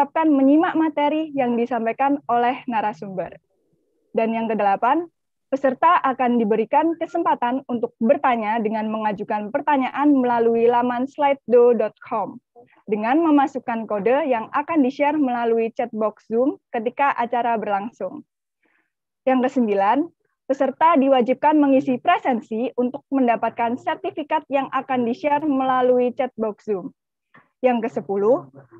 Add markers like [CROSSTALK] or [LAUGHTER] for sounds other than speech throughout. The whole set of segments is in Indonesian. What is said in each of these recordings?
diharapkan menyimak materi yang disampaikan oleh narasumber. Dan yang kedelapan, peserta akan diberikan kesempatan untuk bertanya dengan mengajukan pertanyaan melalui laman slidedo.com dengan memasukkan kode yang akan di-share melalui chatbox Zoom ketika acara berlangsung. Yang kesembilan, peserta diwajibkan mengisi presensi untuk mendapatkan sertifikat yang akan di-share melalui chatbox Zoom. Yang ke-10,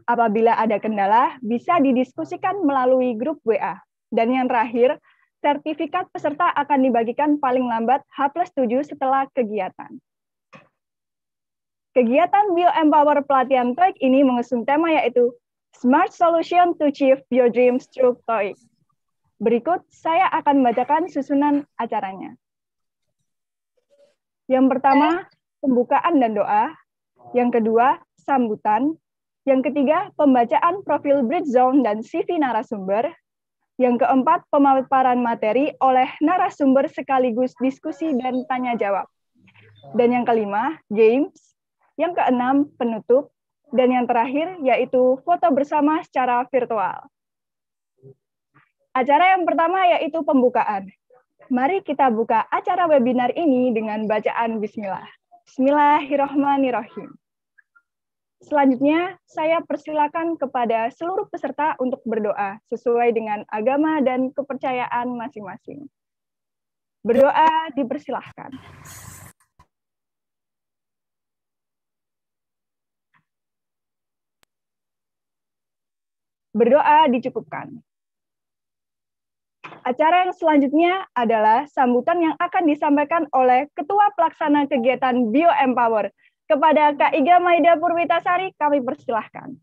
apabila ada kendala, bisa didiskusikan melalui grup WA. Dan yang terakhir, sertifikat peserta akan dibagikan paling lambat H plus 7 setelah kegiatan. Kegiatan Bioempower pelatihan TOEIC ini mengusung tema yaitu Smart Solution to Achieve Your Dreams Through TOEIC. Berikut saya akan membacakan susunan acaranya. Yang pertama, pembukaan dan doa. Yang kedua, sambutan. Yang ketiga, pembacaan profil bridge zone dan CV narasumber. Yang keempat, pemaparan materi oleh narasumber sekaligus diskusi dan tanya jawab. Dan yang kelima, games. Yang keenam, penutup. Dan yang terakhir, yaitu foto bersama secara virtual. Acara yang pertama yaitu pembukaan. Mari kita buka acara webinar ini dengan bacaan bismillah. Bismillahirrohmanirrohim. Selanjutnya, saya persilakan kepada seluruh peserta untuk berdoa sesuai dengan agama dan kepercayaan masing-masing. Berdoa dipersilahkan. Berdoa dicukupkan. Acara yang selanjutnya adalah sambutan yang akan disampaikan oleh Ketua Pelaksana Kegiatan Bio Empower, kepada Kak Iga Maida Purwitasari, kami persilahkan.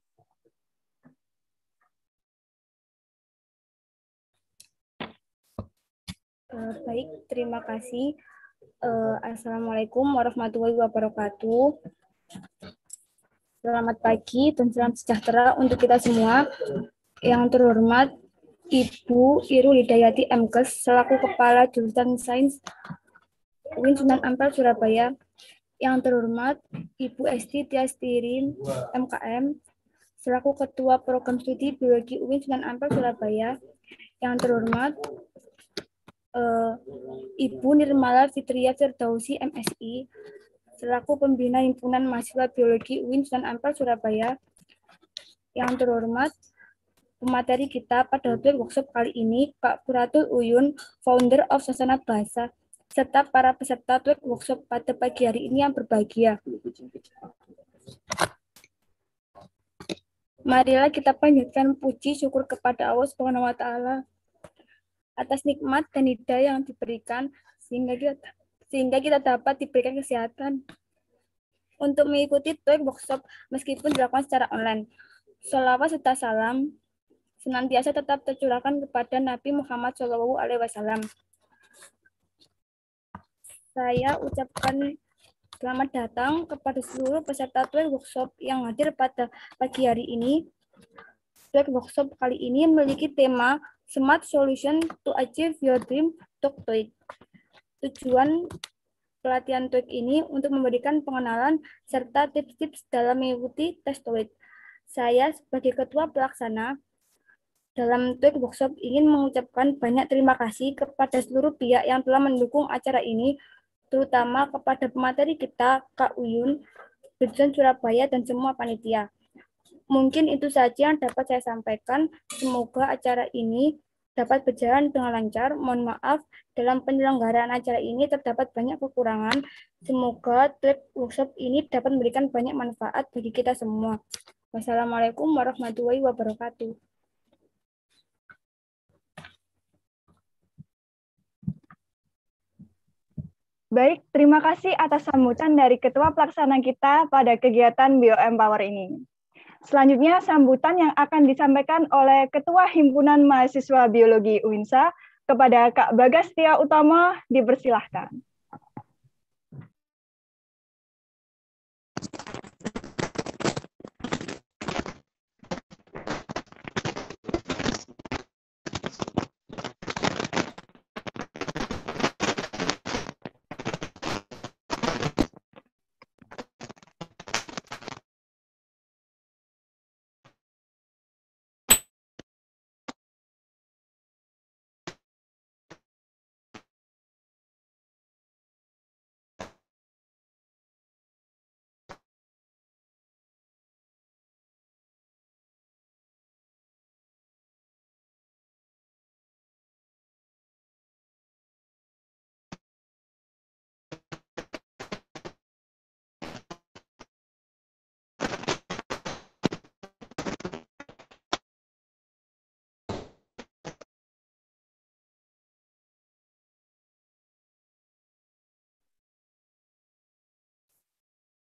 Eh, baik, terima kasih. Eh, Assalamualaikum warahmatullahi wabarakatuh. Selamat pagi dan salam sejahtera untuk kita semua. Yang terhormat Ibu Iru Lidayati Mkes selaku Kepala Jurusan Sains UIN Sunan Ampel Surabaya yang terhormat Ibu Esti Tias MKM, selaku Ketua Program Studi Biologi UIN Sunan Ampel Surabaya. Yang terhormat uh, Ibu Nirmala Fitria Firdausi, MSI, selaku Pembina Himpunan Mahasiswa Biologi UIN Sunan Ampel Surabaya. Yang terhormat pemateri kita pada workshop kali ini, Kak Kuratul Uyun, founder of Sasana Bahasa, serta para peserta Tweet Workshop pada pagi hari ini yang berbahagia. Marilah kita panjatkan puji syukur kepada Allah Subhanahu wa taala atas nikmat dan hidayah yang diberikan sehingga kita sehingga kita dapat diberikan kesehatan untuk mengikuti Tweet Workshop meskipun dilakukan secara online. Salawat serta salam senantiasa tetap tercurahkan kepada Nabi Muhammad SAW. Alaihi Wasallam saya ucapkan selamat datang kepada seluruh peserta Twelve Workshop yang hadir pada pagi hari ini. Twelve Workshop kali ini memiliki tema Smart Solution to Achieve Your Dream Talk Tweet. Tujuan pelatihan TOEIC ini untuk memberikan pengenalan serta tips-tips dalam mengikuti tes TOEIC. Saya sebagai ketua pelaksana dalam TOEIC workshop ingin mengucapkan banyak terima kasih kepada seluruh pihak yang telah mendukung acara ini terutama kepada pemateri kita, Kak Uyun, Bidzen Surabaya, dan semua panitia. Mungkin itu saja yang dapat saya sampaikan. Semoga acara ini dapat berjalan dengan lancar. Mohon maaf, dalam penyelenggaraan acara ini terdapat banyak kekurangan. Semoga trip workshop ini dapat memberikan banyak manfaat bagi kita semua. Wassalamualaikum warahmatullahi wabarakatuh. Baik, terima kasih atas sambutan dari Ketua Pelaksana kita pada kegiatan Bioempower ini. Selanjutnya, sambutan yang akan disampaikan oleh Ketua Himpunan Mahasiswa Biologi UINSA kepada Kak Bagas Tia Utama dipersilahkan.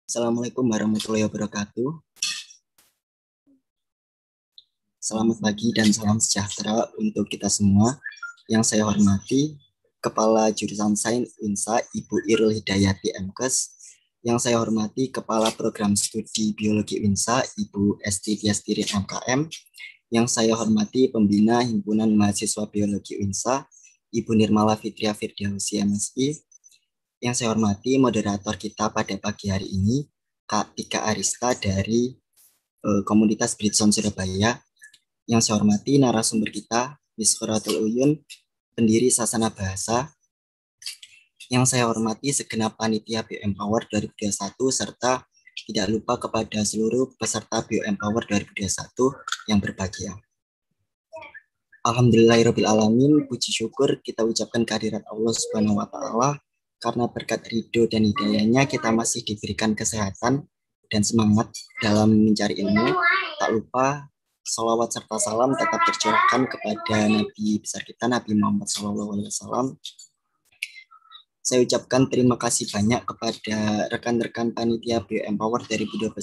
Assalamualaikum warahmatullahi wabarakatuh. Selamat pagi dan salam sejahtera untuk kita semua. Yang saya hormati, Kepala Jurusan Sains INSA Ibu Irul Hidayati MKes. Yang saya hormati, Kepala Program Studi Biologi INSA Ibu Esti Tiastiri MKM. Yang saya hormati, Pembina Himpunan Mahasiswa Biologi INSA Ibu Nirmala Fitria Firdausi MSI yang saya hormati moderator kita pada pagi hari ini, Kak Tika Arista dari uh, komunitas Britson Surabaya. Yang saya hormati narasumber kita, Miss Kuratul Uyun, pendiri Sasana Bahasa. Yang saya hormati segenap panitia Bioempower 2021 serta tidak lupa kepada seluruh peserta Bioempower 2021 yang berbahagia. Alhamdulillahirabbil puji syukur kita ucapkan kehadirat Allah Subhanahu wa taala karena berkat ridho dan hidayahnya kita masih diberikan kesehatan dan semangat dalam mencari ilmu. Tak lupa salawat serta salam tetap tercurahkan kepada Nabi besar kita Nabi Muhammad SAW. Saya ucapkan terima kasih banyak kepada rekan-rekan panitia Bio Empower 2021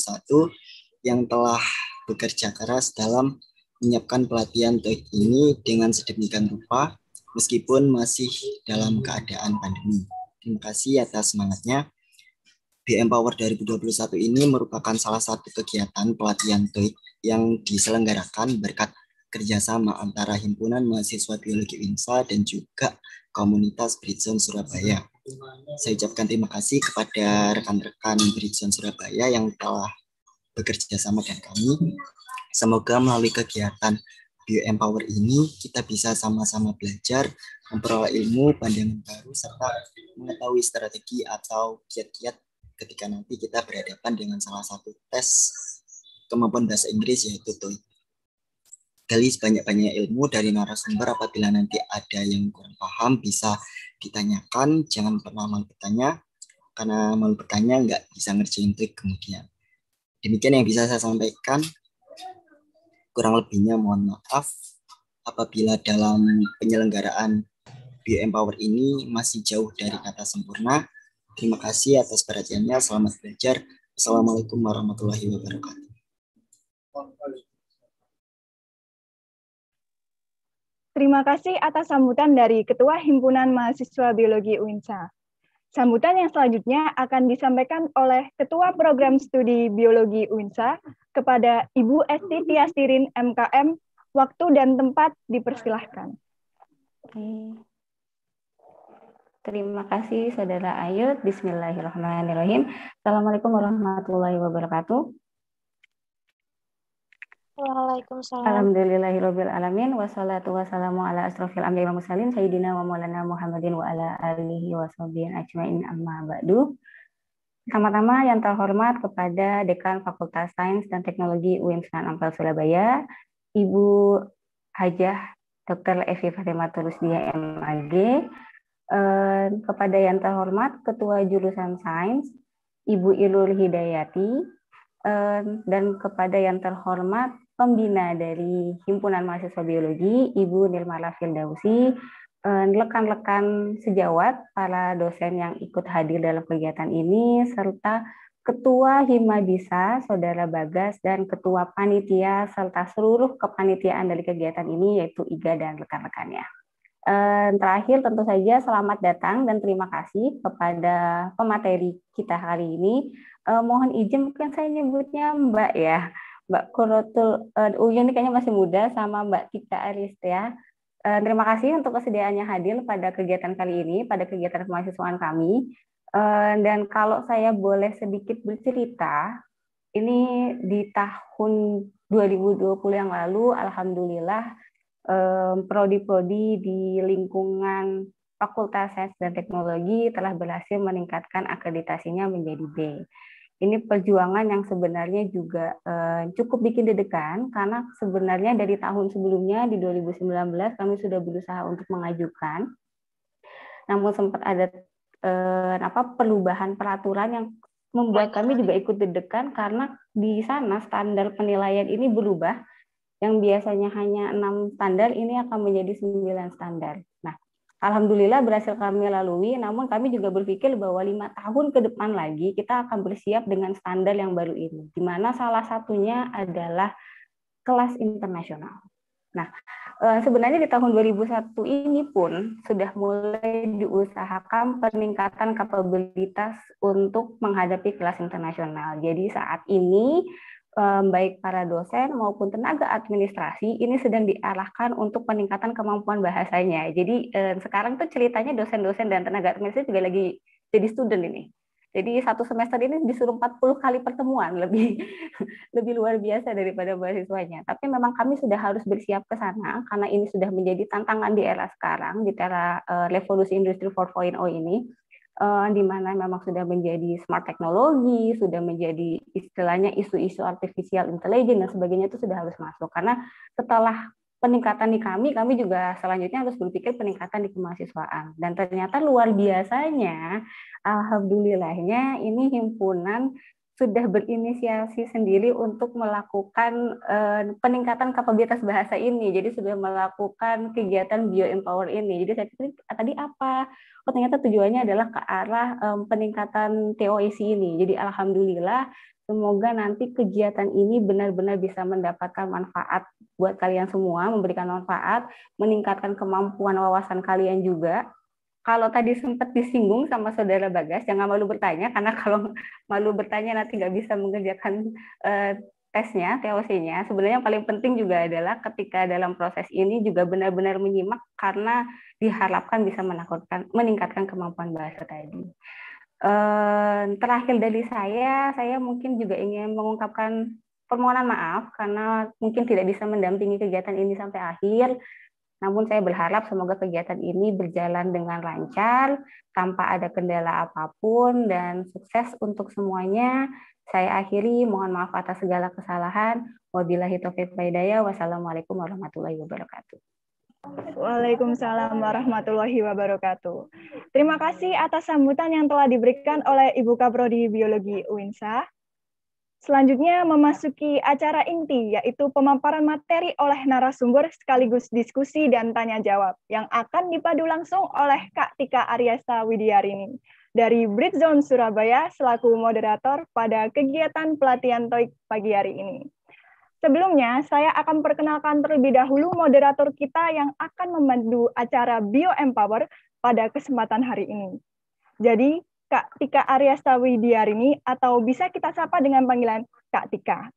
yang telah bekerja keras dalam menyiapkan pelatihan TOEIC ini dengan sedemikian rupa meskipun masih dalam keadaan pandemi. Terima kasih atas semangatnya. BM Power 2021 ini merupakan salah satu kegiatan pelatihan TOEIC yang diselenggarakan berkat kerjasama antara Himpunan Mahasiswa Biologi INSA dan juga komunitas Bridgestone Surabaya. Saya ucapkan terima kasih kepada rekan-rekan Bridgestone Surabaya yang telah bekerja sama dengan kami. Semoga melalui kegiatan bioempower ini kita bisa sama-sama belajar, memperoleh ilmu, pandangan baru, serta mengetahui strategi atau kiat-kiat ketika nanti kita berhadapan dengan salah satu tes kemampuan bahasa Inggris yaitu TOEIC. Gali sebanyak-banyak ilmu dari narasumber apabila nanti ada yang kurang paham bisa ditanyakan, jangan pernah malu bertanya, karena malu bertanya nggak bisa ngerjain trik kemudian. Demikian yang bisa saya sampaikan. Kurang lebihnya mohon maaf apabila dalam penyelenggaraan Bioempower ini masih jauh dari kata sempurna. Terima kasih atas perhatiannya. Selamat belajar. Assalamualaikum warahmatullahi wabarakatuh. Terima kasih atas sambutan dari Ketua Himpunan Mahasiswa Biologi UINSA. Sambutan yang selanjutnya akan disampaikan oleh Ketua Program Studi Biologi UINSA, kepada Ibu Esti Tiasirin MKM, waktu dan tempat dipersilahkan. Oke. Terima kasih Saudara Ayut. Bismillahirrahmanirrahim. Assalamualaikum warahmatullahi wabarakatuh. Waalaikumsalam. Alhamdulillahirabbil alamin wassalatu wassalamu ala asrofil anbiya'i wal mursalin sayyidina wa maulana Muhammadin wa ala alihi washabihi ajmain amma ba'du. Pertama-tama yang terhormat kepada Dekan Fakultas Sains dan Teknologi UIN Sunan Ampel Surabaya, Ibu Hajah Dr. Evi Fatimah Rusdia MAG, kepada yang terhormat Ketua Jurusan Sains, Ibu Ilul Hidayati, eh, dan kepada yang terhormat Pembina dari Himpunan Mahasiswa Biologi, Ibu Nirmala Firdausi, rekan-rekan eh, sejawat, para dosen yang ikut hadir dalam kegiatan ini, serta Ketua Himadisa, Saudara Bagas, dan Ketua Panitia, serta seluruh kepanitiaan dari kegiatan ini, yaitu IGA dan rekan-rekannya. Eh, terakhir tentu saja selamat datang dan terima kasih kepada pemateri kita hari ini. Eh, mohon izin mungkin saya nyebutnya Mbak ya. Mbak Kurotul uh, Uyun ini kayaknya masih muda sama Mbak Tika ya Uh, terima kasih untuk kesediaannya hadir pada kegiatan kali ini, pada kegiatan kemahasiswaan kami. Uh, dan kalau saya boleh sedikit bercerita, ini di tahun 2020 yang lalu, alhamdulillah prodi eh, prodi-prodi di lingkungan Fakultas Sains dan Teknologi telah berhasil meningkatkan akreditasinya menjadi B ini perjuangan yang sebenarnya juga eh, cukup bikin dedekan karena sebenarnya dari tahun sebelumnya di 2019 kami sudah berusaha untuk mengajukan namun sempat ada eh, apa perubahan peraturan yang membuat kami juga ikut dedekan karena di sana standar penilaian ini berubah yang biasanya hanya enam standar ini akan menjadi 9 standar. Alhamdulillah berhasil kami lalui, namun kami juga berpikir bahwa lima tahun ke depan lagi kita akan bersiap dengan standar yang baru ini, di mana salah satunya adalah kelas internasional. Nah, eh, sebenarnya di tahun 2001 ini pun sudah mulai diusahakan peningkatan kapabilitas untuk menghadapi kelas internasional. Jadi saat ini baik para dosen maupun tenaga administrasi ini sedang diarahkan untuk peningkatan kemampuan bahasanya. Jadi um, sekarang tuh ceritanya dosen-dosen dan tenaga administrasi juga lagi jadi student ini. Jadi satu semester ini disuruh 40 kali pertemuan [LAUGHS] lebih lebih luar biasa daripada mahasiswanya. Tapi memang kami sudah harus bersiap ke sana karena ini sudah menjadi tantangan di era sekarang di era uh, revolusi industri 4.0 ini uh, di mana memang sudah menjadi smart teknologi, sudah menjadi istilahnya isu-isu artificial intelligence dan sebagainya itu sudah harus masuk karena setelah peningkatan di kami, kami juga selanjutnya harus berpikir peningkatan di kemahasiswaan. Dan ternyata luar biasanya, alhamdulillahnya ini himpunan sudah berinisiasi sendiri untuk melakukan uh, peningkatan kapabilitas bahasa ini. Jadi sudah melakukan kegiatan bio empower ini. Jadi saya pikir tadi apa? Oh ternyata tujuannya adalah ke arah um, peningkatan TOEC ini. Jadi alhamdulillah semoga nanti kegiatan ini benar-benar bisa mendapatkan manfaat buat kalian semua, memberikan manfaat, meningkatkan kemampuan wawasan kalian juga kalau tadi sempat disinggung sama saudara Bagas, jangan malu bertanya karena kalau [LAUGHS] malu bertanya nanti nggak bisa mengerjakan eh, tesnya, TOC-nya. Sebenarnya yang paling penting juga adalah ketika dalam proses ini juga benar-benar menyimak karena diharapkan bisa menakutkan, meningkatkan kemampuan bahasa tadi. Eh, terakhir dari saya, saya mungkin juga ingin mengungkapkan permohonan maaf karena mungkin tidak bisa mendampingi kegiatan ini sampai akhir namun saya berharap semoga kegiatan ini berjalan dengan lancar, tanpa ada kendala apapun, dan sukses untuk semuanya. Saya akhiri, mohon maaf atas segala kesalahan. Wabillahi taufiq hidayah. Wassalamualaikum warahmatullahi wabarakatuh. Waalaikumsalam warahmatullahi wabarakatuh. Terima kasih atas sambutan yang telah diberikan oleh Ibu Kaprodi Biologi UINSA. Selanjutnya memasuki acara inti, yaitu pemaparan materi oleh narasumber sekaligus diskusi dan tanya jawab yang akan dipadu langsung oleh Kak Tika Aryasa Widiarini dari Bridge Zone Surabaya selaku moderator pada kegiatan pelatihan TOIK pagi hari ini. Sebelumnya, saya akan perkenalkan terlebih dahulu moderator kita yang akan memandu acara Bio Empower pada kesempatan hari ini. Jadi, Kak Tika Arya ini atau bisa kita sapa dengan panggilan Kak Tika.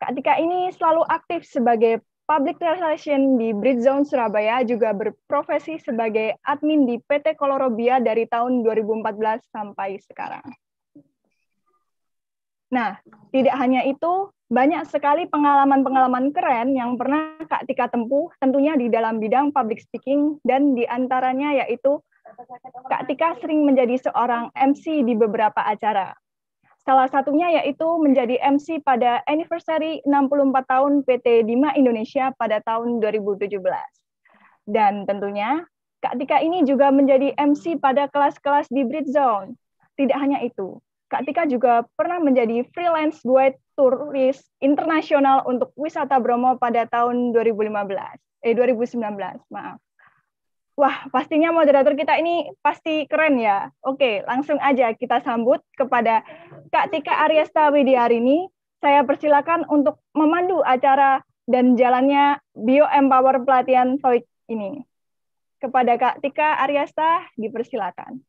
Kak Tika ini selalu aktif sebagai Public Relation di Bridge Zone Surabaya juga berprofesi sebagai admin di PT Kolorobia dari tahun 2014 sampai sekarang. Nah, tidak hanya itu, banyak sekali pengalaman-pengalaman keren yang pernah Kak Tika tempuh tentunya di dalam bidang public speaking dan diantaranya yaitu Kak Tika sering menjadi seorang MC di beberapa acara. Salah satunya yaitu menjadi MC pada anniversary 64 tahun PT Dima Indonesia pada tahun 2017. Dan tentunya, Kak Tika ini juga menjadi MC pada kelas-kelas di Zone. Tidak hanya itu, Kak Tika juga pernah menjadi freelance guide turis internasional untuk wisata Bromo pada tahun 2015. Eh 2019, maaf. Wah, pastinya moderator kita ini pasti keren ya. Oke, langsung aja kita sambut kepada Kak Tika Ariesta ini. Saya persilakan untuk memandu acara dan jalannya Bio Empower pelatihan Soik ini. Kepada Kak Tika Ariesta, dipersilakan.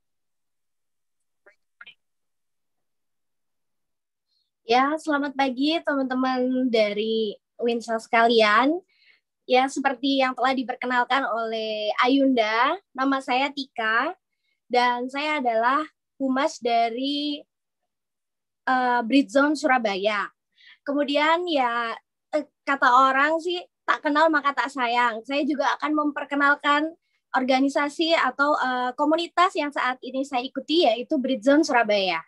Ya, selamat pagi teman-teman dari Winsel sekalian. Ya, seperti yang telah diperkenalkan oleh Ayunda, nama saya Tika dan saya adalah humas dari uh, Surabaya. Kemudian ya eh, kata orang sih tak kenal maka tak sayang. Saya juga akan memperkenalkan organisasi atau uh, komunitas yang saat ini saya ikuti yaitu Bridgezone Surabaya.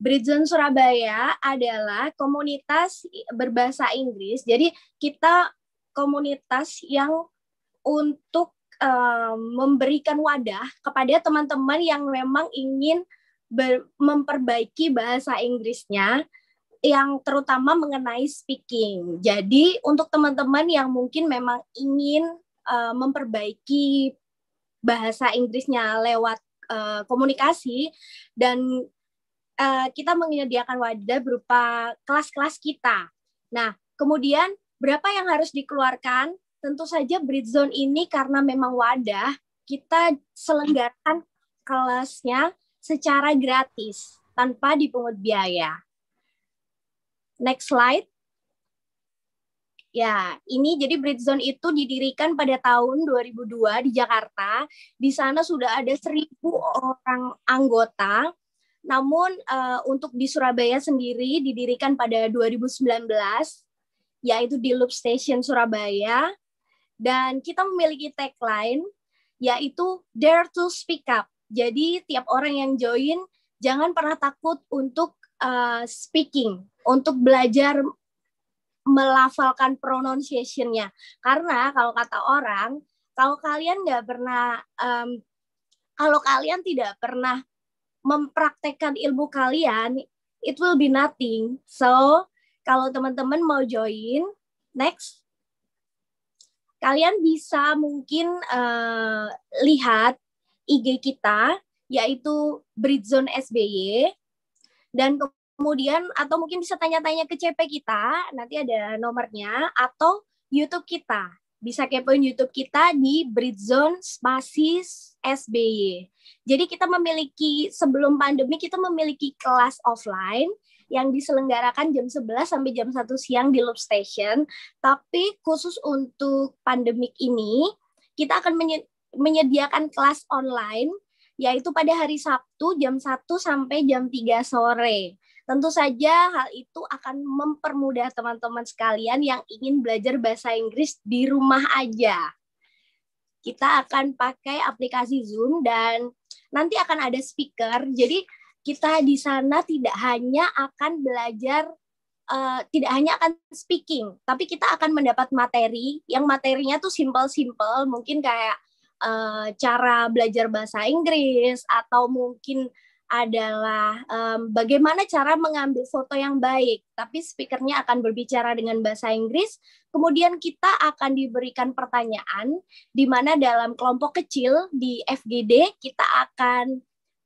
Bridgen Surabaya adalah komunitas berbahasa Inggris. Jadi kita komunitas yang untuk um, memberikan wadah kepada teman-teman yang memang ingin memperbaiki bahasa Inggrisnya yang terutama mengenai speaking. Jadi untuk teman-teman yang mungkin memang ingin uh, memperbaiki bahasa Inggrisnya lewat uh, komunikasi dan Eh, kita menyediakan wadah berupa kelas-kelas kita. Nah, kemudian berapa yang harus dikeluarkan? Tentu saja Bridge zone ini karena memang wadah, kita selenggarakan kelasnya secara gratis tanpa dipungut biaya. Next slide. Ya, ini jadi Bridge Zone itu didirikan pada tahun 2002 di Jakarta. Di sana sudah ada 1000 orang anggota namun uh, untuk di Surabaya sendiri didirikan pada 2019 yaitu di Loop Station Surabaya dan kita memiliki tagline yaitu Dare to Speak Up. Jadi tiap orang yang join jangan pernah takut untuk uh, speaking, untuk belajar melafalkan pronunciation-nya. Karena kalau kata orang, kalau kalian nggak pernah um, kalau kalian tidak pernah mempraktekkan ilmu kalian, it will be nothing. So, kalau teman-teman mau join, next, kalian bisa mungkin uh, lihat IG kita, yaitu Bridgezone SBY, dan kemudian atau mungkin bisa tanya-tanya ke CP kita, nanti ada nomornya, atau YouTube kita. Bisa kepoin YouTube kita di Bridgezone Spasis SBY. Jadi kita memiliki sebelum pandemi kita memiliki kelas offline yang diselenggarakan jam 11 sampai jam 1 siang di Loop Station. Tapi khusus untuk pandemik ini kita akan menyediakan kelas online yaitu pada hari Sabtu jam 1 sampai jam 3 sore. Tentu saja hal itu akan mempermudah teman-teman sekalian yang ingin belajar bahasa Inggris di rumah aja kita akan pakai aplikasi Zoom dan nanti akan ada speaker. Jadi kita di sana tidak hanya akan belajar uh, tidak hanya akan speaking, tapi kita akan mendapat materi yang materinya tuh simple-simple, mungkin kayak uh, cara belajar bahasa Inggris atau mungkin adalah um, bagaimana cara mengambil foto yang baik. Tapi speakernya akan berbicara dengan bahasa Inggris. Kemudian kita akan diberikan pertanyaan, di mana dalam kelompok kecil di FGD kita akan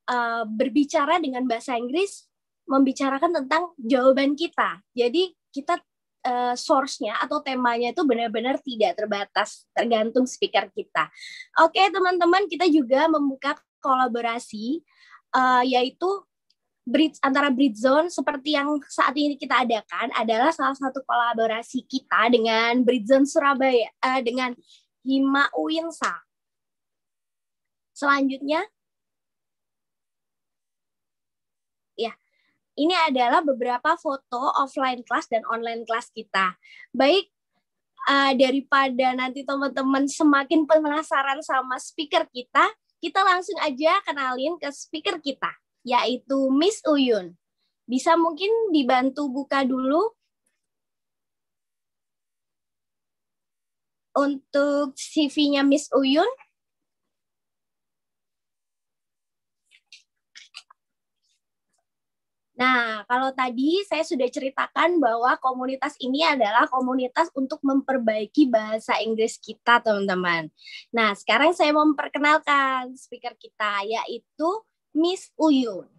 uh, berbicara dengan bahasa Inggris, membicarakan tentang jawaban kita. Jadi kita uh, source-nya atau temanya itu benar-benar tidak terbatas, tergantung speaker kita. Oke, teman-teman, kita juga membuka kolaborasi uh, yaitu bridge antara bridge zone seperti yang saat ini kita adakan adalah salah satu kolaborasi kita dengan bridge zone Surabaya uh, dengan Hima Uinsa. Selanjutnya ya. Ini adalah beberapa foto offline class dan online class kita. Baik uh, daripada nanti teman-teman semakin penasaran sama speaker kita, kita langsung aja kenalin ke speaker kita, yaitu Miss Uyun. Bisa mungkin dibantu buka dulu untuk CV-nya Miss Uyun. Nah, kalau tadi saya sudah ceritakan bahwa komunitas ini adalah komunitas untuk memperbaiki bahasa Inggris kita, teman-teman. Nah, sekarang saya mau memperkenalkan speaker kita, yaitu Miss Uyun.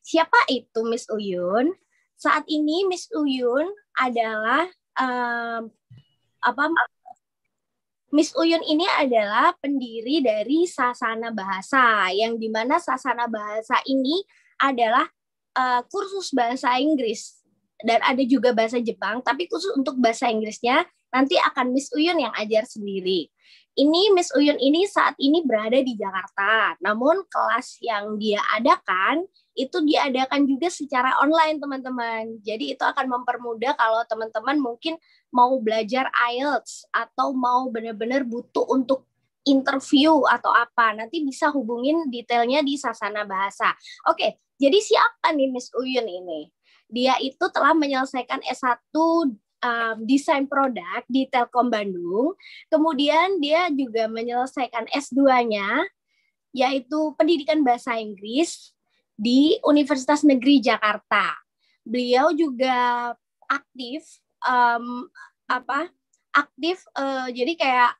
Siapa itu Miss Uyun? Saat ini Miss Uyun adalah um, apa? Miss Uyun ini adalah pendiri dari Sasana Bahasa, yang dimana Sasana Bahasa ini adalah uh, kursus bahasa Inggris dan ada juga bahasa Jepang, tapi khusus untuk bahasa Inggrisnya nanti akan Miss Uyun yang ajar sendiri. Ini Miss Uyun ini saat ini berada di Jakarta, namun kelas yang dia adakan itu diadakan juga secara online teman-teman. Jadi itu akan mempermudah kalau teman-teman mungkin mau belajar IELTS atau mau benar-benar butuh untuk interview atau apa. Nanti bisa hubungin detailnya di Sasana Bahasa. Oke, jadi siapa nih Miss Uyun ini? Dia itu telah menyelesaikan S1 um, desain produk di Telkom Bandung. Kemudian dia juga menyelesaikan S2-nya yaitu pendidikan bahasa Inggris di Universitas Negeri Jakarta. Beliau juga aktif um, apa? aktif uh, jadi kayak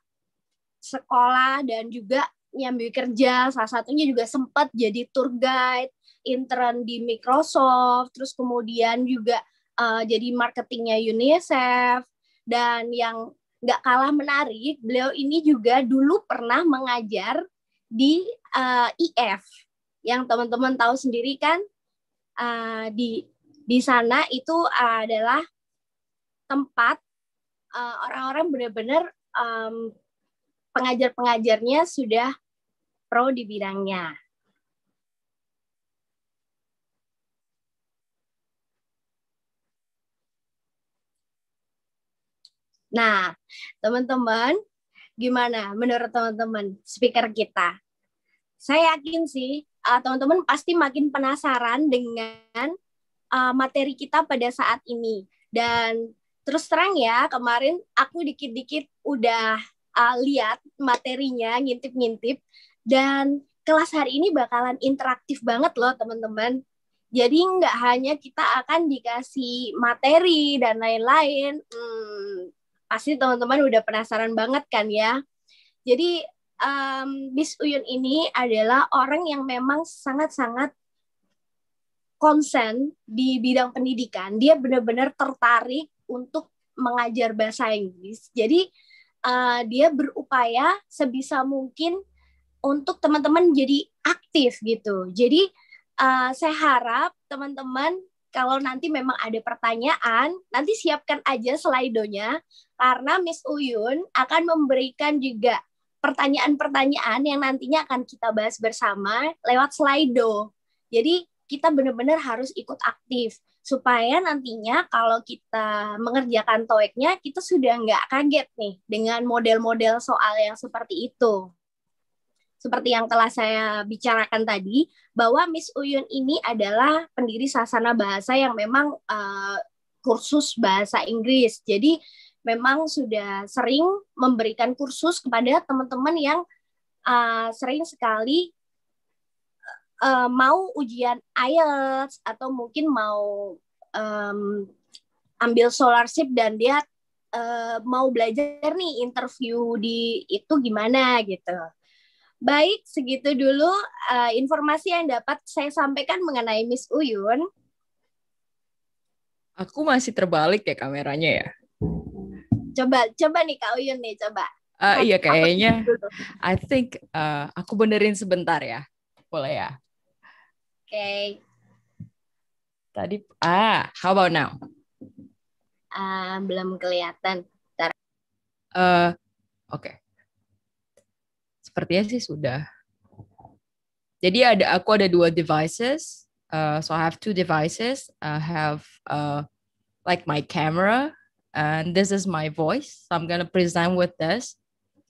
sekolah dan juga nyambi kerja salah satunya juga sempat jadi tour guide intern di Microsoft, terus kemudian juga uh, jadi marketingnya UNICEF dan yang nggak kalah menarik, beliau ini juga dulu pernah mengajar di uh, eh, IF yang teman-teman tahu sendiri kan uh, di di sana itu adalah tempat uh, orang-orang benar-benar um, pengajar-pengajarnya sudah pro di bidangnya. Nah, teman-teman, gimana menurut teman-teman speaker kita? Saya yakin sih teman eh, teman-teman pasti makin penasaran dengan uh, materi kita pada saat ini. Dan terus terang ya, kemarin aku dikit-dikit udah uh, lihat materinya, ngintip-ngintip. Dan kelas hari ini bakalan interaktif banget loh teman-teman. Jadi nggak hanya kita akan dikasih materi dan lain-lain, hmm, pasti teman-teman udah penasaran banget kan ya. Jadi um, Bis Uyun ini adalah orang yang memang sangat-sangat konsen di bidang pendidikan. Dia benar-benar tertarik untuk mengajar bahasa Inggris. Jadi uh, dia berupaya sebisa mungkin untuk teman-teman jadi aktif gitu. Jadi uh, saya harap teman-teman kalau nanti memang ada pertanyaan, nanti siapkan aja slidonya karena Miss Uyun akan memberikan juga pertanyaan-pertanyaan yang nantinya akan kita bahas bersama lewat slido. Jadi kita benar-benar harus ikut aktif supaya nantinya kalau kita mengerjakan toeknya kita sudah nggak kaget nih dengan model-model soal yang seperti itu seperti yang telah saya bicarakan tadi, bahwa Miss Uyun ini adalah pendiri sasana bahasa yang memang uh, kursus bahasa Inggris. Jadi memang sudah sering memberikan kursus kepada teman-teman yang uh, sering sekali uh, mau ujian IELTS atau mungkin mau um, ambil scholarship dan dia uh, mau belajar nih interview di itu gimana gitu. Baik, segitu dulu uh, informasi yang dapat saya sampaikan mengenai Miss Uyun. Aku masih terbalik ya kameranya ya. Coba, coba nih Kak Uyun nih, coba. Uh, iya kayaknya. I think uh, aku benerin sebentar ya. Boleh ya? Oke. Okay. Tadi ah, how about now? Uh, belum kelihatan. Uh, Oke. Okay. sepertinya sih sudah. Jadi ada aku ada dua devices. Uh, so I have two devices. I have uh, like my camera and this is my voice. So I'm gonna present with this.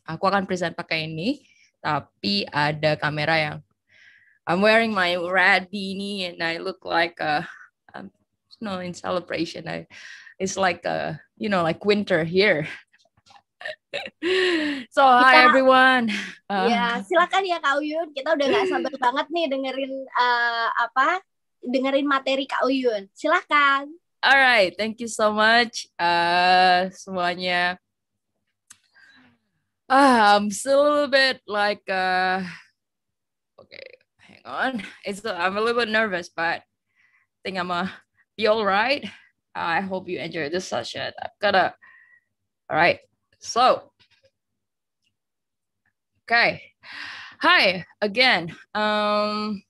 Aku akan present pakai ini, tapi ada kamera yang I'm wearing my red beanie and I look like a um, you know in celebration. I it's like a you know like winter here. [LAUGHS] so kita, hi everyone. [LAUGHS] Uh. Ya silakan ya Kak Uyun. Kita udah gak sabar [CLEARS THROAT] banget nih dengerin uh, apa dengerin materi Kak Uyun. Silakan. Alright, thank you so much uh, semuanya. Uh, I'm still a little bit like uh, okay, hang on. It's I'm a little bit nervous, but I think I'm a be alright I hope you enjoy this session. I've got a all So, okay. Hi again. Um,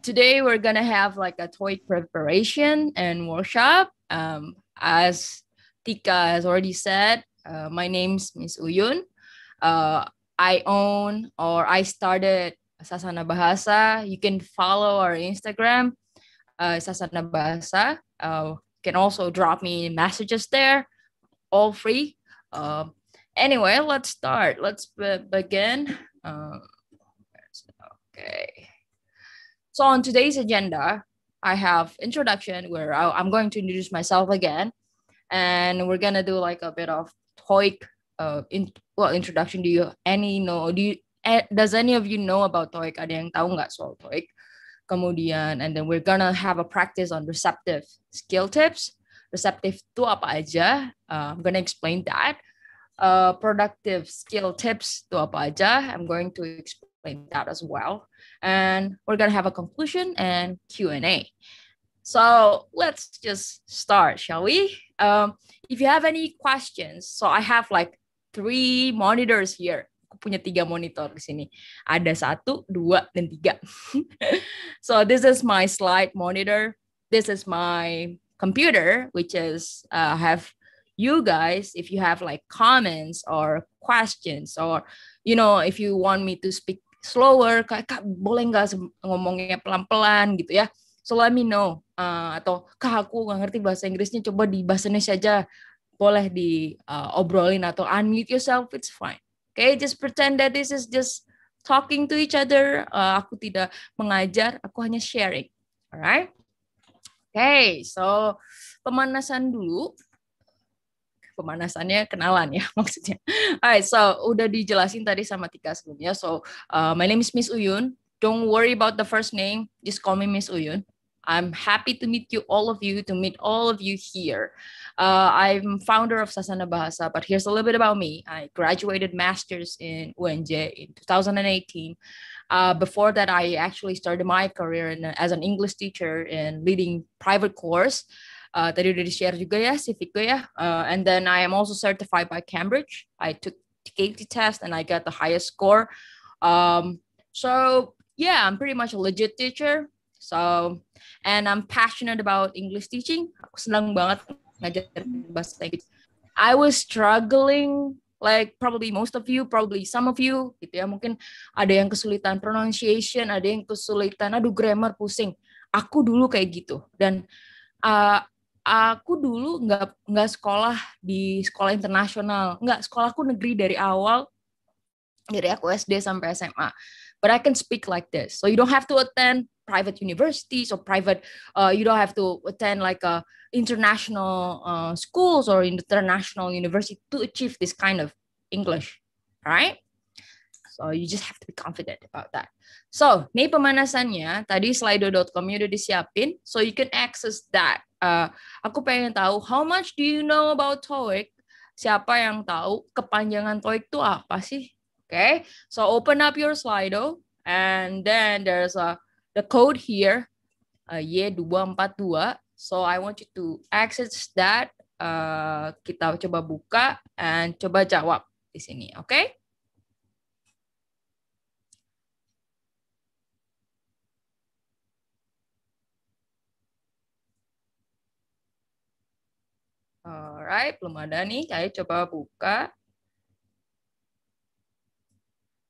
today we're gonna have like a toy preparation and workshop. Um, as Tika has already said, uh, my name's Miss Uyun. Uh, I own or I started Sasana Bahasa. You can follow our Instagram, uh, Sasana Bahasa. Uh, you can also drop me messages there, all free. Uh, anyway, let's start. Let's be begin. Uh, okay. So on today's agenda, I have introduction where I, am going to introduce myself again, and we're gonna do like a bit of TOEIC. Uh, in, well, introduction. Do you any know? Do you eh, does any of you know about TOEIC? Ada yang tahu nggak soal TOEIC? Kemudian, and then we're gonna have a practice on receptive skill tips. Receptive to apa aja? Uh, I'm gonna explain that. uh, productive skill tips itu apa aja. I'm going to explain that as well. And we're gonna have a conclusion and Q&A. So let's just start, shall we? Um, if you have any questions, so I have like three monitors here. Aku punya tiga monitor di sini. Ada satu, dua, dan tiga. [LAUGHS] so this is my slide monitor. This is my computer, which is uh, have you guys if you have like comments or questions or you know if you want me to speak slower kayak kak boleh nggak ngomongnya pelan-pelan gitu ya so let me know uh, atau kak aku nggak ngerti bahasa Inggrisnya coba di bahasa Indonesia aja boleh di uh, obrolin atau unmute yourself it's fine okay just pretend that this is just talking to each other uh, aku tidak mengajar aku hanya sharing alright okay so pemanasan dulu pemanasannya kenalan ya [LAUGHS] maksudnya. Alright, so udah dijelasin tadi sama Tika sebelumnya. So uh, my name is Miss Uyun. Don't worry about the first name. Just call me Miss Uyun. I'm happy to meet you, all of you, to meet all of you here. Uh, I'm founder of Sasana Bahasa, but here's a little bit about me. I graduated master's in UNJ in 2018. Uh, before that, I actually started my career in, as an English teacher and leading private course. uh, tadi udah di share juga ya civic gue ya uh, and then I am also certified by Cambridge I took KT test and I got the highest score um, so yeah I'm pretty much a legit teacher so and I'm passionate about English teaching aku senang banget ngajar bahasa Inggris I was struggling like probably most of you, probably some of you, gitu ya. Mungkin ada yang kesulitan pronunciation, ada yang kesulitan, aduh grammar pusing. Aku dulu kayak gitu. Dan uh, aku dulu nggak nggak sekolah di sekolah internasional nggak sekolahku negeri dari awal dari aku SD sampai SMA but I can speak like this so you don't have to attend private universities or private uh, you don't have to attend like a uh, international uh, schools or international university to achieve this kind of English right So you just have to be confident about that. So, ini pemanasannya. Tadi slidocom udah disiapin. So you can access that. Uh, aku pengen tahu, how much do you know about TOEIC? Siapa yang tahu kepanjangan TOEIC itu apa sih? Okay, so open up your Slido. And then there's a, the code here, uh, Y242. So I want you to access that. Uh, kita coba buka and coba jawab di sini, oke? Okay? Alright, belum ada nih. Ayo coba buka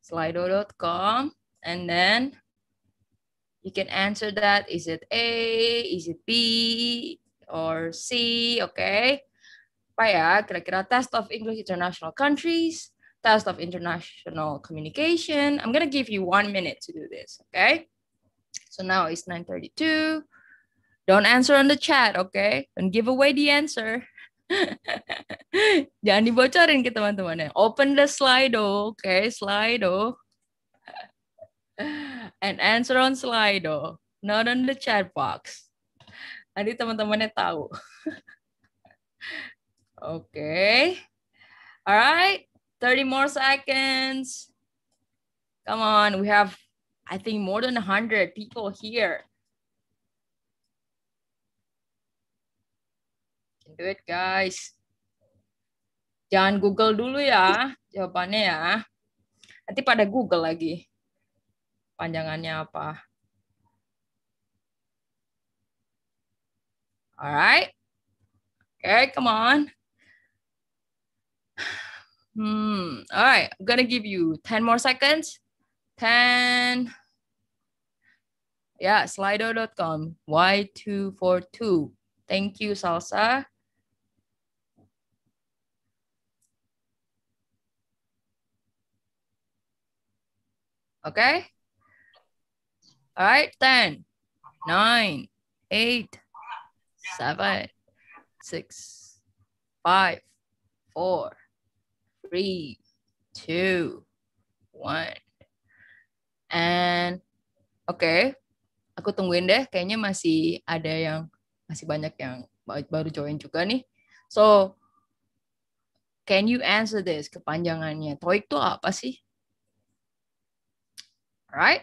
slido.com and then you can answer that. Is it A, is it B, or C, okay? Apa ya, kira-kira test of English international countries, test of international communication. I'm gonna give you one minute to do this, okay? So now it's 9.32. Don't answer on the chat, okay? Don't give away the answer. [LAUGHS] Jangan dibocorin ke teman-teman. Open the Slido, oke okay, Slido. [LAUGHS] And answer on Slido, not on the chat box. Nanti teman-temannya tahu. oke. [LAUGHS] Okay. Alright, 30 more seconds. Come on, we have I think more than 100 people here. duit, guys. Jangan Google dulu ya jawabannya ya. Nanti pada Google lagi. Panjangannya apa? Alright. Okay, come on. Hmm. alright, I'm gonna give you 10 more seconds. 10. Yeah, slido.com Y242. Thank you, Salsa. Okay. All right, ten, nine, eight, seven, six, five, four, three, two, one, and okay. Aku tungguin deh, kayaknya masih ada yang masih banyak yang baru join juga nih. So, can you answer this kepanjangannya? TOEIC itu apa sih? All right.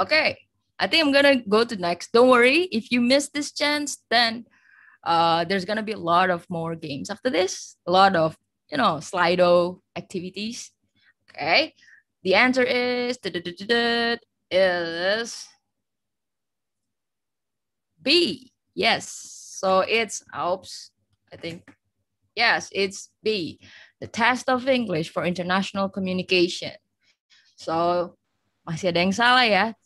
Okay, I think I'm gonna go to next. Don't worry, if you miss this chance, then uh, there's gonna be a lot of more games after this. A lot of you know Slido activities. Okay, the answer is is B. Yes, so it's Alps, I think. Yes, it's B, the test of English for international communication. So, masih ada yang salah ya.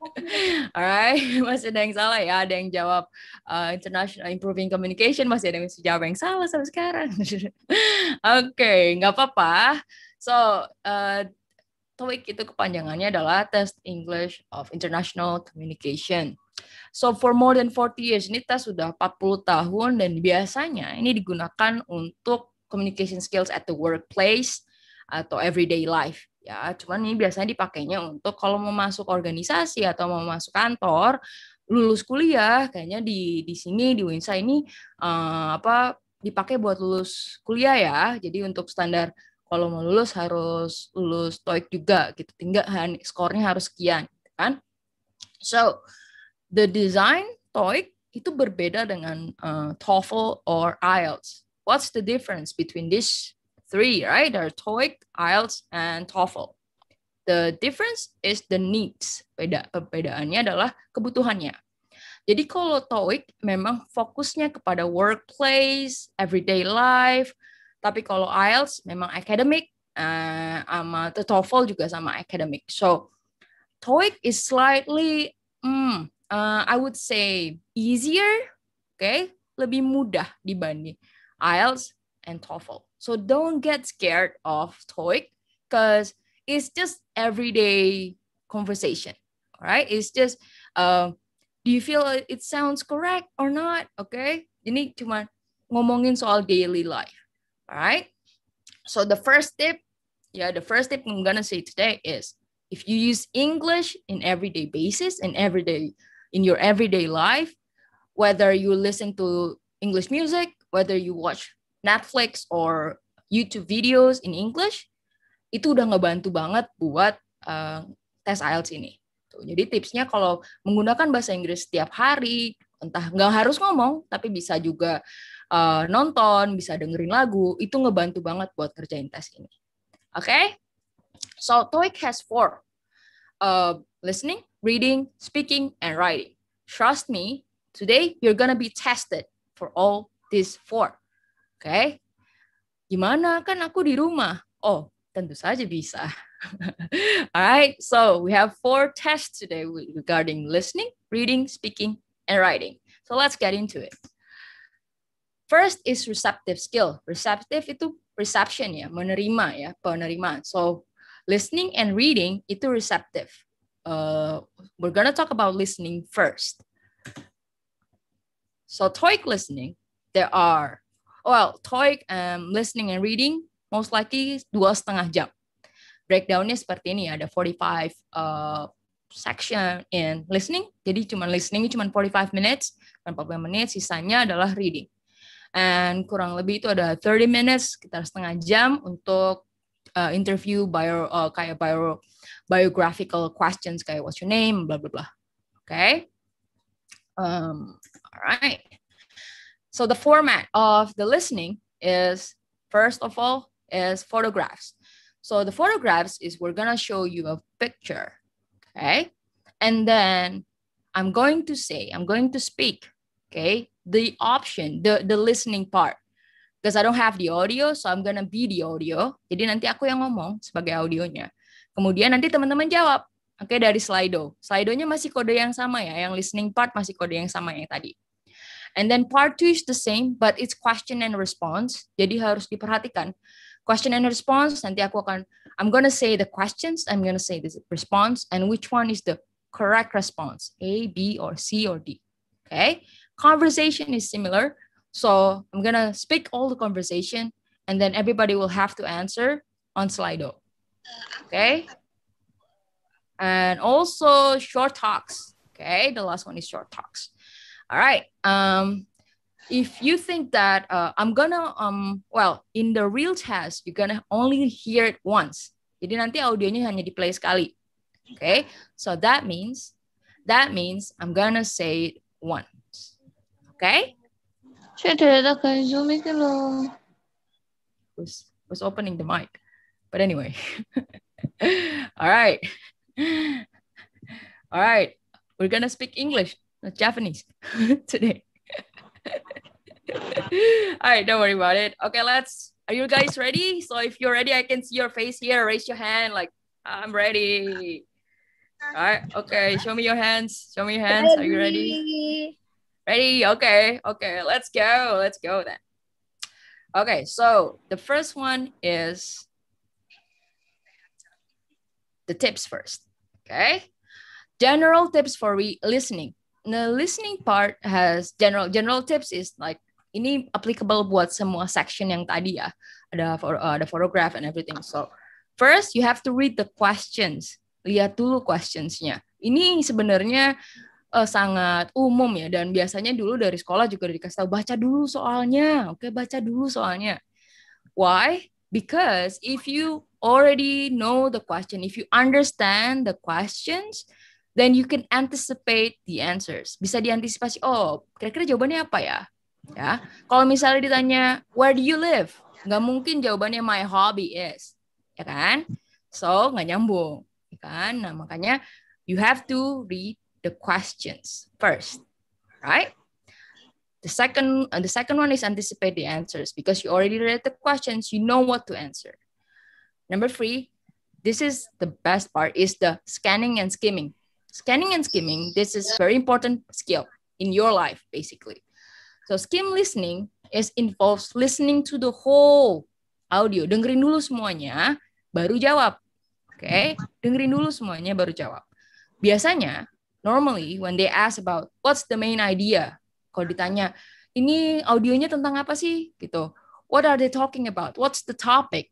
[LAUGHS] Alright, [LAUGHS] masih ada yang salah ya. Ada yang jawab uh, international improving communication, masih ada yang jawab yang salah sampai sekarang. Oke, [LAUGHS] okay, nggak apa-apa. So, uh, TOEIC itu kepanjangannya adalah Test English of International Communication. So for more than 40 years ini tes sudah 40 tahun dan biasanya ini digunakan untuk communication skills at the workplace atau everyday life ya. Cuman ini biasanya dipakainya untuk kalau mau masuk organisasi atau mau masuk kantor, lulus kuliah kayaknya di di sini di Winsa ini uh, apa dipakai buat lulus kuliah ya. Jadi untuk standar kalau mau lulus harus lulus TOEIC juga gitu. Tinggal skornya harus sekian kan. So, the design TOEIC itu berbeda dengan uh, TOEFL or IELTS. What's the difference between these three, right? There are TOEIC, IELTS, and TOEFL. The difference is the needs. Beda, perbedaannya adalah kebutuhannya. Jadi kalau TOEIC memang fokusnya kepada workplace, everyday life, tapi kalau IELTS memang akademik. uh, sama TOEFL juga sama akademik. So TOEIC is slightly hmm, uh, I would say easier, okay, lebih mudah dibanding IELTS and TOEFL. So don't get scared of TOEIC because it's just everyday conversation, all right? It's just, uh, do you feel it sounds correct or not, okay? Ini cuma ngomongin soal daily life, all right? So the first tip, yeah, the first tip I'm gonna say today is if you use English in everyday basis and everyday in your everyday life, whether you listen to English music, whether you watch Netflix or YouTube videos in English, itu udah ngebantu banget buat uh, tes IELTS ini. Tuh, jadi tipsnya kalau menggunakan bahasa Inggris setiap hari, entah nggak harus ngomong, tapi bisa juga uh, nonton, bisa dengerin lagu, itu ngebantu banget buat kerjain tes ini. Oke? Okay? So TOEIC has four. Uh, listening, reading, speaking, and writing. Trust me, today you're gonna be tested for all these four. Oke, okay? gimana kan aku di rumah? Oh, tentu saja bisa. [LAUGHS] Alright, so we have four tests today regarding listening, reading, speaking, and writing. So let's get into it. First is receptive skill. Receptive itu reception ya, menerima ya, penerimaan. So listening and reading itu receptive uh, we're gonna talk about listening first. So TOEIC listening, there are, well, TOEIC um, listening and reading most likely dua setengah jam. Breakdownnya seperti ini, ada 45 uh, section in listening. Jadi cuma listening cuma 45 minutes, 45 menit sisanya adalah reading. And kurang lebih itu ada 30 minutes, sekitar setengah jam untuk uh, interview bio uh, kayak bio biographical questions kayak what's your name blah blah blah okay um, all right so the format of the listening is first of all is photographs so the photographs is we're gonna show you a picture okay and then i'm going to say i'm going to speak okay the option the the listening part because I don't have the audio, so I'm gonna be the audio. Jadi nanti aku yang ngomong sebagai audionya. Kemudian nanti teman-teman jawab. Oke, okay, dari Slido. Slidonya masih kode yang sama ya, yang listening part masih kode yang sama yang tadi. And then part two is the same, but it's question and response. Jadi harus diperhatikan. Question and response, nanti aku akan, I'm gonna say the questions, I'm gonna say the response, and which one is the correct response, A, B, or C, or D. Okay, conversation is similar, So I'm gonna speak all the conversation and then everybody will have to answer on Slido. Okay. And also short talks. Okay, the last one is short talks. All right. Um, if you think that uh, I'm gonna um well in the real test you're gonna only hear it once. Jadi nanti audionya hanya di play sekali. Okay, so that means that means I'm gonna say it once. Okay. Cheated, okay, zooming Was was opening the mic. But anyway. [LAUGHS] All right. All right. We're gonna speak English, not Japanese [LAUGHS] today. [LAUGHS] All right, don't worry about it. Okay, let's are you guys ready? So if you're ready, I can see your face here. Raise your hand, like I'm ready. All right, okay, show me your hands. Show me your hands. Ready. Are you ready? Ready? Okay, okay, let's go. Let's go then. Okay, so the first one is the tips first. Okay. General tips for re- listening. The listening part has general general tips is like ini applicable buat semua section yang tadi ya. Ada for, uh, ada photograph and everything. So first you have to read the questions. Lihat dulu questionsnya. Ini sebenarnya uh, sangat umum ya dan biasanya dulu dari sekolah juga dikasih tahu baca dulu soalnya. Oke, okay? baca dulu soalnya. Why? Because if you already know the question, if you understand the questions, then you can anticipate the answers. Bisa diantisipasi, oh, kira-kira jawabannya apa ya? Ya. Kalau misalnya ditanya where do you live? Nggak mungkin jawabannya my hobby is. Ya kan? So, nggak nyambung. Ya kan? Nah, makanya you have to read the questions first, right? The second, uh, the second one is anticipate the answers because you already read the questions, you know what to answer. Number three, this is the best part is the scanning and skimming. Scanning and skimming, this is very important skill in your life, basically. So skim listening is involves listening to the whole audio. Dengerin dulu semuanya, baru jawab. Oke, okay? dengerin dulu semuanya baru jawab. Biasanya normally when they ask about what's the main idea, kalau ditanya ini audionya tentang apa sih gitu, what are they talking about, what's the topic.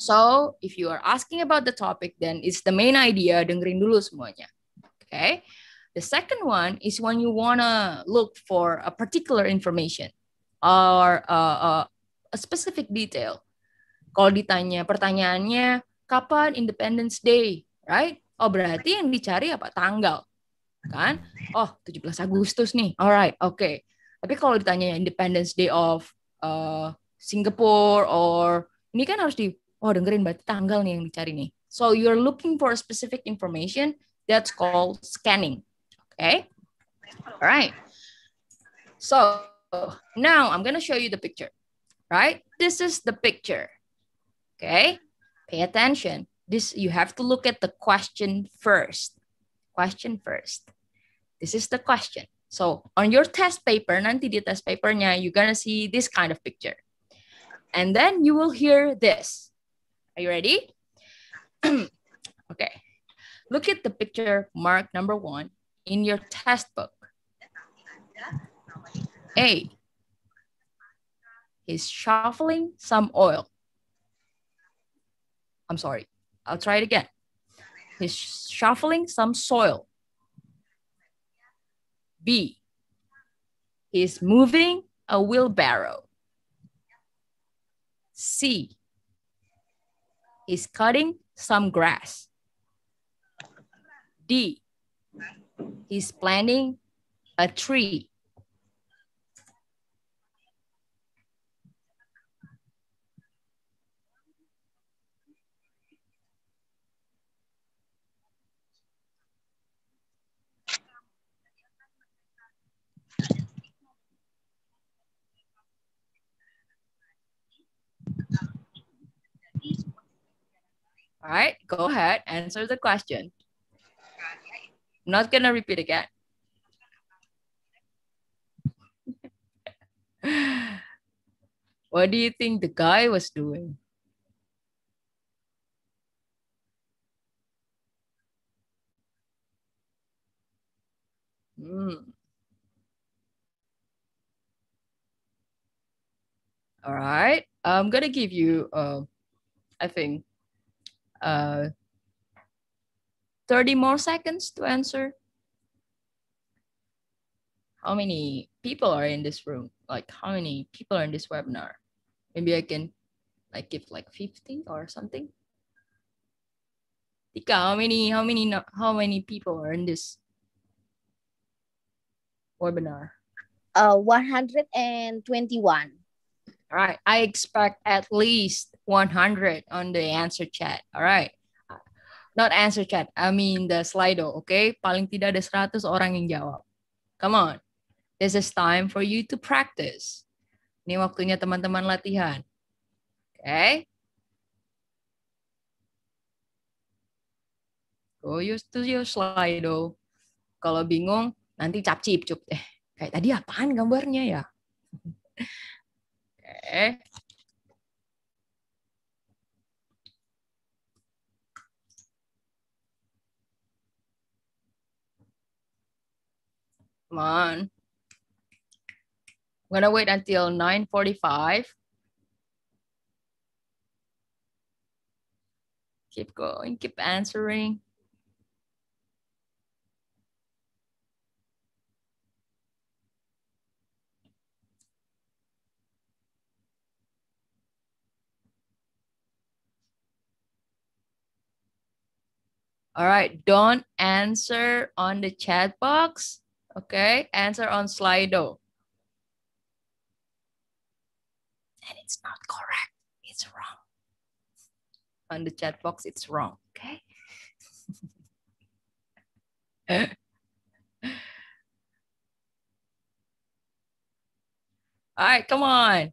So if you are asking about the topic, then it's the main idea. Dengerin dulu semuanya. Okay. The second one is when you wanna look for a particular information or a, a, a specific detail. Kalau ditanya pertanyaannya kapan Independence Day, right? Oh berarti yang dicari apa tanggal kan? Oh, 17 Agustus nih. Alright, oke. Okay. Tapi kalau ditanya Independence Day of uh, Singapore or ini kan harus di oh dengerin berarti tanggal nih yang dicari nih. So you're looking for a specific information that's called scanning. Okay? Alright. So now I'm gonna show you the picture. Right? This is the picture. Okay? Pay attention. This you have to look at the question first. question first. This is the question. So on your test paper, nanti di test papernya, you're gonna see this kind of picture. And then you will hear this. Are you ready? [CLEARS THROAT] okay. Look at the picture mark number one in your test book. A. He's shuffling some oil. I'm sorry. I'll try it again. He's shuffling some soil. B. He's moving a wheelbarrow. C. He's cutting some grass. D. He's planting a tree. All right, go ahead, answer the question. I'm not gonna repeat again. [LAUGHS] what do you think the guy was doing? Mm. All right, I'm gonna give you, uh, I think, uh, 30 more seconds to answer. How many people are in this room? Like how many people are in this webinar? Maybe I can like give like 50 or something. Tika, how many, how many, how many people are in this webinar? Uh, 121. right. I expect at least 100 on the answer chat. All right. Not answer chat. I mean the Slido. Okay. Paling tidak ada 100 orang yang jawab. Come on. This is time for you to practice. Ini waktunya teman-teman latihan. Oke. Okay. Go use to your Slido. Kalau bingung, nanti capcip cup deh. Kayak tadi apaan gambarnya ya? [LAUGHS] Okay. Come on. I'm gonna wait until 9.45. Keep going, keep answering. All right, don't answer on the chat box. Okay, answer on Slido. And it's not correct, it's wrong. On the chat box, it's wrong, okay? [LAUGHS] All right, come on.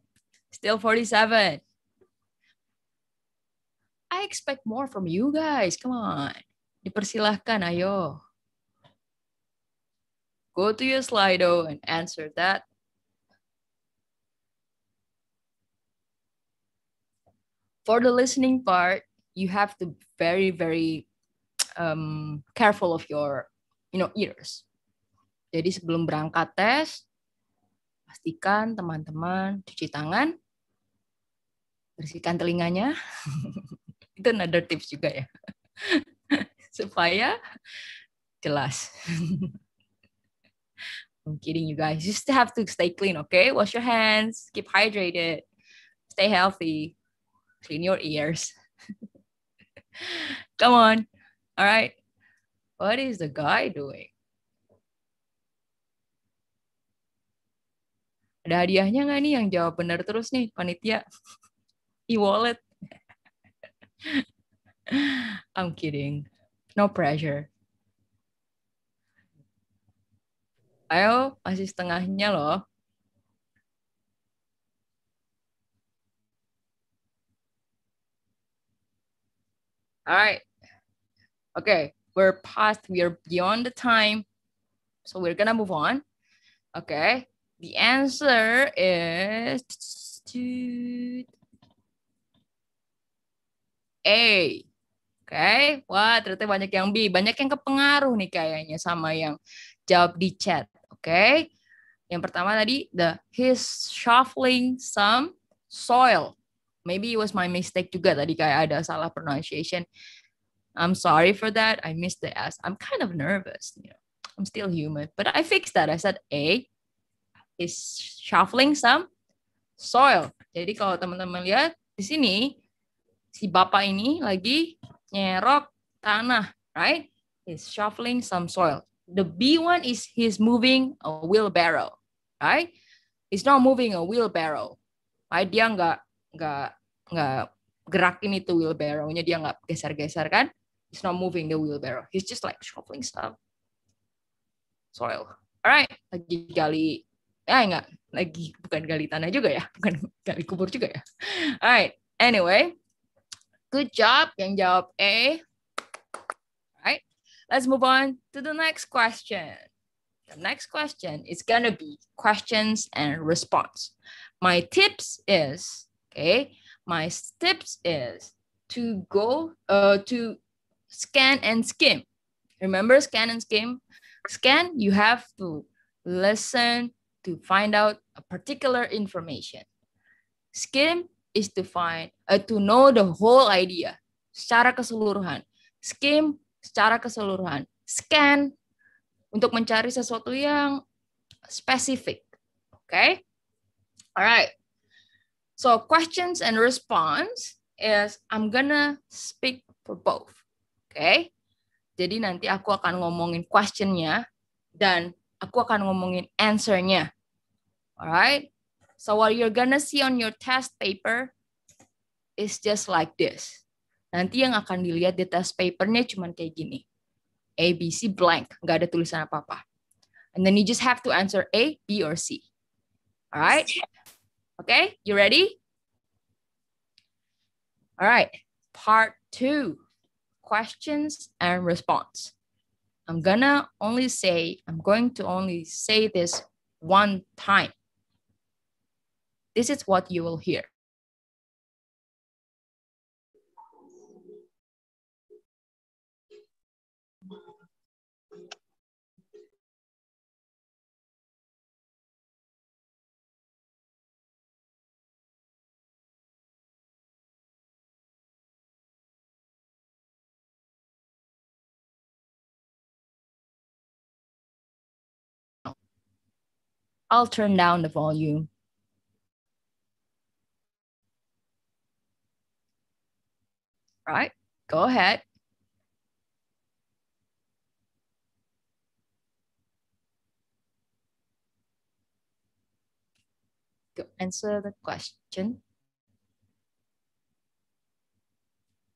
Still 47. I expect more from you guys. Come on. Dipersilahkan, ayo. Go to your Slido and answer that. For the listening part, you have to very, very um, careful of your, you know, ears. Jadi sebelum berangkat tes, pastikan teman-teman cuci tangan, bersihkan telinganya. [LAUGHS] Itu another tips juga ya. [LAUGHS] supaya jelas. [LAUGHS] I'm kidding you guys. You just have to stay clean, okay? Wash your hands, keep hydrated, stay healthy, clean your ears. [LAUGHS] Come on. All right. What is the guy doing? Ada hadiahnya nggak nih yang jawab benar terus nih, panitia? [LAUGHS] E-wallet. I'm kidding. No pressure. Ayo, masih setengahnya loh. All right. Okay, we're past, we are beyond the time. So we're gonna move on. Okay, the answer is A. okay? wah ternyata banyak yang B, banyak yang kepengaruh nih kayaknya sama yang jawab di chat, oke? Okay? Yang pertama tadi the he's shuffling some soil. Maybe it was my mistake juga tadi kayak ada salah pronunciation. I'm sorry for that. I missed the S. I'm kind of nervous, you know. I'm still human, but I fixed that. I said A is shuffling some soil. Jadi kalau teman-teman lihat di sini si bapak ini lagi nyerok tanah, right? He's shuffling some soil. The B one is he's moving a wheelbarrow, right? He's not moving a wheelbarrow. Right? Dia nggak nggak nggak gerakin itu wheelbarrownya dia nggak geser-geser kan? He's not moving the wheelbarrow. He's just like shuffling stuff. Soil. Alright, lagi gali ya enggak lagi bukan gali tanah juga ya, [LAUGHS] bukan gali kubur juga ya. Alright, anyway, Good job. Yang jawab A. Eh? All right. Let's move on to the next question. The next question is going to be questions and response. My tips is, okay, my tips is to go uh, to scan and skim. Remember scan and skim? Scan, you have to listen to find out a particular information. Skim, is to find, uh, to know the whole idea secara keseluruhan. Skim secara keseluruhan. Scan untuk mencari sesuatu yang spesifik. Oke? Okay? Alright. So questions and response is I'm gonna speak for both. Oke? Okay? Jadi nanti aku akan ngomongin questionnya dan aku akan ngomongin answernya. Alright? So what you're gonna see on your test paper is just like this. Nanti yang akan dilihat di test papernya cuma kayak gini. A, B, C, blank. Gak ada tulisan apa-apa. And then you just have to answer A, B, or C. All right? Okay, you ready? All right, part two, questions and response. I'm gonna only say, I'm going to only say this one time. This is what you will hear. I'll turn down the volume. right? Go ahead. To answer the question.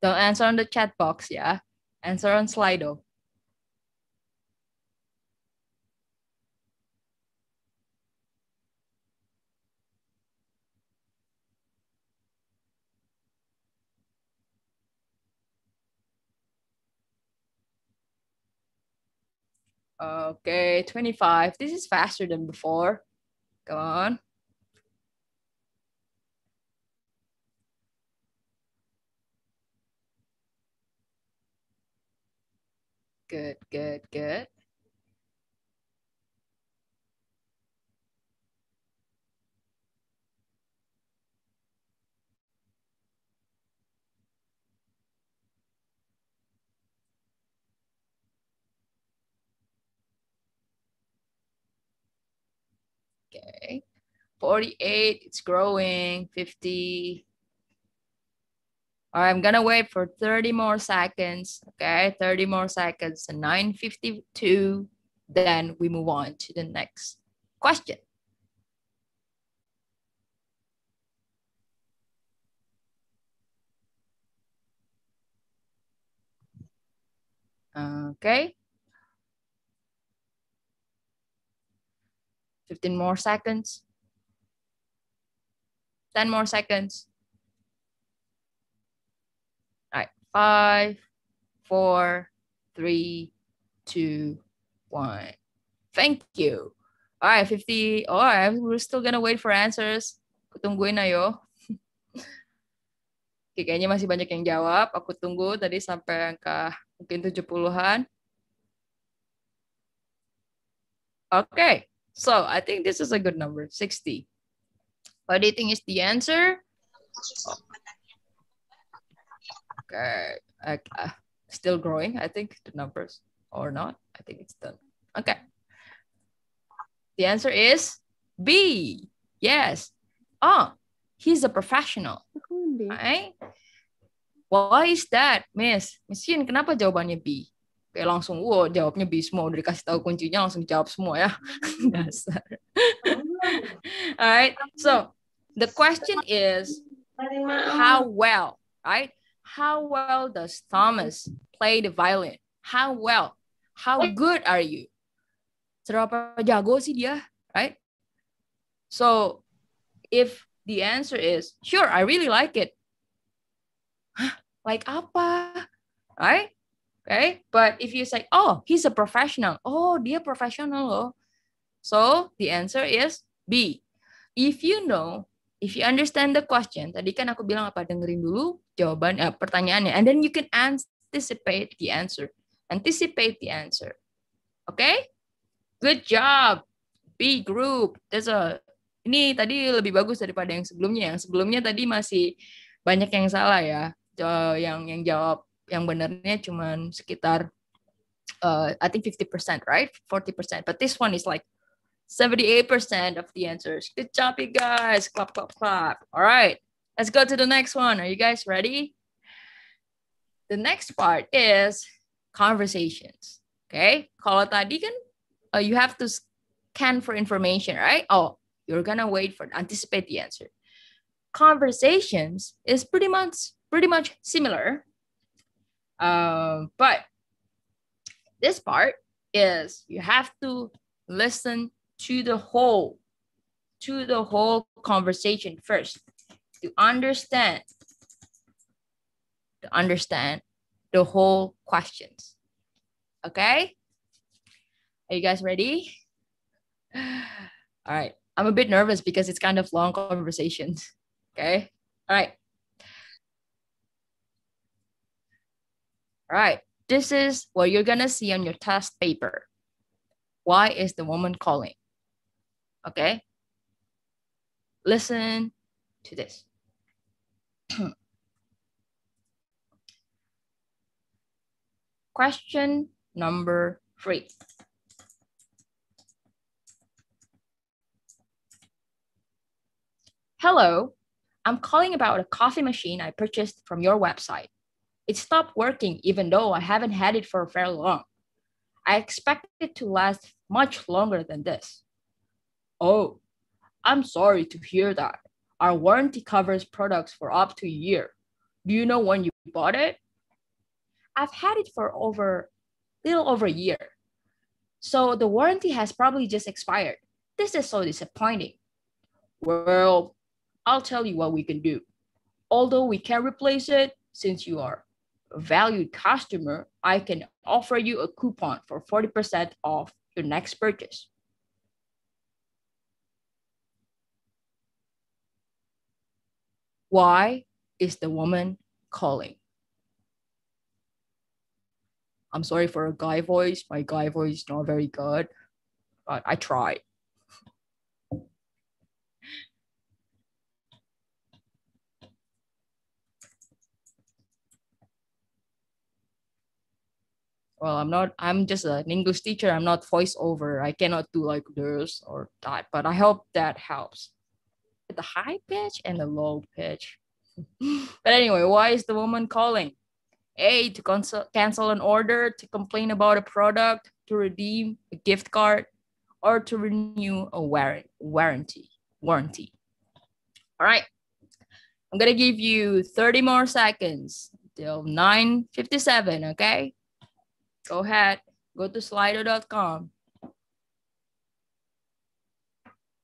Don't answer on the chat box, yeah? Answer on Slido. Okay, 25. This is faster than before. Come on. Good, good, good. Okay. 48, it's growing. 50. All right, I'm gonna wait for 30 more seconds. Okay, 30 more seconds. 952. Then we move on to the next question. Okay. 15 more seconds, 10 more seconds. All right, five, four, three, two, one. Thank you. All right, 50. All right, we're still gonna wait for answers. Tungguin ayo. [LAUGHS] Oke, kayaknya masih banyak yang jawab. Aku tunggu tadi sampai angka mungkin 70-an. Oke. Okay. So I think this is a good number, 60. What do you think is the answer? Okay, uh, still growing, I think, the numbers or not. I think it's done. Okay. The answer is B. Yes. Oh, he's a professional. Right? Why is that, Miss? Miss Yin, kenapa jawabannya B? kayak langsung wow jawabnya Bismo udah dikasih tahu kuncinya langsung dijawab semua ya [LAUGHS] dasar [LAUGHS] alright so the question is how well right how well does Thomas play the violin how well how good are you seberapa jago sih dia right so if the answer is sure I really like it like apa right Okay, but if you say, oh, he's a professional. Oh, dia professional loh. So the answer is B. If you know, if you understand the question, tadi kan aku bilang apa? Dengerin dulu jawaban eh, pertanyaannya, and then you can anticipate the answer. Anticipate the answer. Okay, good job. B group. That's a ini tadi lebih bagus daripada yang sebelumnya. Yang sebelumnya tadi masih banyak yang salah ya, yang yang jawab yang benernya cuman sekitar uh, I think 50%, right? 40%. But this one is like 78% of the answers. Good job, you guys. Clap, clap, clap. All right. Let's go to the next one. Are you guys ready? The next part is conversations. Okay. Kalau tadi kan uh, you have to scan for information, right? Oh, you're gonna wait for anticipate the answer. Conversations is pretty much pretty much similar um, but this part is you have to listen to the whole, to the whole conversation first to understand, to understand the whole questions. Okay? Are you guys ready? [SIGHS] All right. I'm a bit nervous because it's kind of long conversations. Okay? All right. All right, this is what you're gonna see on your test paper. Why is the woman calling? Okay, listen to this. [CLEARS THROAT] Question number three. Hello, I'm calling about a coffee machine I purchased from your website. It stopped working even though I haven't had it for very long. I expect it to last much longer than this. Oh, I'm sorry to hear that. Our warranty covers products for up to a year. Do you know when you bought it? I've had it for over little over a year. So the warranty has probably just expired. This is so disappointing. Well, I'll tell you what we can do. Although we can't replace it since you are valued customer, I can offer you a coupon for 40% off your next purchase. Why is the woman calling? I'm sorry for a guy voice. My guy voice is not very good, but I tried. well i'm not i'm just an english teacher i'm not voiceover i cannot do like this or that but i hope that helps the high pitch and the low pitch [LAUGHS] but anyway why is the woman calling a to cancel cancel an order to complain about a product to redeem a gift card or to renew a warrant warranty warranty all right i'm gonna give you 30 more seconds till 9:57 okay go ahead, go to slido.com.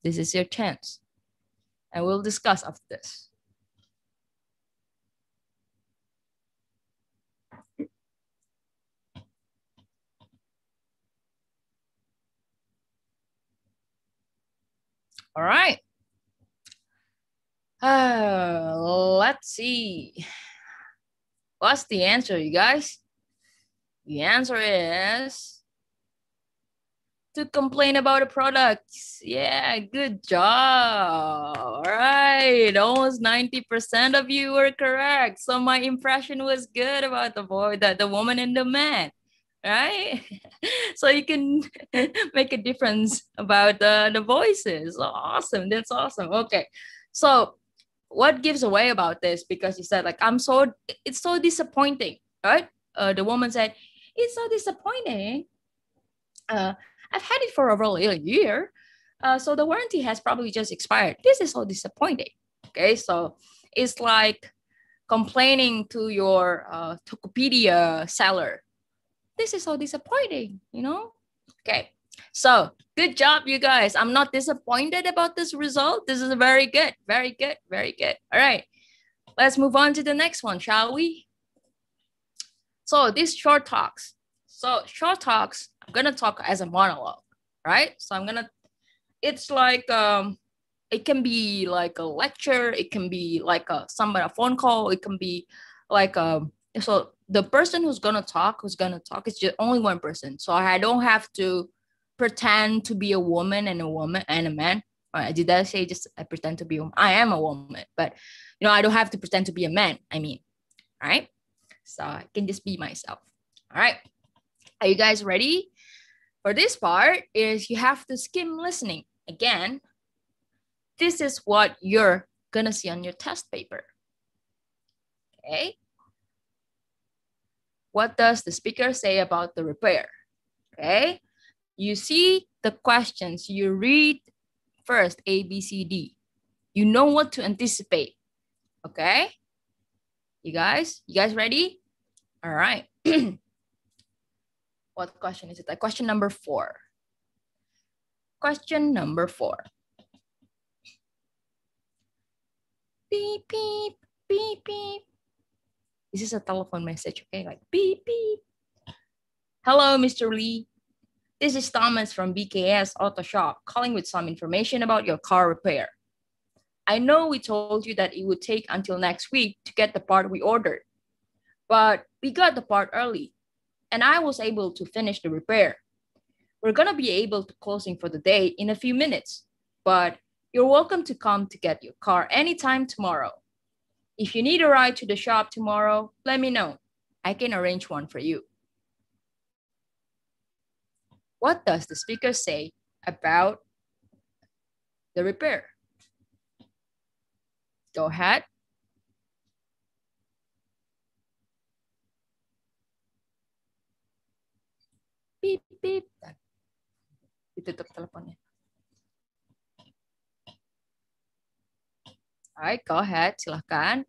This is your chance. And we'll discuss after this. All right. Uh, let's see. What's the answer, you guys? The answer is to complain about the products. Yeah, good job. All right, almost 90% of you were correct. So my impression was good about the boy, the, the woman and the man, right? [LAUGHS] so you can [LAUGHS] make a difference about the the voices. Awesome, that's awesome. Okay, so what gives away about this? Because you said like, I'm so, it's so disappointing, right? Uh, the woman said, it's so disappointing. Uh, I've had it for over a year. Uh, so the warranty has probably just expired. This is so disappointing. Okay, so it's like complaining to your uh, Tokopedia seller. This is so disappointing, you know? Okay, so good job, you guys. I'm not disappointed about this result. This is very good, very good, very good. All right, let's move on to the next one, shall we? So these short talks. So short talks, I'm gonna talk as a monologue, right? So I'm gonna, it's like um, it can be like a lecture, it can be like a somebody a phone call, it can be like um. So the person who's gonna talk, who's gonna talk, is just only one person. So I don't have to pretend to be a woman and a woman and a man. Right, uh, did I say just I pretend to be? I am a woman, but you know I don't have to pretend to be a man. I mean, right? So I can just be myself. All right. Are you guys ready? For this part is you have to skim listening. Again, this is what you're gonna see on your test paper. Okay. What does the speaker say about the repair? Okay. You see the questions, you read first A, B, C, D. You know what to anticipate. Okay. You guys, you guys ready? All right. [CLEARS THROAT] what question is it? Like question number four. Question number four. Beep, beep, beep, beep. This is a telephone message, okay? Like beep, beep. Hello, Mr. Lee. This is Thomas from BKS Auto Shop calling with some information about your car repair. I know we told you that it would take until next week to get the part we ordered, but we got the part early and I was able to finish the repair. We're going to be able to closing for the day in a few minutes, but you're welcome to come to get your car anytime tomorrow. If you need a ride to the shop tomorrow, let me know. I can arrange one for you. What does the speaker say about the repair? Go ahead. Beep, beep. Ditutup teleponnya. Alright, go ahead. Silahkan.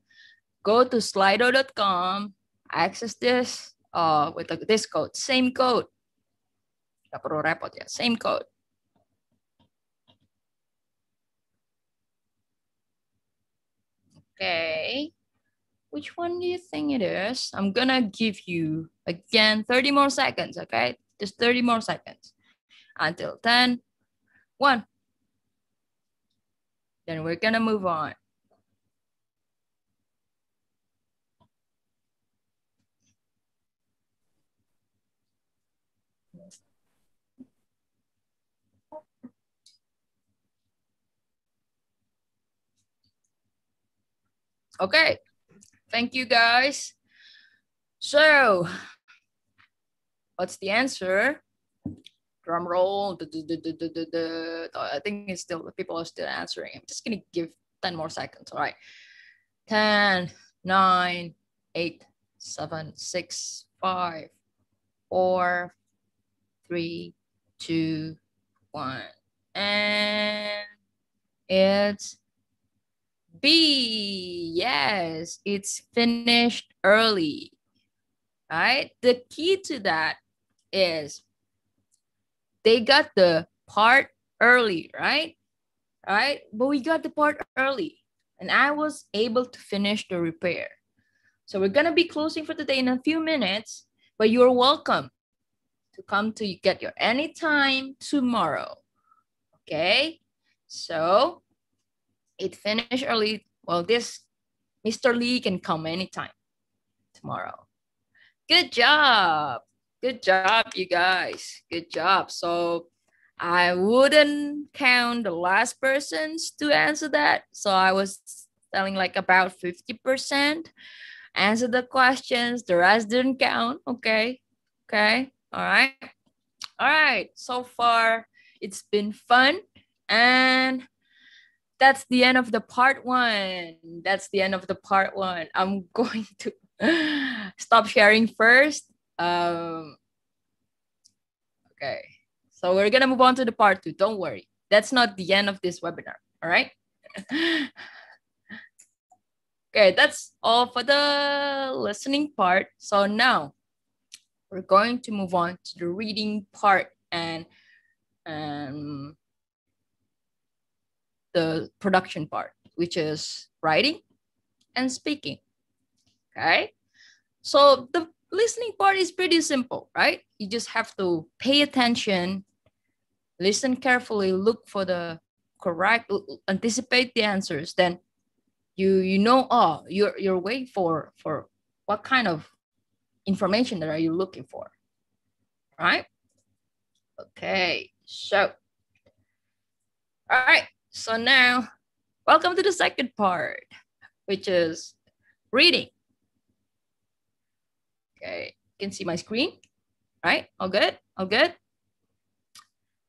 Go to slido.com. Access this uh, with this code. Same code. Gak perlu repot ya. Same code. Okay. Which one do you think it is? I'm gonna give you again 30 more seconds, okay? Just 30 more seconds until 10, one. Then we're gonna move on. Okay. Thank you guys. So what's the answer? Drum roll. I think it's still people are still answering. I'm just gonna give 10 more seconds. All right. 10, 9, 8, 7, 6, 5, 4, 3, 2, 1. And it's B, yes, it's finished early. Right. The key to that is they got the part early, right? All right? But we got the part early, and I was able to finish the repair. So we're going to be closing for today in a few minutes, but you're welcome to come to get your anytime tomorrow. Okay? So it finished early, well, this Mr. Lee can come anytime tomorrow. Good job. Good job, you guys. Good job. So I wouldn't count the last persons to answer that. So I was telling like about 50%. Answer the questions. The rest didn't count. Okay. Okay. All right. All right. So far, it's been fun. And that's the end of the part one. That's the end of the part one. I'm [LAUGHS] going to stop sharing first. Um, okay. So we're going to move on to the part two. Don't worry. That's not the end of this webinar. All right. [LAUGHS] okay. That's all for the listening part. So now we're going to move on to the reading part and um, the production part, which is writing and speaking. Okay. So the listening part is pretty simple, right? You just have to pay attention, listen carefully, look for the correct, anticipate the answers. Then you you know oh you're you're waiting for for what kind of information that are you looking for, right? Okay, so all right. So now, welcome to the second part, which is reading. Okay, you can see my screen, right? All good? All good?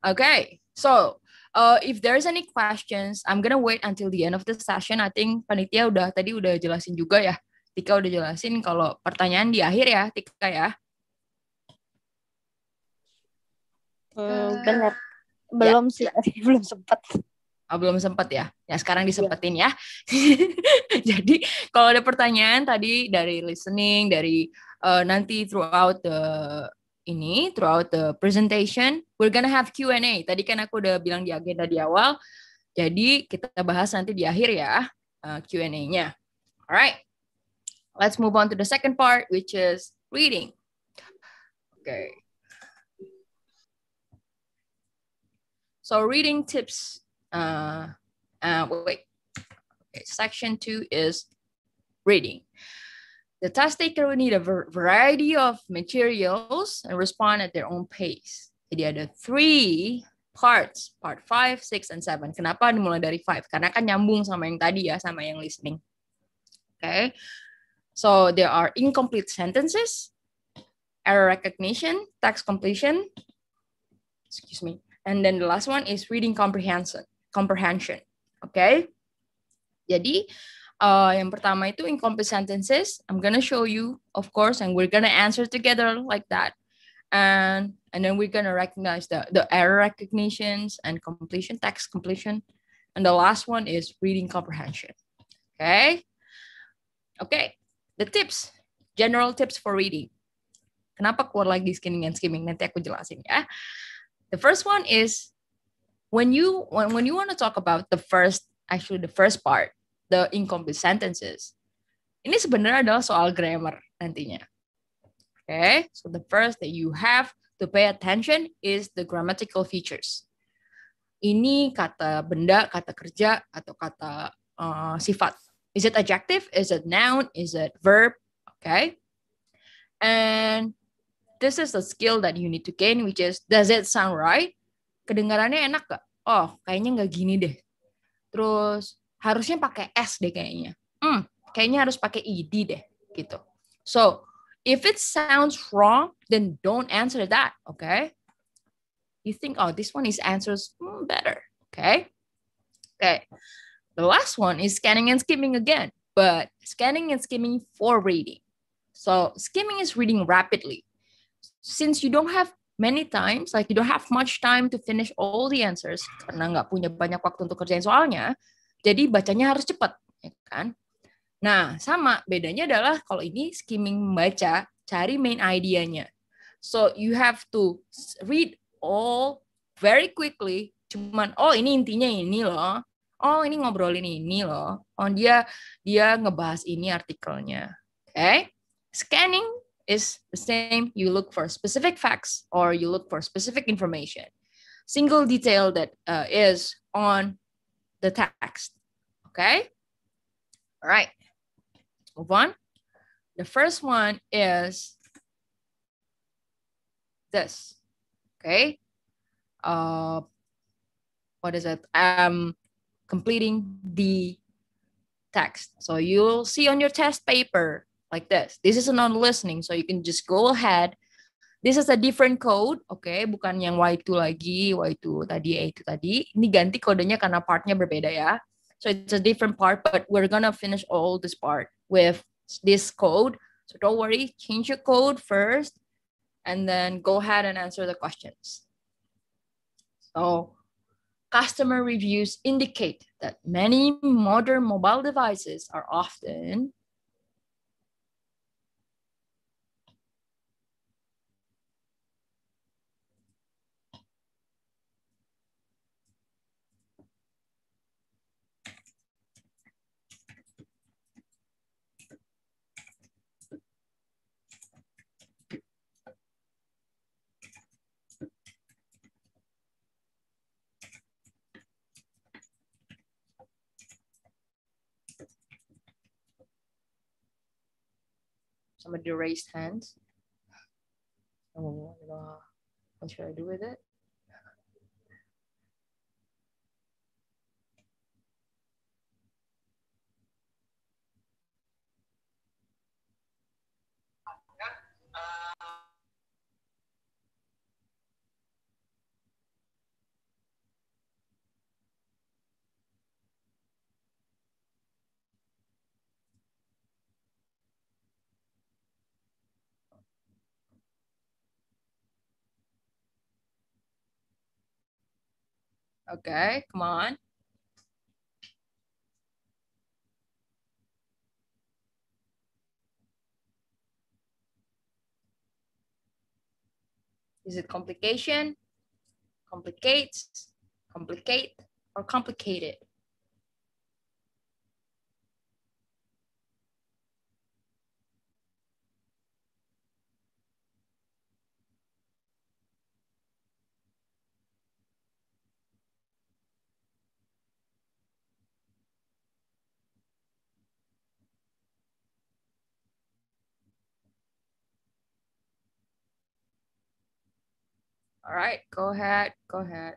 Okay, so uh, if there's any questions, I'm gonna wait until the end of the session. I think panitia udah tadi udah jelasin juga ya. Tika udah jelasin kalau pertanyaan di akhir ya, Tika ya. Hmm, benar. Ya. Belum ya. sih, [LAUGHS] belum sempat. Oh, belum sempat ya. Ya sekarang iya. disempetin ya. [LAUGHS] Jadi kalau ada pertanyaan tadi dari listening, dari uh, nanti throughout the ini, throughout the presentation, we're gonna have Q&A. Tadi kan aku udah bilang di agenda di awal. Jadi kita bahas nanti di akhir ya uh, eh, Q&A-nya. Alright, let's move on to the second part, which is reading. Okay. So reading tips uh, uh, wait, okay, section two is reading. The test taker will need a variety of materials and respond at their own pace. Jadi ada three parts, part 5, 6, and 7. Kenapa dimulai dari 5? Karena kan nyambung sama yang tadi ya, sama yang listening. Okay. So there are incomplete sentences, error recognition, text completion, excuse me. And then the last one is reading comprehension. comprehension. Oke. Okay? Jadi uh, yang pertama itu incomplete sentences, I'm gonna show you, of course, and we're gonna answer together like that. And and then we're gonna recognize the, the error recognitions and completion, text completion. And the last one is reading comprehension. Okay. Okay, the tips, general tips for reading. Kenapa keluar lagi skimming and skimming? Nanti aku jelasin ya. The first one is when you when, when you want to talk about the first actually the first part the incomplete sentences ini sebenarnya adalah soal grammar nantinya okay? so the first that you have to pay attention is the grammatical features ini kata benda kata kerja atau kata uh, sifat is it adjective is it noun is it verb okay and this is the skill that you need to gain which is does it sound right kedengarannya enak gak? Oh, kayaknya nggak gini deh. Terus harusnya pakai S deh kayaknya. Hmm, kayaknya harus pakai id deh gitu. So, if it sounds wrong, then don't answer that, okay? You think, oh, this one is answers hmm, better, okay? Okay. The last one is scanning and skimming again, but scanning and skimming for reading. So, skimming is reading rapidly. Since you don't have many times like you don't have much time to finish all the answers karena nggak punya banyak waktu untuk kerjain soalnya jadi bacanya harus cepat ya kan nah sama bedanya adalah kalau ini skimming membaca cari main idenya so you have to read all very quickly cuman oh ini intinya ini loh oh ini ngobrolin ini loh oh dia dia ngebahas ini artikelnya oke okay? scanning is the same. You look for specific facts or you look for specific information, single detail that uh, is on the text. Okay. All move on. The first one is this. Okay. Uh, what is it? Um, completing the text. So you'll see on your test paper like this. This is a non listening, so you can just go ahead. This is a different code, oke, okay? bukan yang Y2 lagi, Y2 tadi, A2 tadi. Ini ganti kodenya karena partnya berbeda ya. So it's a different part, but we're gonna finish all this part with this code. So don't worry, change your code first, and then go ahead and answer the questions. So customer reviews indicate that many modern mobile devices are often somebody raised hands. what should I do with it? Uh, Okay, come on. Is it complication, complicates, complicate, or complicated? All right, go ahead, go ahead.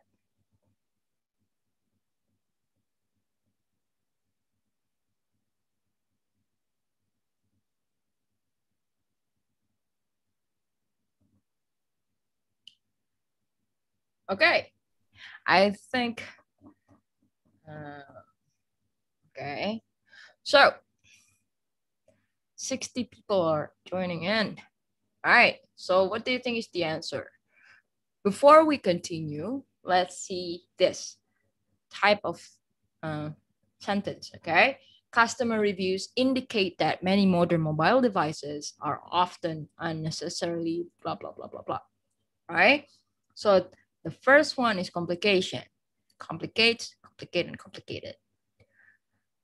Okay, I think, uh, okay. So 60 people are joining in. All right, so what do you think is the answer? Before we continue, let's see this type of uh, sentence, okay? Customer reviews indicate that many modern mobile devices are often unnecessarily blah, blah, blah, blah, blah, Right. So the first one is complication. Complicates, complicate, and complicated.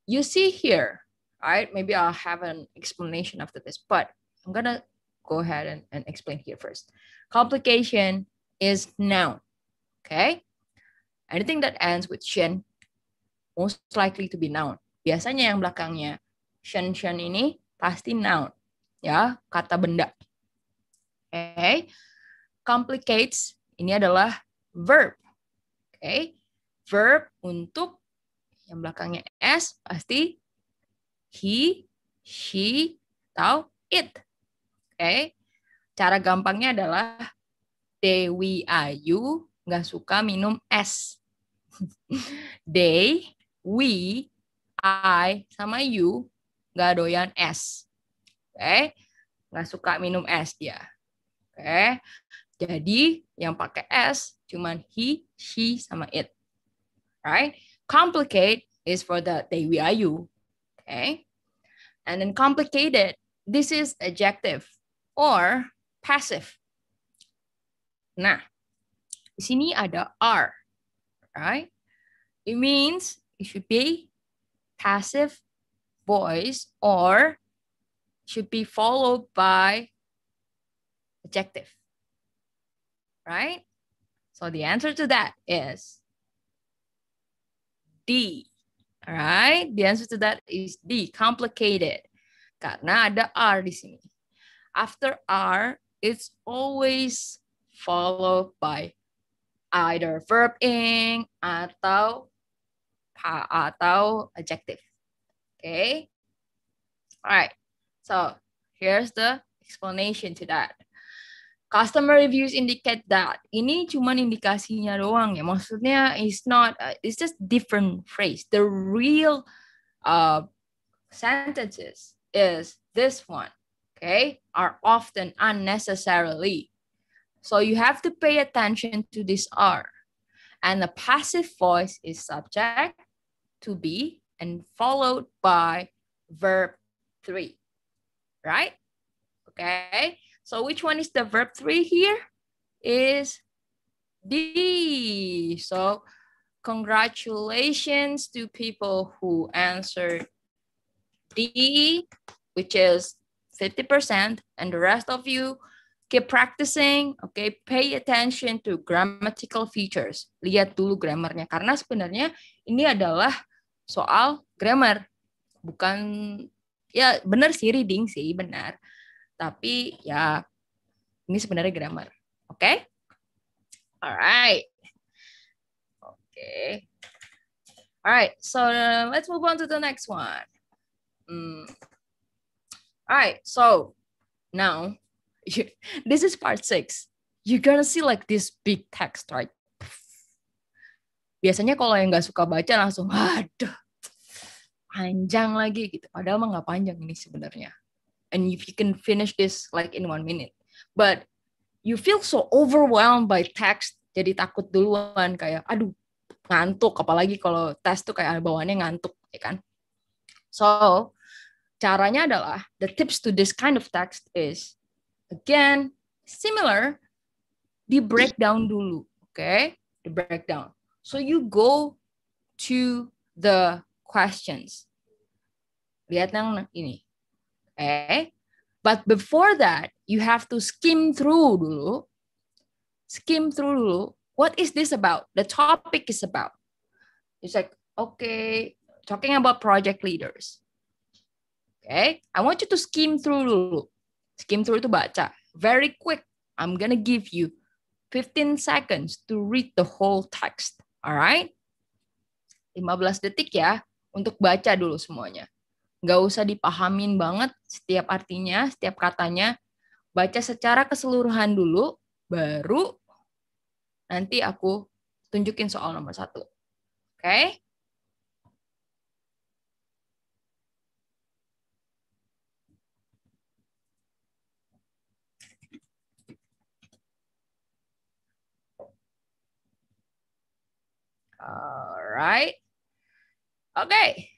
You see here, Right. maybe I'll have an explanation after this, but I'm gonna go ahead and, and explain here first. Complication is noun. Okay? Anything that ends with shen most likely to be noun. Biasanya yang belakangnya shen shen ini pasti noun, ya kata benda. okay. complicates ini adalah verb. okay. verb untuk yang belakangnya s pasti he, she, atau it. okay. cara gampangnya adalah Dewi Ayu nggak suka minum es. Day, [LAUGHS] we, I sama you nggak doyan es. Oke, okay? nggak suka minum es dia. Oke, okay? jadi yang pakai es cuman he, she sama it. Right? Complicate is for the they, we, are you. Okay? And then complicated, this is adjective or passive. Nah, di sini ada are, right? It means it should be passive voice or should be followed by adjective, right? So the answer to that is D, all right? The answer to that is D, complicated. Karena ada R di sini. After R, it's always followed by either verb ing atau atau adjective. Okay. All right. So here's the explanation to that. Customer reviews indicate that ini cuma indikasinya doang ya. Maksudnya it's not uh, it's just different phrase. The real uh, sentences is this one. Okay, are often unnecessarily so you have to pay attention to this R. And the passive voice is subject to be and followed by verb three, right? Okay. So which one is the verb three here? Is D. So congratulations to people who answered D, which is 50%, and the rest of you Keep practicing, oke, okay? pay attention to grammatical features. Lihat dulu grammarnya, karena sebenarnya ini adalah soal grammar. Bukan, ya benar sih reading sih, benar. Tapi ya ini sebenarnya grammar, oke? Okay? Alright. Oke. Okay. Alright, so let's move on to the next one. Hmm. Alright, so now you, this is part six. You're gonna see like this big text, right? Biasanya kalau yang nggak suka baca langsung, aduh, panjang lagi gitu. Padahal mah nggak panjang ini sebenarnya. And if you can finish this like in one minute, but you feel so overwhelmed by text, jadi takut duluan kayak, aduh, ngantuk. Apalagi kalau tes tuh kayak bawaannya ngantuk, ya kan? So caranya adalah the tips to this kind of text is Again, similar, The breakdown dulu, okay? The breakdown. So you go to the questions. Lihat yang ini. Okay? But before that, you have to skim through dulu. Skim through dulu. What is this about? The topic is about. It's like, okay, talking about project leaders. Okay? I want you to skim through dulu. Skim through itu baca. Very quick. I'm gonna give you 15 seconds to read the whole text. Alright? 15 detik ya untuk baca dulu semuanya. Gak usah dipahamin banget setiap artinya, setiap katanya. Baca secara keseluruhan dulu, baru nanti aku tunjukin soal nomor satu. Oke? Okay? All right. Okay.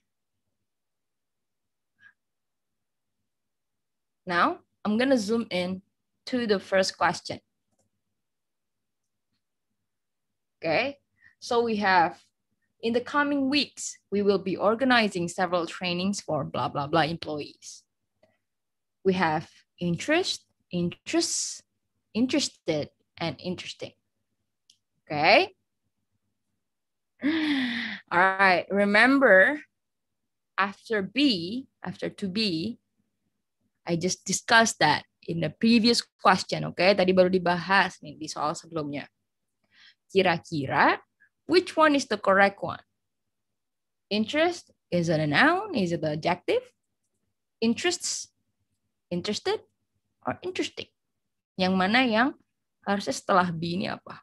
Now I'm gonna zoom in to the first question. Okay, so we have, in the coming weeks, we will be organizing several trainings for blah, blah, blah employees. We have interest, interests, interested, and interesting. Okay, All right, remember after B, after to be, I just discussed that in the previous question, oke? Okay? Tadi baru dibahas nih di soal sebelumnya. Kira-kira which one is the correct one? Interest is it a noun? Is it an adjective? Interests, interested, or interesting? Yang mana yang harusnya setelah B ini apa?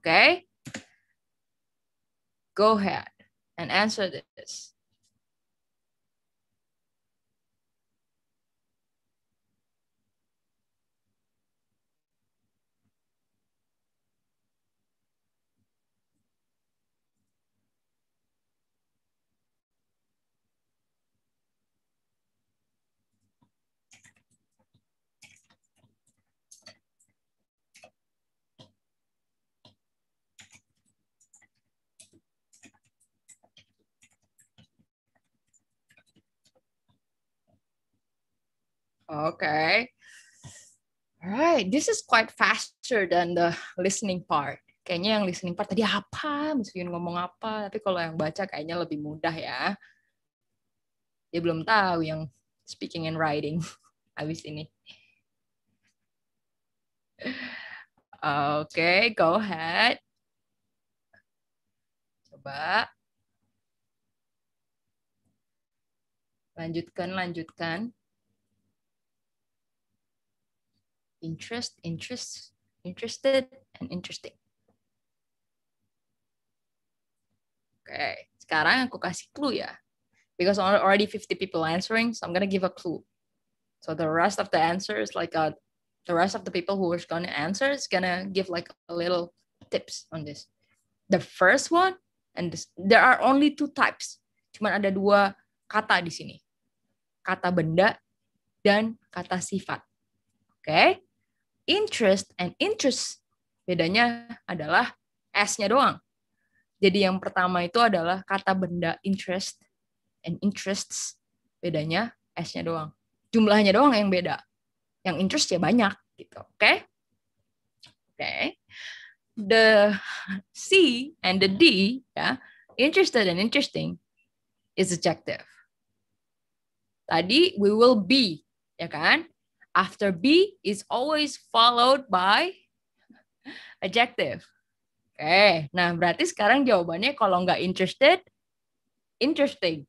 Oke, okay? Go ahead and answer this. Okay. All right, this is quite faster than the listening part. Kayaknya yang listening part tadi apa, Misalnya ngomong apa, tapi kalau yang baca kayaknya lebih mudah ya. Dia belum tahu yang speaking and writing [LAUGHS] habis ini. Okay, go ahead. Coba. Lanjutkan, lanjutkan. interest, interest, interested, and interesting. Okay, sekarang aku kasih clue ya. Because already 50 people answering, so I'm gonna give a clue. So the rest of the answers, like a, uh, the rest of the people who are gonna answer is gonna give like a little tips on this. The first one, and this, there are only two types. Cuman ada dua kata di sini. Kata benda dan kata sifat. Oke, okay? interest and interest bedanya adalah S-nya doang. Jadi yang pertama itu adalah kata benda interest and interests bedanya S-nya doang. Jumlahnya doang yang beda. Yang interest ya banyak gitu. Oke? Okay? Oke. Okay. The C and the D ya, interested and interesting is adjective. Tadi we will be, ya kan? After be is always followed by adjective. Oke, okay. nah berarti sekarang jawabannya kalau nggak interested, interesting.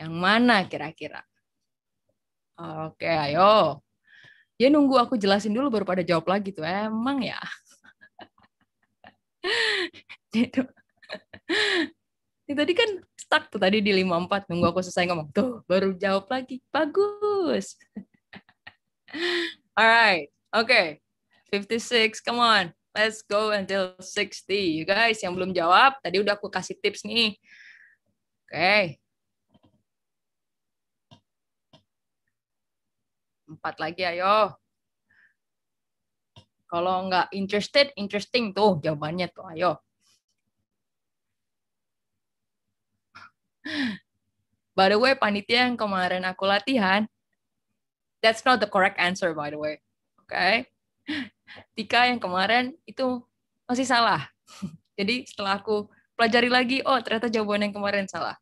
Yang mana kira-kira? Oke, okay, ayo. Ya nunggu aku jelasin dulu baru pada jawab lagi tuh. Emang ya? [LAUGHS] Ini tadi kan stuck tuh tadi di 54 nunggu aku selesai ngomong. Tuh, baru jawab lagi. Bagus. [LAUGHS] Alright, okay. 56, come on. Let's go until 60. You guys yang belum jawab, tadi udah aku kasih tips nih. Oke. Okay. Empat lagi, ayo. Kalau nggak interested, interesting tuh jawabannya tuh, ayo. [LAUGHS] By the way, panitia yang kemarin aku latihan, That's not the correct answer by the way. Oke. Okay? [GASPS] Tika yang kemarin itu masih salah. [LAUGHS] Jadi setelah aku pelajari lagi, oh ternyata jawaban yang kemarin salah.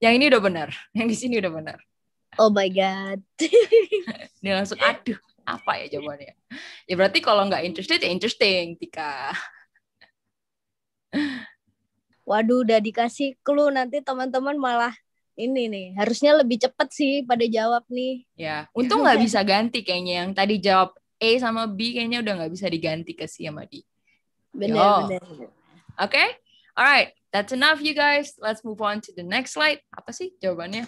Yang ini udah benar, [LAUGHS] yang di sini udah benar. Oh my god. [LAUGHS] Dia langsung aduh, apa ya jawabannya? Ya berarti kalau nggak interested ya interesting, Tika. Waduh, udah dikasih clue nanti teman-teman malah ini nih harusnya lebih cepat sih pada jawab nih ya, ya untung nggak bisa ganti kayaknya yang tadi jawab A sama B kayaknya udah nggak bisa diganti ke si sama D benar benar oke okay? alright that's enough you guys let's move on to the next slide apa sih jawabannya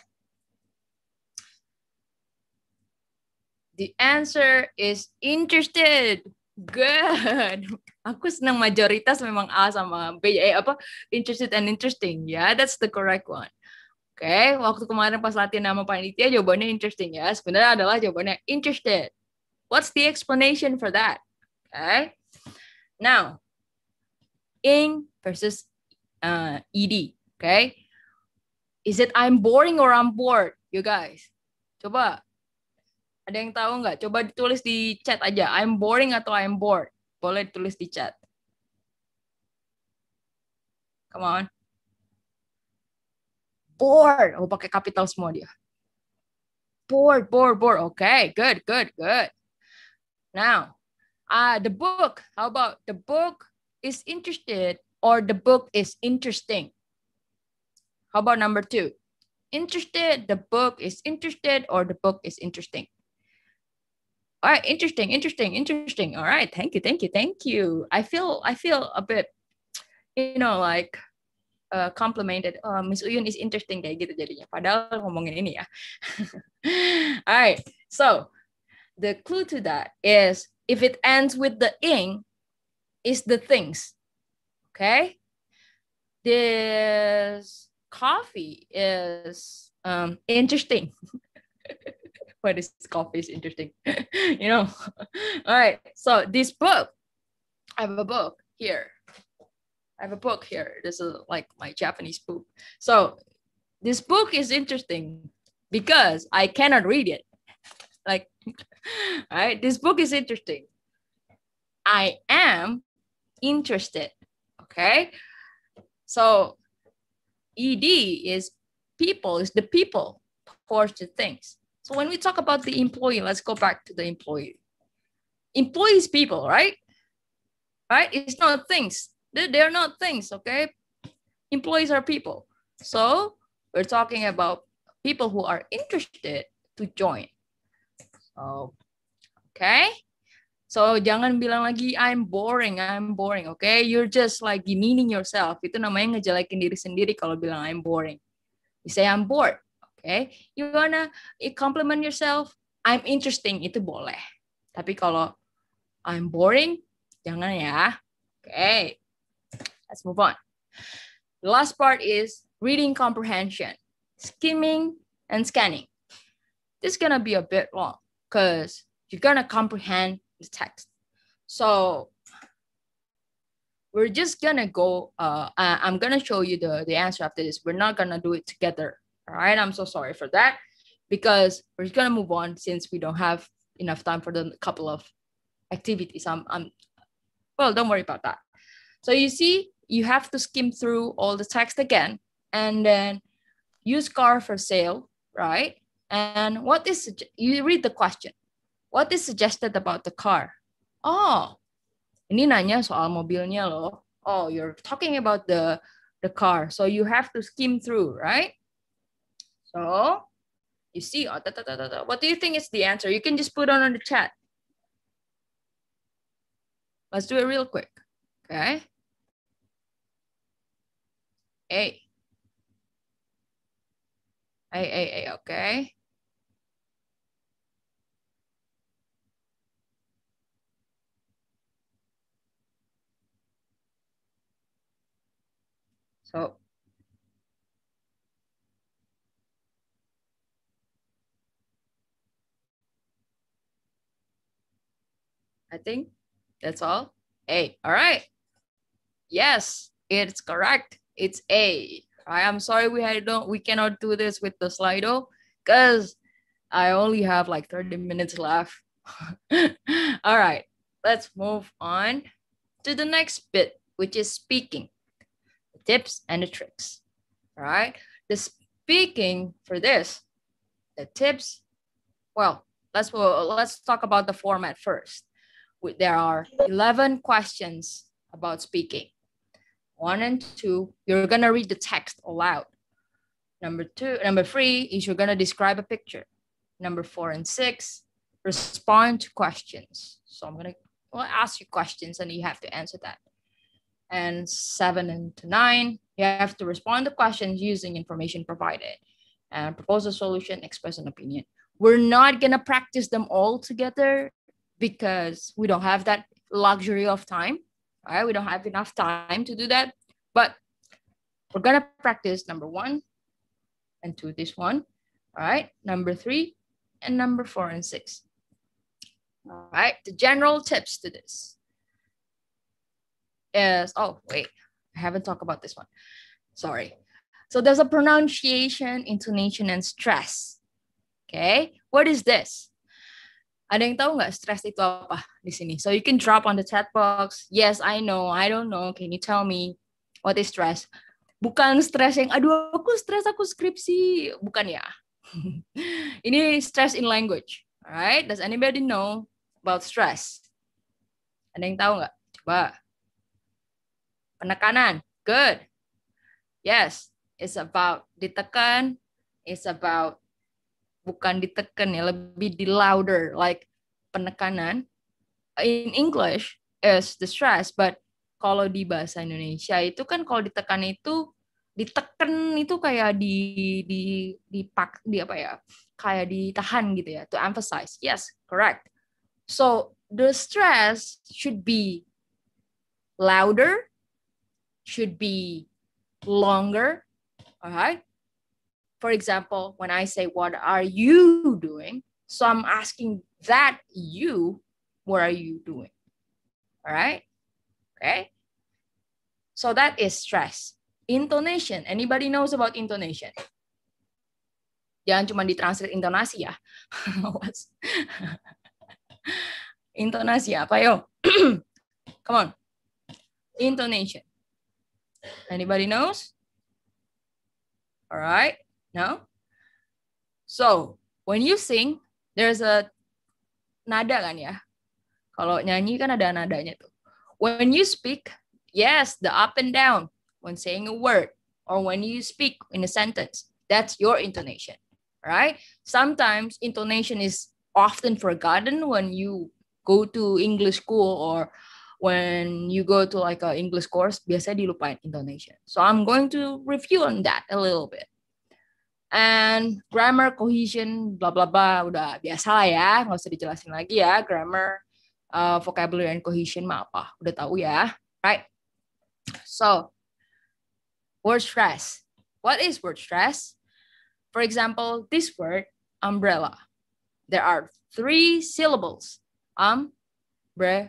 The answer is interested. Good. [LAUGHS] Aku senang majoritas memang A sama B. Eh, apa? Interested and interesting. Yeah, that's the correct one okay. waktu kemarin pas latihan nama panitia jawabannya interesting ya. Sebenarnya adalah jawabannya interested. What's the explanation for that? Okay. Now, ing versus uh, ed. Okay. Is it I'm boring or I'm bored, you guys? Coba ada yang tahu nggak? Coba ditulis di chat aja. I'm boring atau I'm bored. Boleh tulis di chat. Come on. bored. Oh, pakai capital semua dia. Poor. Poor. Poor. Okay, good, good, good. Now, uh, the book. How about the book is interested or the book is interesting? How about number two? Interested, the book is interested or the book is interesting? All right, interesting, interesting, interesting. All right, thank you, thank you, thank you. I feel I feel a bit, you know, like uh, complimented, oh, Miss Uyun is interesting kayak gitu jadinya. Padahal ngomongin ini ya. [LAUGHS] Alright, so the clue to that is if it ends with the ing, is the things. Okay, this coffee is um, interesting. [LAUGHS] what is coffee is interesting, [LAUGHS] you know. All right, so this book, I have a book here. I have a book here. This is like my Japanese book. So this book is interesting because I cannot read it. [LAUGHS] Like, [LAUGHS] right? This book is interesting. I am interested. Okay. So ED is people, is the people towards the things. So when we talk about the employee, let's go back to the employee. Employees people, right? Right? It's not things. They, they are not things, okay? Employees are people. So we're talking about people who are interested to join. So, okay? So jangan bilang lagi I'm boring, I'm boring, okay? You're just like demeaning yourself. Itu namanya ngejelekin diri sendiri kalau bilang I'm boring. You say I'm bored, okay? You wanna compliment yourself, I'm interesting, itu boleh. Tapi kalau I'm boring, jangan ya. Oke. Okay. Let's move on. The last part is reading comprehension, skimming and scanning. This is gonna be a bit long because you're gonna comprehend the text. So we're just gonna go, uh, I, am gonna show you the, the answer after this. We're not gonna do it together, all right? I'm so sorry for that because we're gonna move on since we don't have enough time for the couple of activities. I'm, I'm well, don't worry about that. So you see, you have to skim through all the text again and then use car for sale, right? And what is, you read the question. What is suggested about the car? Oh, ini nanya soal mobilnya loh. Oh, you're talking about the, the car. So you have to skim through, right? So you see, oh, da, da, da, what do you think is the answer? You can just put on on the chat. Let's do it real quick, okay? A. A, A, A, okay. So I think that's all. A. All right. Yes, it's correct it's a. am sorry we had don't we cannot do this with the Slido because I only have like 30 minutes left. [LAUGHS] All right, let's move on to the next bit, which is speaking, the tips and the tricks. All right, the speaking for this, the tips. Well, let's well, let's talk about the format first. There are 11 questions about speaking. One and two, you're gonna read the text aloud. Number two, number three is you're gonna describe a picture. Number four and six, respond to questions. So I'm gonna well, ask you questions and you have to answer that. And seven and to nine, you have to respond to questions using information provided and propose a solution, express an opinion. We're not gonna practice them all together because we don't have that luxury of time. All right, we don't have enough time to do that, but we're gonna practice number one and two, this one. All right, number three and number four and six. All right, the general tips to this is, oh, wait, I haven't talked about this one. Sorry. So there's a pronunciation, intonation, and stress. Okay, what is this? Ada yang tahu nggak stres itu apa di sini? So you can drop on the chat box. Yes, I know. I don't know. Can you tell me what is stress? Bukan stres yang aduh aku stres aku skripsi, bukan ya. [LAUGHS] Ini stress in language. Alright, does anybody know about stress? Ada yang tahu nggak? Coba. Penekanan. Good. Yes, it's about ditekan, it's about bukan diteken ya lebih di louder like penekanan in English is the stress but kalau di bahasa Indonesia itu kan kalau ditekan itu diteken itu kayak di di di pak di apa ya kayak ditahan gitu ya to emphasize yes correct so the stress should be louder should be longer alright for example, when I say, What are you doing? So I'm asking that you, what are you doing? All right. Okay. So that is stress. Intonation. Anybody knows about intonation? Jangan cuma ditranslate intonasi ya. [LAUGHS] intonasi apa yo? [CLEARS THROAT] Come on. Intonation. Anybody knows? All right. No? So, when you sing, there's a nada kan ya. Kalau nyanyi kan ada nadanya tuh. When you speak, yes, the up and down when saying a word or when you speak in a sentence, that's your intonation, right? Sometimes intonation is often forgotten when you go to English school or when you go to like an English course, biasanya dilupain intonation. So I'm going to review on that a little bit and grammar cohesion bla bla bla udah biasa lah ya nggak usah dijelasin lagi ya grammar uh, vocabulary and cohesion mah apa udah tahu ya right so word stress what is word stress for example this word umbrella there are three syllables umbrella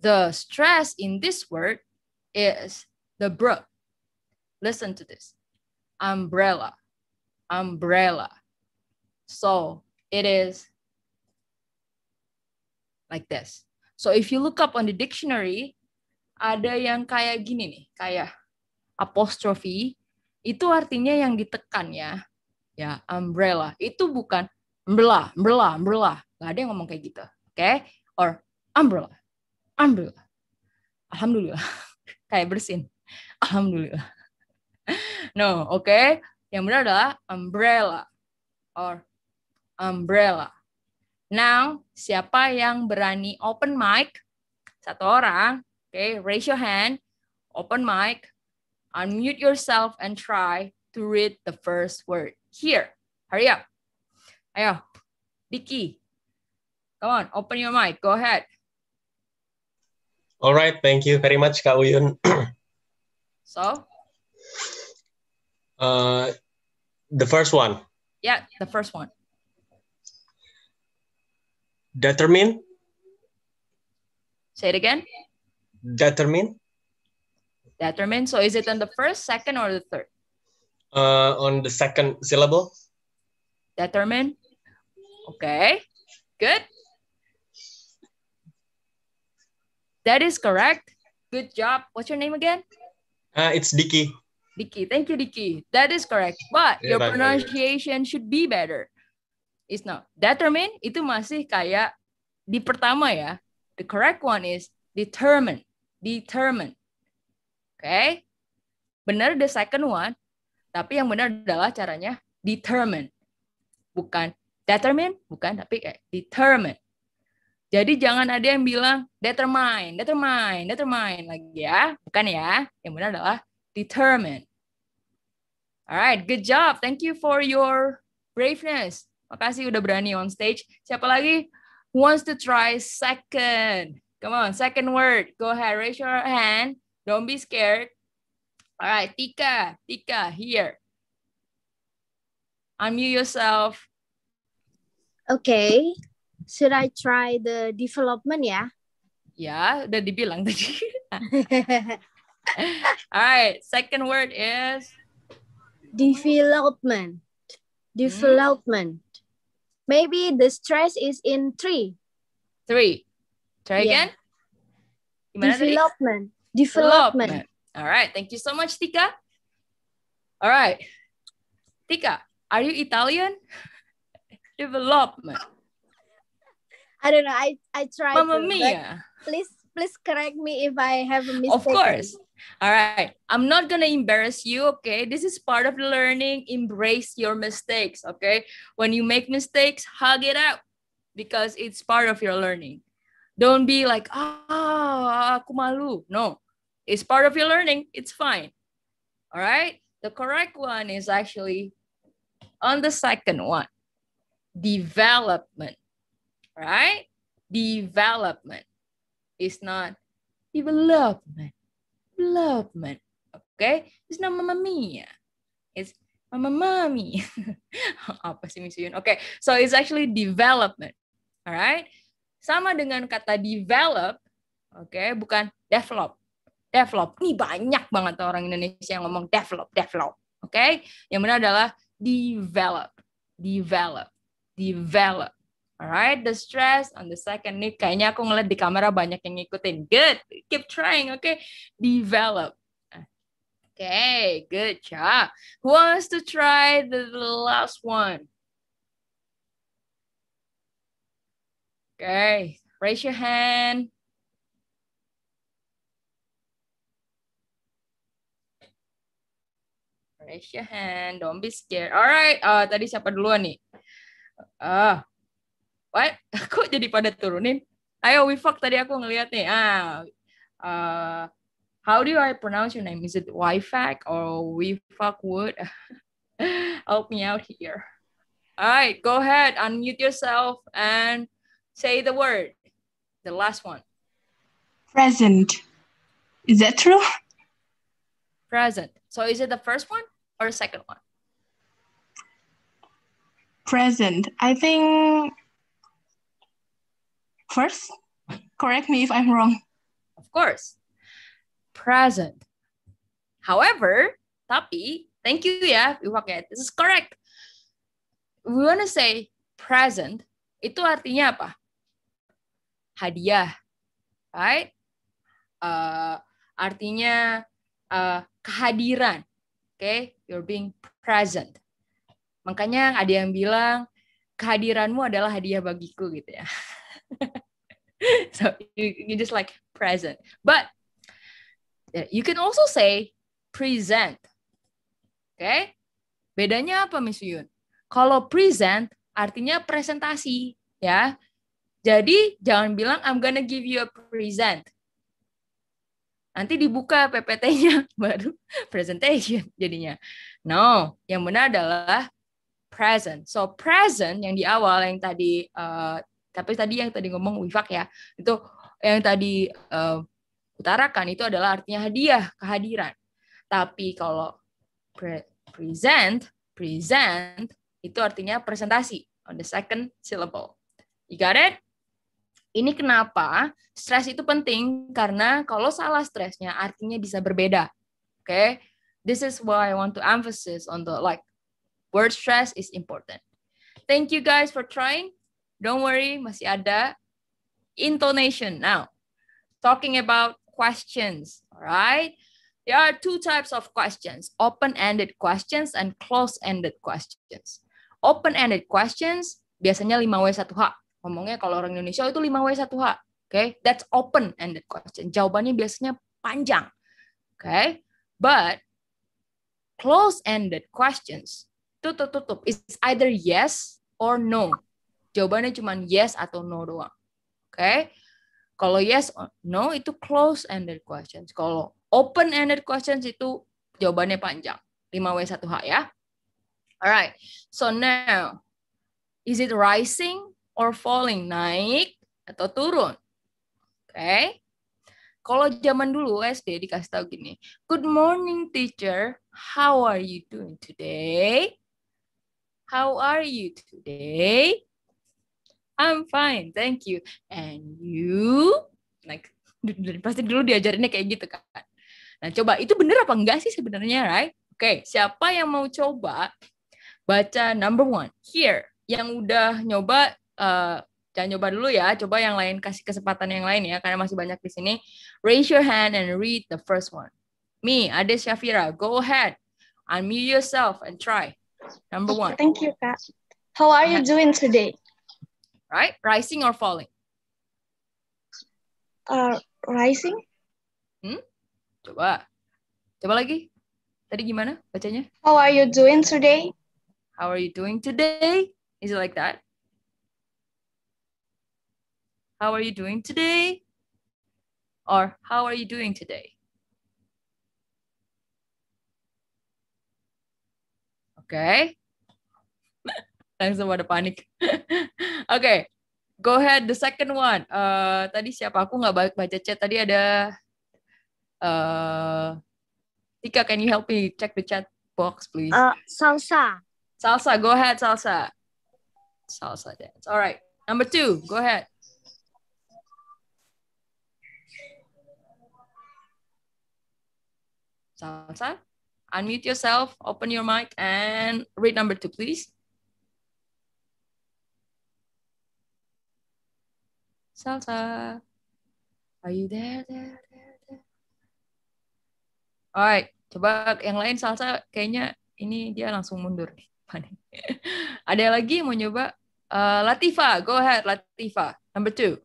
the stress in this word is the bro. listen to this umbrella, umbrella. So it is like this. So if you look up on the dictionary, ada yang kayak gini nih, kayak apostrophe, itu artinya yang ditekan ya. Ya, umbrella. Itu bukan umbrella, umbrella, umbrella. Gak ada yang ngomong kayak gitu. Oke? Okay? Or umbrella, umbrella. Alhamdulillah. [LAUGHS] kayak bersin. Alhamdulillah no, oke. Okay? Yang benar adalah umbrella or umbrella. Now, siapa yang berani open mic? Satu orang. Oke, okay, raise your hand. Open mic. Unmute yourself and try to read the first word. Here. Hurry up. Ayo. Diki. Come on, open your mic. Go ahead. All right, thank you very much, Kak Uyun. [CLEARS THROAT] so? Uh, the first one. Yeah, the first one. Determine. Say it again. Determine. Determine. So is it on the first, second, or the third? Uh, on the second syllable. Determine. Okay, good. That is correct. Good job. What's your name again? Uh, it's Dicky. Diki. Thank you, Diki. That is correct. But yeah, your pronunciation should be better. It's not. Determine itu masih kayak di pertama ya. The correct one is determine. Determine. Oke. Okay? Benar the second one. Tapi yang benar adalah caranya determine. Bukan determine, bukan tapi kayak determine. Jadi jangan ada yang bilang determine, determine, determine lagi ya. Bukan ya. Yang benar adalah determine. Alright, good job. Thank you for your braveness. Makasih udah berani on stage. Siapa lagi wants to try second? Come on, second word. Go ahead, raise your hand. Don't be scared. Alright, Tika, Tika, here. Unmute yourself. Okay, should I try the development ya? Ya, udah dibilang tadi. [LAUGHS] Alright, second word is Development. Development. Mm. Maybe the stress is in three. Three. Try yeah. again. development. Development. development. All right. Thank you so much, Tika. All right. Tika, are you Italian? [LAUGHS] development. I don't know. I I try. Mamma mia. Please please correct me if I have a mistake. Of course. All right. I'm not going to embarrass you, okay? This is part of learning. Embrace your mistakes, okay? When you make mistakes, hug it out because it's part of your learning. Don't be like, ah, aku malu. No, it's part of your learning. It's fine. All right. The correct one is actually on the second one development. right? Development is not development. development. Okay? It's not Mamma Mia. It's Mamma Mami. [LAUGHS] Apa sih Miss Yun? Okay, so it's actually development. Alright? Sama dengan kata develop, oke, okay? bukan develop. Develop. Ini banyak banget orang Indonesia yang ngomong develop, develop. Oke? Okay? Yang benar adalah develop. Develop. Develop. Alright, the stress on the second. Nih kayaknya aku ngeliat di kamera banyak yang ngikutin. Good, keep trying, oke? Okay? Develop. Eh. okay, good job. Who wants to try the, the last one? Okay, raise your hand. Raise your hand, don't be scared. Alright, uh, tadi siapa duluan nih? Uh, what [LAUGHS] kok jadi pada turunin ayo we fuck tadi aku ngeliat nih ah uh, how do I pronounce your name is it wifac or we fuck wood [LAUGHS] help me out here all right go ahead unmute yourself and say the word the last one present is that true present so is it the first one or the second one present i think First, correct me if I'm wrong. Of course. Present. However, tapi, thank you ya, Iwaket. Ya. This is correct. We want to say present, itu artinya apa? Hadiah, right? Uh, artinya uh, kehadiran, Okay? You're being present. Makanya ada yang bilang kehadiranmu adalah hadiah bagiku gitu ya. [LAUGHS] [LAUGHS] so you, you just like present. But eh, you can also say present. Oke? Okay? Bedanya apa Miss Yun? Kalau present artinya presentasi, ya. Jadi jangan bilang I'm gonna give you a present. Nanti dibuka PPT-nya [LAUGHS] baru presentation jadinya. No, yang benar adalah present. So present yang di awal yang tadi uh, tapi tadi yang tadi ngomong wifak ya itu yang tadi uh, utarakan itu adalah artinya hadiah kehadiran tapi kalau pre present present itu artinya presentasi on the second syllable you got it ini kenapa stres itu penting karena kalau salah stresnya artinya bisa berbeda oke okay? this is why I want to emphasize on the like word stress is important thank you guys for trying Don't worry, masih ada intonation. Now, talking about questions, all right? There are two types of questions, open-ended questions and close-ended questions. Open-ended questions biasanya 5W1H. Ngomongnya kalau orang Indonesia itu 5W1H. okay? that's open-ended question. Jawabannya biasanya panjang. okay? but close-ended questions, tutup-tutup, is either yes or no jawabannya cuma yes atau no doang. Oke? Okay? Kalau yes or no itu close ended questions. Kalau open ended questions itu jawabannya panjang. 5W1H ya. Alright. So now is it rising or falling? Naik atau turun? Oke. Okay? Kalau zaman dulu SD dikasih tahu gini, "Good morning teacher, how are you doing today? How are you today?" I'm fine, thank you. And you? Like, pasti dulu diajarinnya kayak gitu kan. Nah, coba itu bener apa enggak sih sebenarnya, right? Oke, okay, siapa yang mau coba baca number one here yang udah nyoba uh, jangan nyoba dulu ya coba yang lain kasih kesempatan yang lain ya karena masih banyak di sini raise your hand and read the first one me Ade Syafira go ahead unmute yourself and try number one thank you Kak how are you doing today right? Rising or falling? Uh, rising. Hmm? Coba. Coba lagi. Tadi gimana bacanya? How are you doing today? How are you doing today? Is it like that? How are you doing today? Or how are you doing today? Okay. langsung pada panik. [LAUGHS] Oke, okay. go ahead the second one. Uh, tadi siapa? Aku nggak baik baca chat. Tadi ada uh, Tika, can you help me check the chat box, please? Uh, salsa. Salsa, go ahead, salsa. Salsa dance. All right, number two, go ahead. Salsa, unmute yourself, open your mic, and read number two, please. Salsa. Are you there, there, there, there? Alright, coba yang lain Salsa kayaknya ini dia langsung mundur nih. [LAUGHS] Ada lagi mau nyoba? Uh, Latifa, go ahead Latifa. Number two.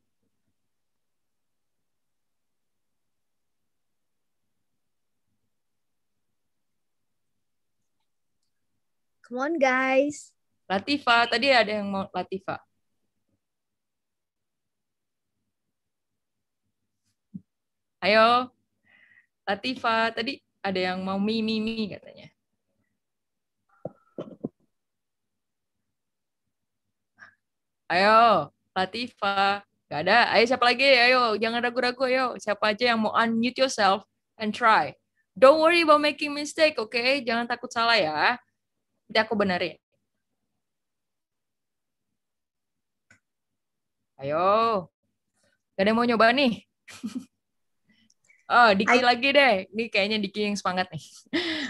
Come on guys. Latifa, tadi ada yang mau Latifa. Ayo, Latifa, tadi ada yang mau mimi mimi katanya. Ayo, Latifa. Gak ada. Ayo siapa lagi? Ayo, jangan ragu-ragu. Ayo, siapa aja yang mau unmute yourself and try. Don't worry about making mistake, oke? Okay? Jangan takut salah ya. Nanti aku benerin. Ayo. Gak ada yang mau nyoba nih? [LAUGHS] Oh, Diki I... lagi deh. Ini kayaknya Diki yang semangat nih.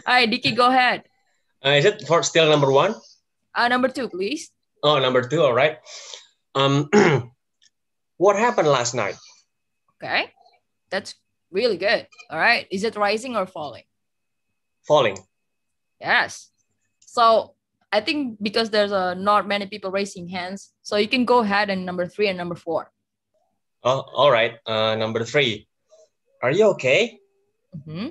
Alright, [LAUGHS] Diki, go ahead. Uh, is it for still number one? Uh, number two, please. Oh, number two. All right. Um, [CLEARS THROAT] what happened last night? Okay, that's really good. All right. Is it rising or falling? Falling. Yes. So I think because there's a, not many people raising hands, so you can go ahead and number three and number four. Oh, all right. Uh, number three. Are you okay? Mm-hmm.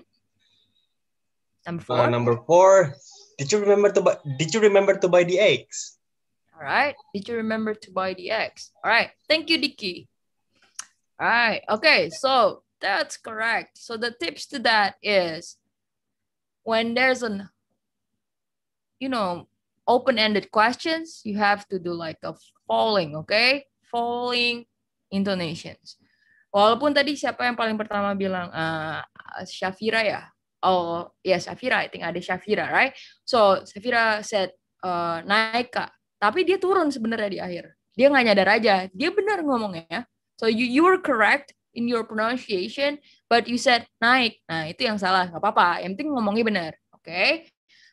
Number four. Uh, number four. Did you remember to buy? Did you remember to buy the eggs? All right. Did you remember to buy the eggs? All right. Thank you, Dicky. All right. Okay. So that's correct. So the tips to that is when there's an, you know, open-ended questions, you have to do like a falling, okay? Falling intonations. Walaupun tadi siapa yang paling pertama bilang uh, Shafira ya? Oh, ya yeah, Shafira, I think ada Shafira, right? So, Shafira said uh, naik Kak. Tapi dia turun sebenarnya di akhir. Dia nggak nyadar aja. Dia benar ngomongnya. So, you you were correct in your pronunciation, but you said naik. Nah, itu yang salah. Nggak apa-apa. Yang penting ngomongnya benar. Oke? Okay?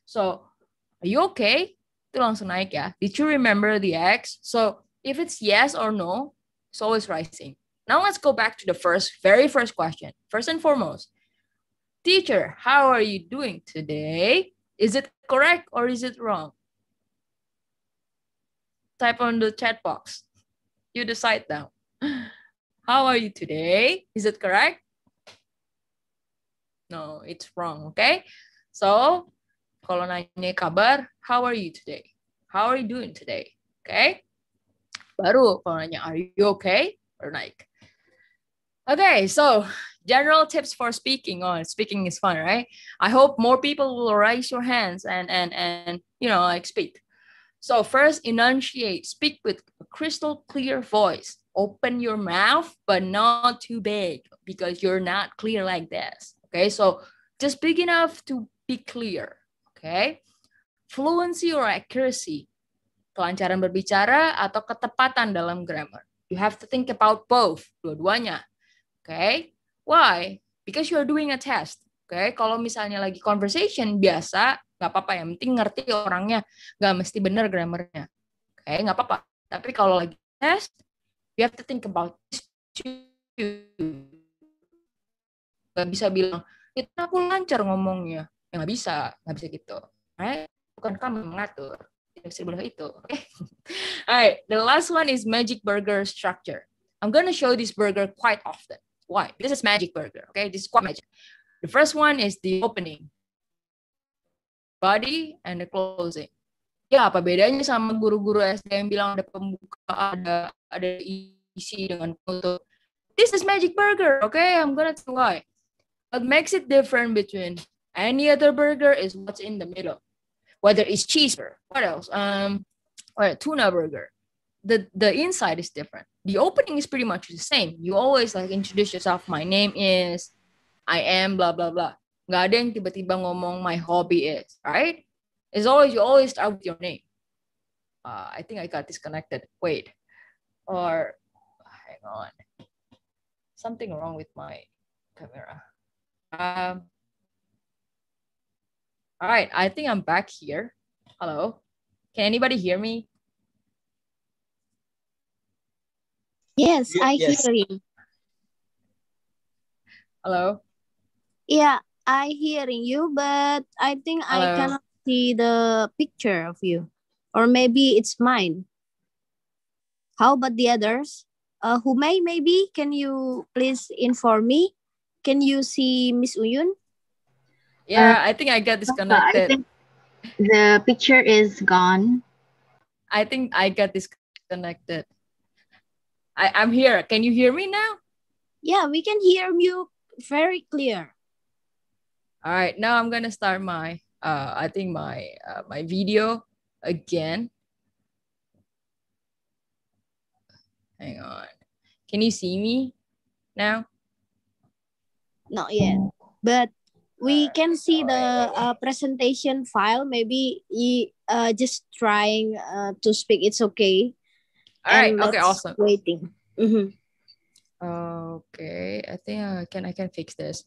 So, are you okay? Itu langsung naik ya. Did you remember the X? So, if it's yes or no, it's always rising. Now let's go back to the first, very first question. First and foremost, teacher, how are you doing today? Is it correct or is it wrong? Type on the chat box. You decide now. [LAUGHS] How are you today? Is it correct? No, it's wrong, okay? So, kalau nanya kabar, how are you today? How are you doing today? Okay? Baru kalau nanya, are you okay? Or like, Okay, so general tips for speaking oh, speaking is fun, right? I hope more people will raise your hands and and and you know like speak. So first enunciate, speak with a crystal clear voice. Open your mouth, but not too big because you're not clear like this. Okay, so just big enough to be clear. Okay, fluency or accuracy, kelancaran berbicara atau ketepatan dalam grammar. You have to think about both, dua-duanya Okay? Why? Because you are doing a test. Okay? Kalau misalnya lagi conversation biasa, nggak apa-apa. Yang penting ngerti orangnya. Nggak mesti bener grammarnya. Okay? Nggak apa-apa. Tapi kalau lagi test, you have to think about this too. Gak bisa bilang, ya, itu aku lancar ngomongnya. Ya nggak bisa. Nggak bisa gitu. Right? Bukan kamu mengatur. Tidak bisa itu. Okay? [LAUGHS] Alright, the last one is magic burger structure. I'm gonna show this burger quite often. Why? This is magic burger. Okay, this is quite magic. The first one is the opening, body, and the closing. Ya, apa bedanya sama guru-guru SD yang bilang ada pembuka, ada ada isi dengan foto. This is magic burger, okay? I'm gonna tell why. What makes it different between any other burger is what's in the middle. Whether it's cheeseburger, what else? Um, or a tuna burger, the the inside is different. The opening is pretty much the same. You always like introduce yourself. My name is, I am, blah blah blah. Gak ada yang tiba-tiba ngomong my hobby is, right? It's always you always start with your name. Uh, I think I got disconnected. Wait, or hang on, something wrong with my camera. Um, all right, I think I'm back here. Hello, can anybody hear me? Yes, I yes. hear you. Hello? Yeah, I hearing you, but I think Hello. I cannot see the picture of you. Or maybe it's mine. How about the others? Uh, may, maybe, can you please inform me? Can you see Miss Uyun? Yeah, uh, I think I got disconnected. I the picture is gone. I think I got disconnected. I, I'm here. Can you hear me now? Yeah, we can hear you very clear. All right, now I'm gonna start my, uh, I think my uh, my video again. Hang on. Can you see me now? Not yet, but we right. can see All the right. uh, presentation file. Maybe uh, just trying uh, to speak. It's okay. All right. Okay. Awesome. Waiting. Mm-hmm. Okay. I think I can I can fix this.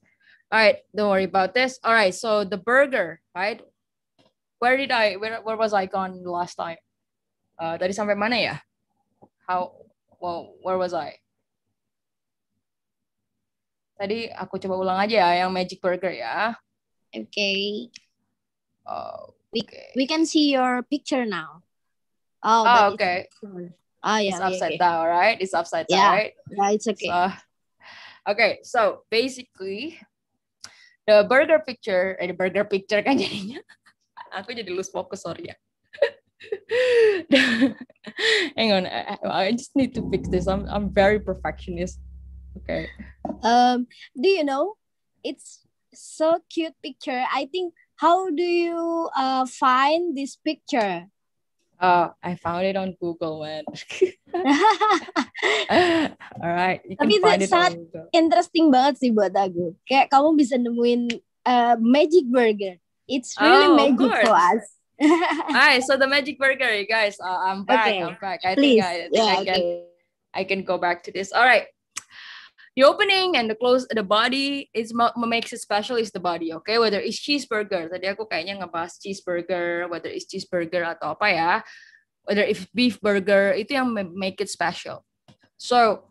All right. Don't worry about this. All right. So the burger, right? Where did I? Where where was I gone last time? Uh, dari sampai mana ya? How? Well, where was I? Tadi aku coba ulang aja ya yang magic burger ya. Okay. Oh. Okay. We, we can see your picture now. Oh, oh okay. Ah yeah. It's okay, upside okay. down, right? It's upside yeah. down, right? Yeah, it's okay. So, okay, so basically, the burger picture, eh, burger picture kan [LAUGHS] jadinya. Aku jadi lose focus, sorry ya. [LAUGHS] Hang on, I, I just need to fix this. I'm, I'm very perfectionist. Okay. Um, do you know? It's so cute picture. I think, how do you uh, find this picture? Uh, I found it on Google, man. All right. Tapi can find interesting banget sih buat aku. Kayak kamu bisa nemuin uh, magic burger. It's really oh, magic for us. [LAUGHS] Alright, so the magic burger, guys. Uh, I'm back. Okay. I'm back. I Please. think I, I think yeah, I can okay. I can go back to this. All right. the opening and the close the body is makes it special is the body oke okay? whether it's cheeseburger tadi aku kayaknya ngebahas cheeseburger whether it's cheeseburger atau apa ya whether if beef burger itu yang make it special so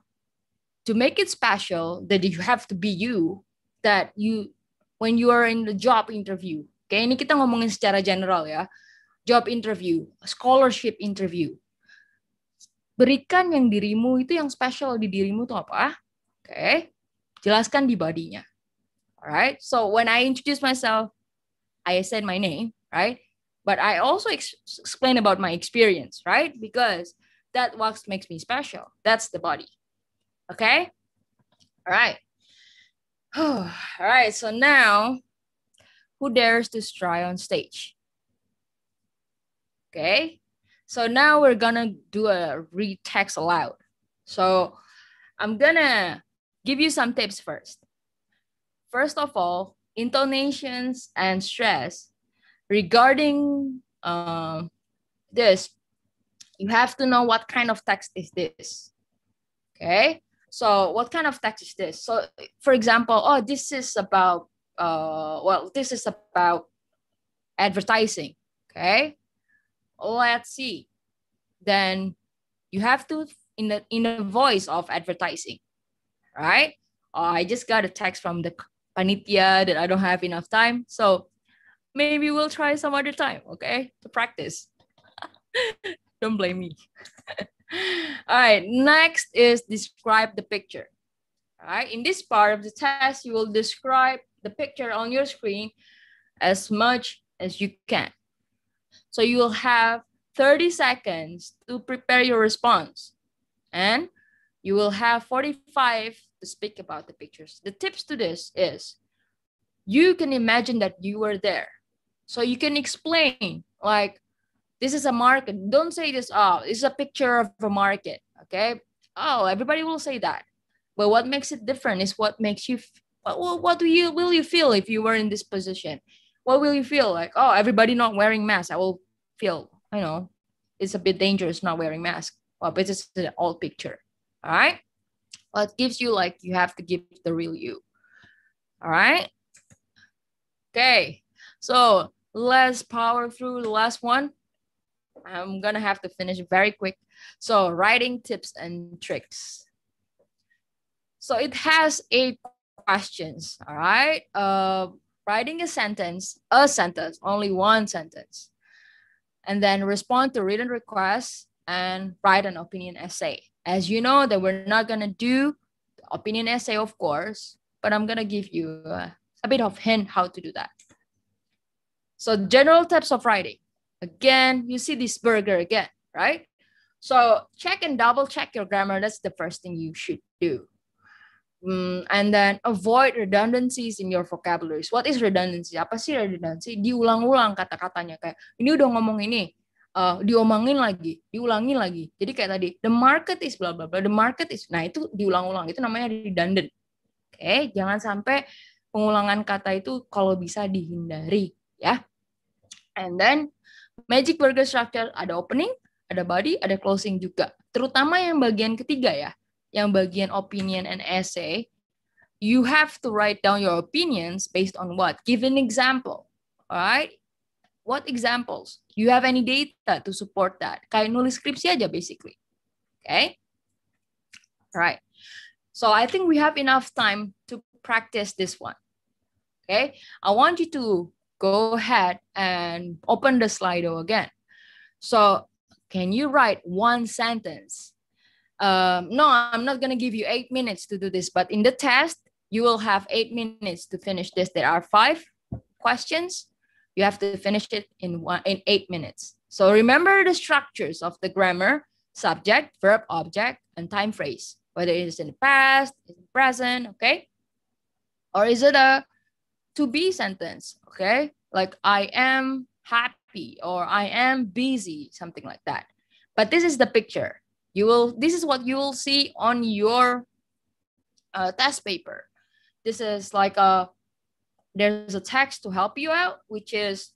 to make it special that you have to be you that you when you are in the job interview oke okay? ini kita ngomongin secara general ya job interview scholarship interview berikan yang dirimu itu yang special di dirimu tuh apa Okay, jelaskan di bodinya. Alright, so when I introduce myself, I said my name, right? But I also ex explain about my experience, right? Because that what makes me special. That's the body. Okay, all right. [SIGHS] all right, so now who dares to try on stage? Okay, so now we're gonna do a read text aloud. So I'm gonna give you some tips first. First of all, intonations and stress. Regarding uh, this, you have to know what kind of text is this. Okay, so what kind of text is this? So, for example, oh, this is about, uh, well, this is about advertising. Okay, let's see. Then you have to in the in the voice of advertising right? Uh, I just got a text from the panitia that I don't have enough time. So maybe we'll try some other time, okay? To practice. [LAUGHS] don't blame me. [LAUGHS] All right, next is describe the picture. All right, in this part of the test, you will describe the picture on your screen as much as you can. So you will have 30 seconds to prepare your response. And you will have 45 to speak about the pictures. The tips to this is you can imagine that you were there. So you can explain like this is a market. Don't say this, oh, is a picture of a market. Okay. Oh, everybody will say that. But what makes it different is what makes you what, what do you will you feel if you were in this position? What will you feel like? Oh, everybody not wearing mask. I will feel, you know, it's a bit dangerous not wearing mask. Well, but is an old picture. All right. Well, it gives you like you have to give the real you. All right. Okay. So let's power through the last one. I'm going to have to finish very quick. So writing tips and tricks. So it has eight questions. All right. Uh, writing a sentence, a sentence, only one sentence. And then respond to written requests and write an opinion essay. As you know, that we're not gonna do opinion essay, of course, but I'm gonna give you a, a bit of hint how to do that. So general types of writing. Again, you see this burger again, right? So check and double check your grammar. That's the first thing you should do. Mm, and then avoid redundancies in your vocabularies. What is redundancy? Apa sih redundancy? Diulang-ulang kata-katanya kayak ini udah ngomong ini, uh, diomongin lagi, diulangin lagi. Jadi kayak tadi, the market is bla bla bla, the market is. Nah, itu diulang-ulang. Itu namanya redundant. Oke, okay? jangan sampai pengulangan kata itu kalau bisa dihindari, ya. And then magic burger structure ada opening, ada body, ada closing juga. Terutama yang bagian ketiga ya, yang bagian opinion and essay. You have to write down your opinions based on what? Give an example. Alright, What examples? Do you have any data to support that? Kayak nulis skripsi aja basically. Okay? All right. So I think we have enough time to practice this one. Okay? I want you to go ahead and open the Slido again. So can you write one sentence? Um, no, I'm not going to give you eight minutes to do this, but in the test, you will have eight minutes to finish this. There are five questions you have to finish it in one in eight minutes. So remember the structures of the grammar, subject, verb, object, and time phrase, whether it is in the past, in the present, okay? Or is it a to be sentence, okay? Like I am happy or I am busy, something like that. But this is the picture. You will, this is what you will see on your uh, test paper. This is like a there's a text to help you out, which is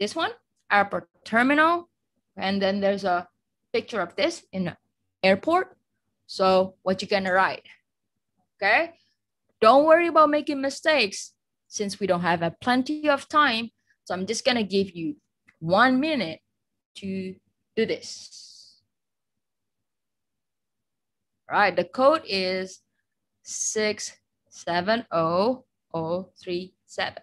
this one, airport terminal. And then there's a picture of this in airport. So what you are gonna write, okay? Don't worry about making mistakes since we don't have a plenty of time. So I'm just gonna give you one minute to do this. All right, the code is 670 or three, seven.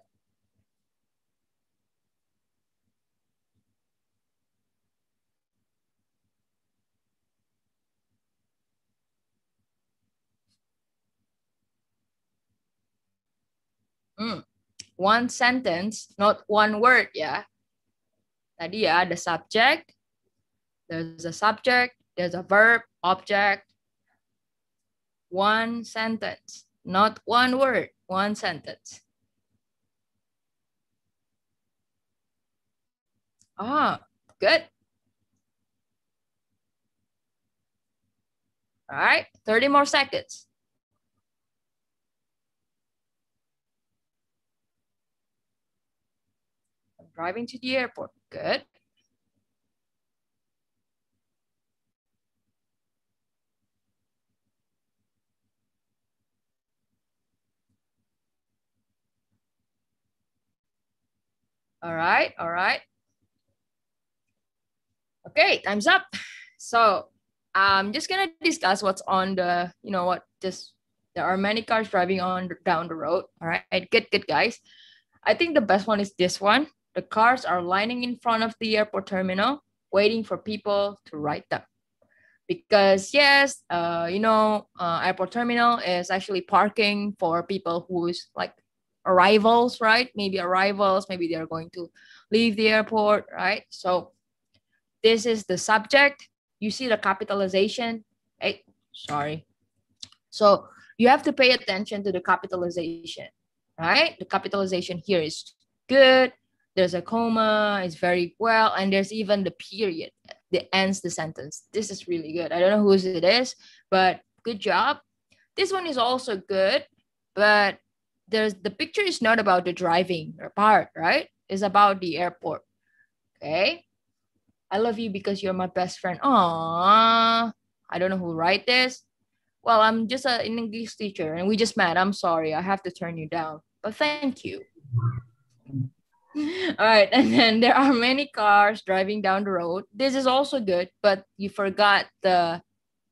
Hmm. One sentence, not one word Yeah. Tadi ya the subject, there's a subject, there's a verb, object. One sentence. Not one word, one sentence. Ah, good. All right, 30 more seconds. I'm driving to the airport. Good. All right, all right. Okay, time's up. So I'm just gonna discuss what's on the, you know what, just there are many cars driving on down the road. All right, good, good guys. I think the best one is this one. The cars are lining in front of the airport terminal, waiting for people to ride them. Because yes, uh, you know, uh, airport terminal is actually parking for people who's like arrivals, right? Maybe arrivals, maybe they're going to leave the airport, right? So this is the subject. You see the capitalization. Hey, sorry. So you have to pay attention to the capitalization, right? The capitalization here is good. There's a comma, it's very well, and there's even the period that ends the sentence. This is really good. I don't know whose it is, but good job. This one is also good, but there's the picture is not about the driving part, right? It's about the airport. Okay. I love you because you're my best friend. Aww. I don't know who write this. Well, I'm just an English teacher and we just met. I'm sorry. I have to turn you down, but thank you. [LAUGHS] All right. [LAUGHS] And then there are many cars driving down the road. This is also good, but you forgot the,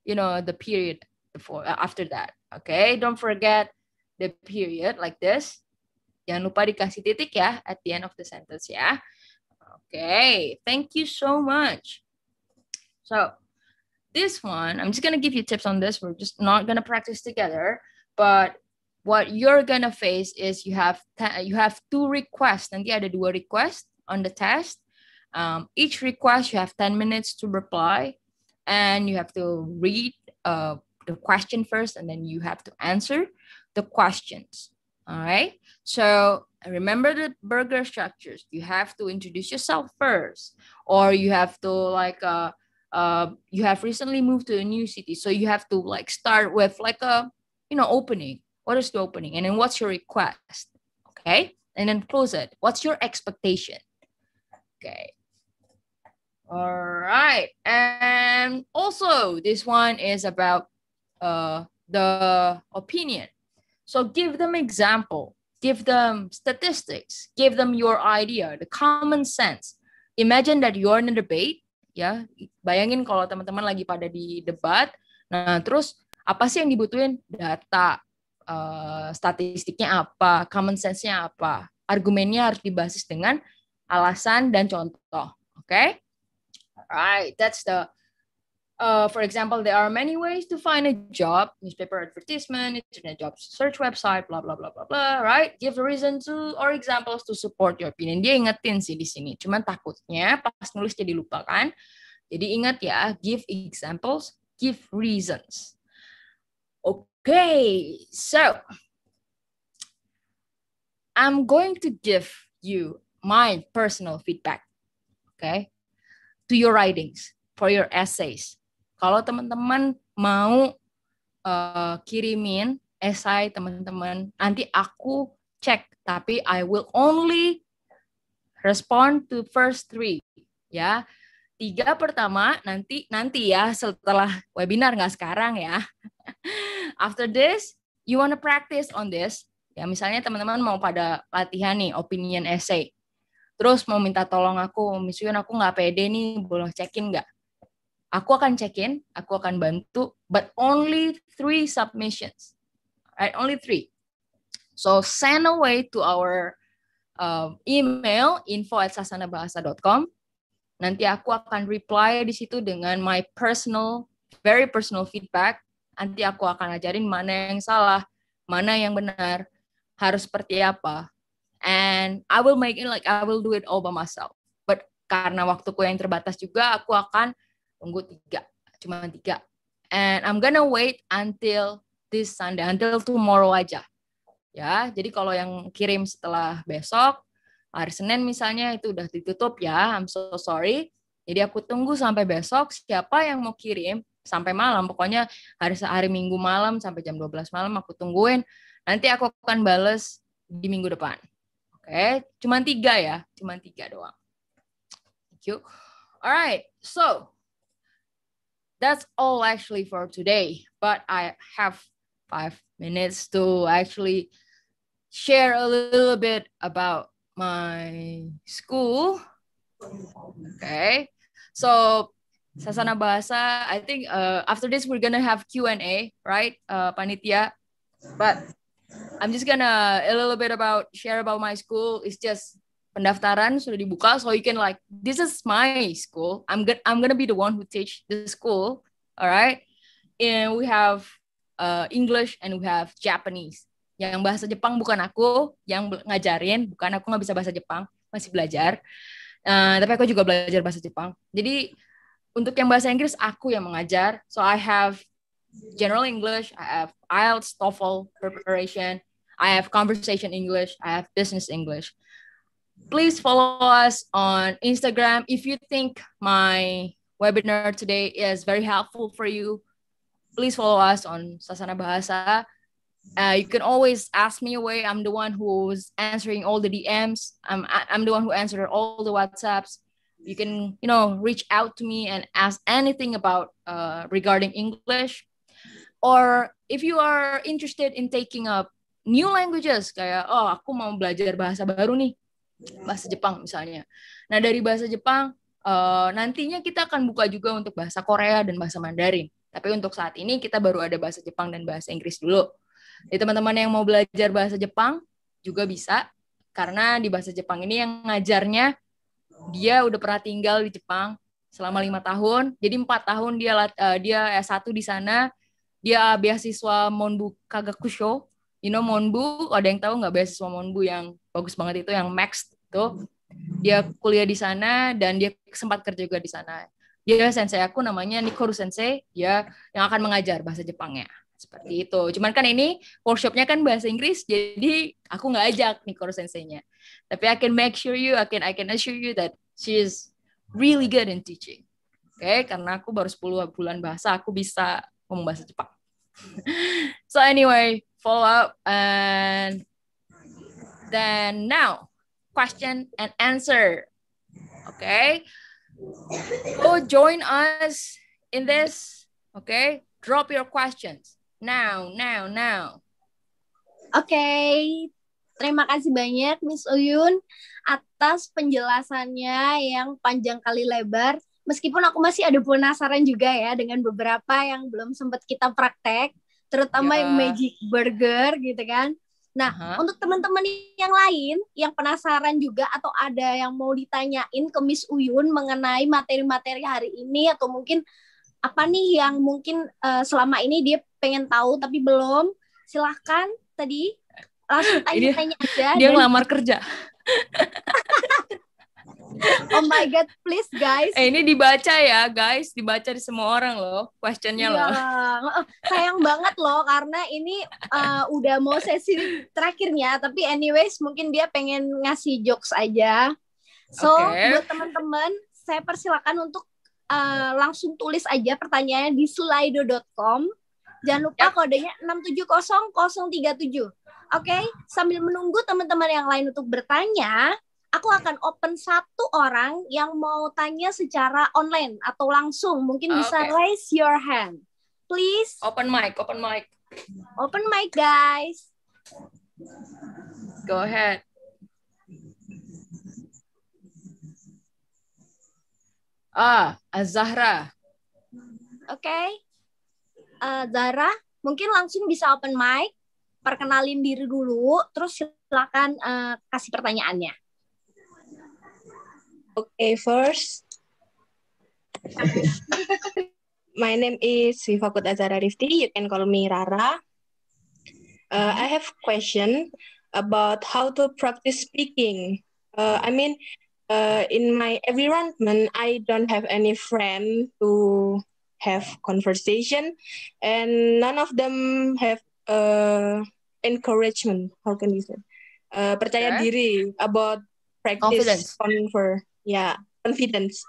you know, the period before uh, after that. Okay. Don't forget the period like this. Jangan lupa dikasih titik ya at the end of the sentence ya. okay. thank you so much. So, this one, I'm just going to give you tips on this. We're just not going to practice together, but what you're going to face is you have you have two requests. the ada dua request on the test. Um, each request you have 10 minutes to reply and you have to read uh, the question first and then you have to answer the questions. All right. So remember the burger structures. You have to introduce yourself first, or you have to like uh, uh you have recently moved to a new city, so you have to like start with like a you know opening. What is the opening? And then what's your request? Okay. And then close it. What's your expectation? Okay. All right. And also this one is about uh the opinion So give them example, give them statistics, give them your idea, the common sense. Imagine that you're in a debate, ya. Bayangin kalau teman-teman lagi pada di debat, nah terus apa sih yang dibutuhin? Data, uh, statistiknya apa, common sense-nya apa. Argumennya harus dibasis dengan alasan dan contoh, oke? Okay? Alright, that's the uh, for example, there are many ways to find a job, newspaper advertisement, internet job search website, blah, blah, blah, blah, blah, right? Give a reason to or examples to support your opinion. Dia ingetin sih di sini, cuman takutnya pas nulis jadi lupa kan. Jadi ingat ya, give examples, give reasons. okay, so I'm going to give you my personal feedback, okay, to your writings for your essays. Kalau teman-teman mau uh, kirimin esai teman-teman, nanti aku cek, tapi I will only respond to first three, ya. Tiga pertama nanti nanti ya setelah webinar nggak sekarang ya. [LAUGHS] After this, you wanna practice on this. Ya misalnya teman-teman mau pada latihan nih opinion essay. Terus mau minta tolong aku, Miss Yun aku nggak pede nih, boleh cekin nggak? Aku akan check in, aku akan bantu, but only three submissions, right? Only three. So send away to our uh, email info at sasanabahasa.com. Nanti aku akan reply di situ dengan my personal, very personal feedback. Nanti aku akan ajarin mana yang salah, mana yang benar, harus seperti apa. And I will make it like I will do it all by myself. But karena waktuku yang terbatas juga, aku akan tunggu tiga cuma tiga and I'm gonna wait until this Sunday until tomorrow aja ya jadi kalau yang kirim setelah besok hari Senin misalnya itu udah ditutup ya I'm so sorry jadi aku tunggu sampai besok siapa yang mau kirim sampai malam pokoknya hari hari Minggu malam sampai jam 12 malam aku tungguin nanti aku akan bales di minggu depan oke okay? cuman tiga ya cuman tiga doang thank you alright so that's all actually for today. But I have five minutes to actually share a little bit about my school. Okay, so Sasana Bahasa, I think uh, after this we're gonna have Q&A, right, uh, Panitia? But I'm just gonna a little bit about share about my school. It's just pendaftaran sudah dibuka so you can like this is my school i'm gonna i'm gonna be the one who teach the school alright? and we have uh, english and we have japanese yang bahasa Jepang bukan aku yang ngajarin bukan aku nggak bisa bahasa Jepang masih belajar uh, tapi aku juga belajar bahasa Jepang jadi untuk yang bahasa Inggris aku yang mengajar so I have general English I have IELTS TOEFL preparation I have conversation English I have business English please follow us on Instagram. If you think my webinar today is very helpful for you, please follow us on Sasana Bahasa. Uh, you can always ask me away. I'm the one who's answering all the DMs. I'm I'm the one who answered all the WhatsApps. You can you know reach out to me and ask anything about uh, regarding English, or if you are interested in taking up new languages kayak oh aku mau belajar bahasa baru nih bahasa Jepang misalnya. Nah dari bahasa Jepang uh, nantinya kita akan buka juga untuk bahasa Korea dan bahasa Mandarin. Tapi untuk saat ini kita baru ada bahasa Jepang dan bahasa Inggris dulu. Jadi teman-teman yang mau belajar bahasa Jepang juga bisa karena di bahasa Jepang ini yang ngajarnya dia udah pernah tinggal di Jepang selama lima tahun. Jadi empat tahun dia uh, dia S1 di sana. Dia beasiswa Monbu Kagakusho. You know Monbu, ada yang tahu nggak beasiswa Monbu yang bagus banget itu yang Max tuh dia kuliah di sana dan dia sempat kerja juga di sana dia sensei aku namanya Nikoru Sensei dia yang akan mengajar bahasa Jepangnya seperti itu cuman kan ini workshopnya kan bahasa Inggris jadi aku nggak ajak Nikoru Senseinya tapi I can make sure you I can I can assure you that she is really good in teaching oke okay? karena aku baru 10 bulan bahasa aku bisa ngomong bahasa Jepang [LAUGHS] so anyway follow up and Then now, question and answer. Okay. So join us in this. Okay. Drop your questions. Now, now, now. Okay. Terima kasih banyak Miss Uyun atas penjelasannya yang panjang kali lebar. Meskipun aku masih ada penasaran juga ya dengan beberapa yang belum sempat kita praktek, terutama yeah. yang ya. magic burger gitu kan. Nah, uh-huh. untuk teman-teman yang lain yang penasaran juga atau ada yang mau ditanyain ke Miss Uyun mengenai materi-materi hari ini atau mungkin apa nih yang mungkin uh, selama ini dia pengen tahu tapi belum, silahkan tadi langsung tanya-tanya aja. Dia ngelamar kerja. [LAUGHS] oh my god, please guys. Eh ini dibaca ya guys, dibaca di semua orang loh questionnya iya. loh. Oh, sayang banget loh karena ini uh, udah mau sesi terakhirnya, tapi anyways mungkin dia pengen ngasih jokes aja. So okay. buat teman-teman, saya persilakan untuk uh, langsung tulis aja pertanyaannya di slido.com. Jangan lupa yep. kodenya 670037. Oke, okay? sambil menunggu teman-teman yang lain untuk bertanya, aku akan open satu orang yang mau tanya secara online atau langsung. Mungkin ah, bisa raise your hand. Please. Open mic, open mic. Open mic, guys. Go ahead. Ah, ah Zahra. Oke. Okay. Uh, Zahra, mungkin langsung bisa open mic. Perkenalin diri dulu, terus silakan uh, kasih pertanyaannya. Okay, first. [LAUGHS] My name is Vivakut Azara Rifti. You can call me Rara. Uh, I have question about how to practice speaking. Uh, I mean, uh, in my environment, I don't have any friend to have conversation, and none of them have uh, encouragement. How can you say? Uh, percaya okay. diri about practice Confidence. conver yeah confidence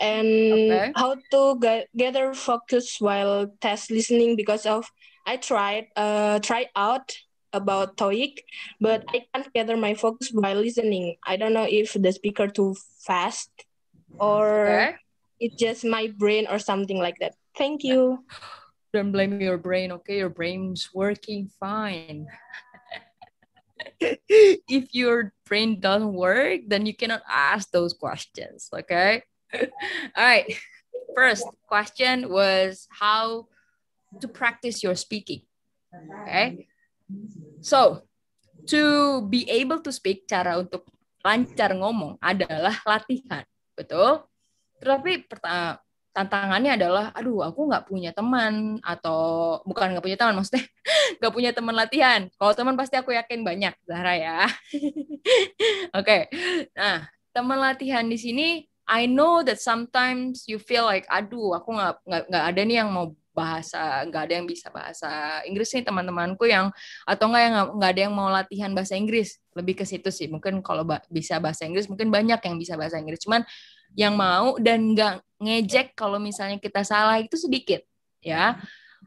and okay. how to get, gather focus while test listening because of i tried uh try out about toic but i can't gather my focus while listening i don't know if the speaker too fast or okay. it's just my brain or something like that thank you don't blame your brain okay your brain's working fine [LAUGHS] if your brain doesn't work, then you cannot ask those questions. Okay. [LAUGHS] All right. First question was how to practice your speaking. Okay. So, to be able to speak, cara untuk lancar ngomong adalah latihan. Betul? Tetapi pertama, tantangannya adalah aduh aku nggak punya teman atau bukan nggak punya teman maksudnya [LAUGHS] nggak punya teman latihan kalau teman pasti aku yakin banyak Zahra ya [LAUGHS] oke okay. nah teman latihan di sini I know that sometimes you feel like aduh aku nggak nggak ada nih yang mau bahasa nggak ada yang bisa bahasa Inggris nih teman-temanku yang atau nggak yang nggak ada yang mau latihan bahasa Inggris lebih ke situ sih mungkin kalau bisa bahasa Inggris mungkin banyak yang bisa bahasa Inggris cuman yang mau dan nggak ngejek kalau misalnya kita salah itu sedikit ya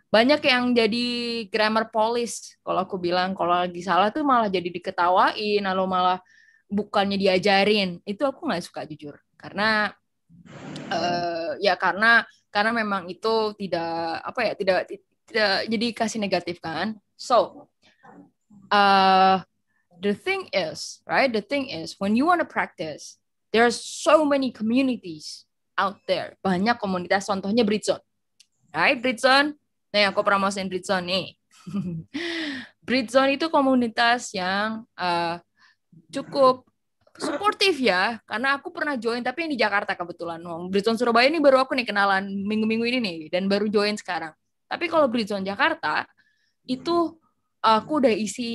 banyak yang jadi grammar police kalau aku bilang kalau lagi salah tuh malah jadi diketawain atau malah bukannya diajarin itu aku nggak suka jujur karena uh, ya karena karena memang itu tidak apa ya tidak tidak jadi kasih negatif kan so uh, the thing is right the thing is when you want to practice There are so many communities out there. Banyak komunitas, contohnya Bridgestone. Right, Bridgestone? Nah, aku promosiin Bridgestone nih. [LAUGHS] Bridgestone itu komunitas yang uh, cukup suportif ya karena aku pernah join tapi yang di Jakarta kebetulan Bridgestone Surabaya ini baru aku nih kenalan minggu-minggu ini nih dan baru join sekarang tapi kalau Bridgestone Jakarta itu aku udah isi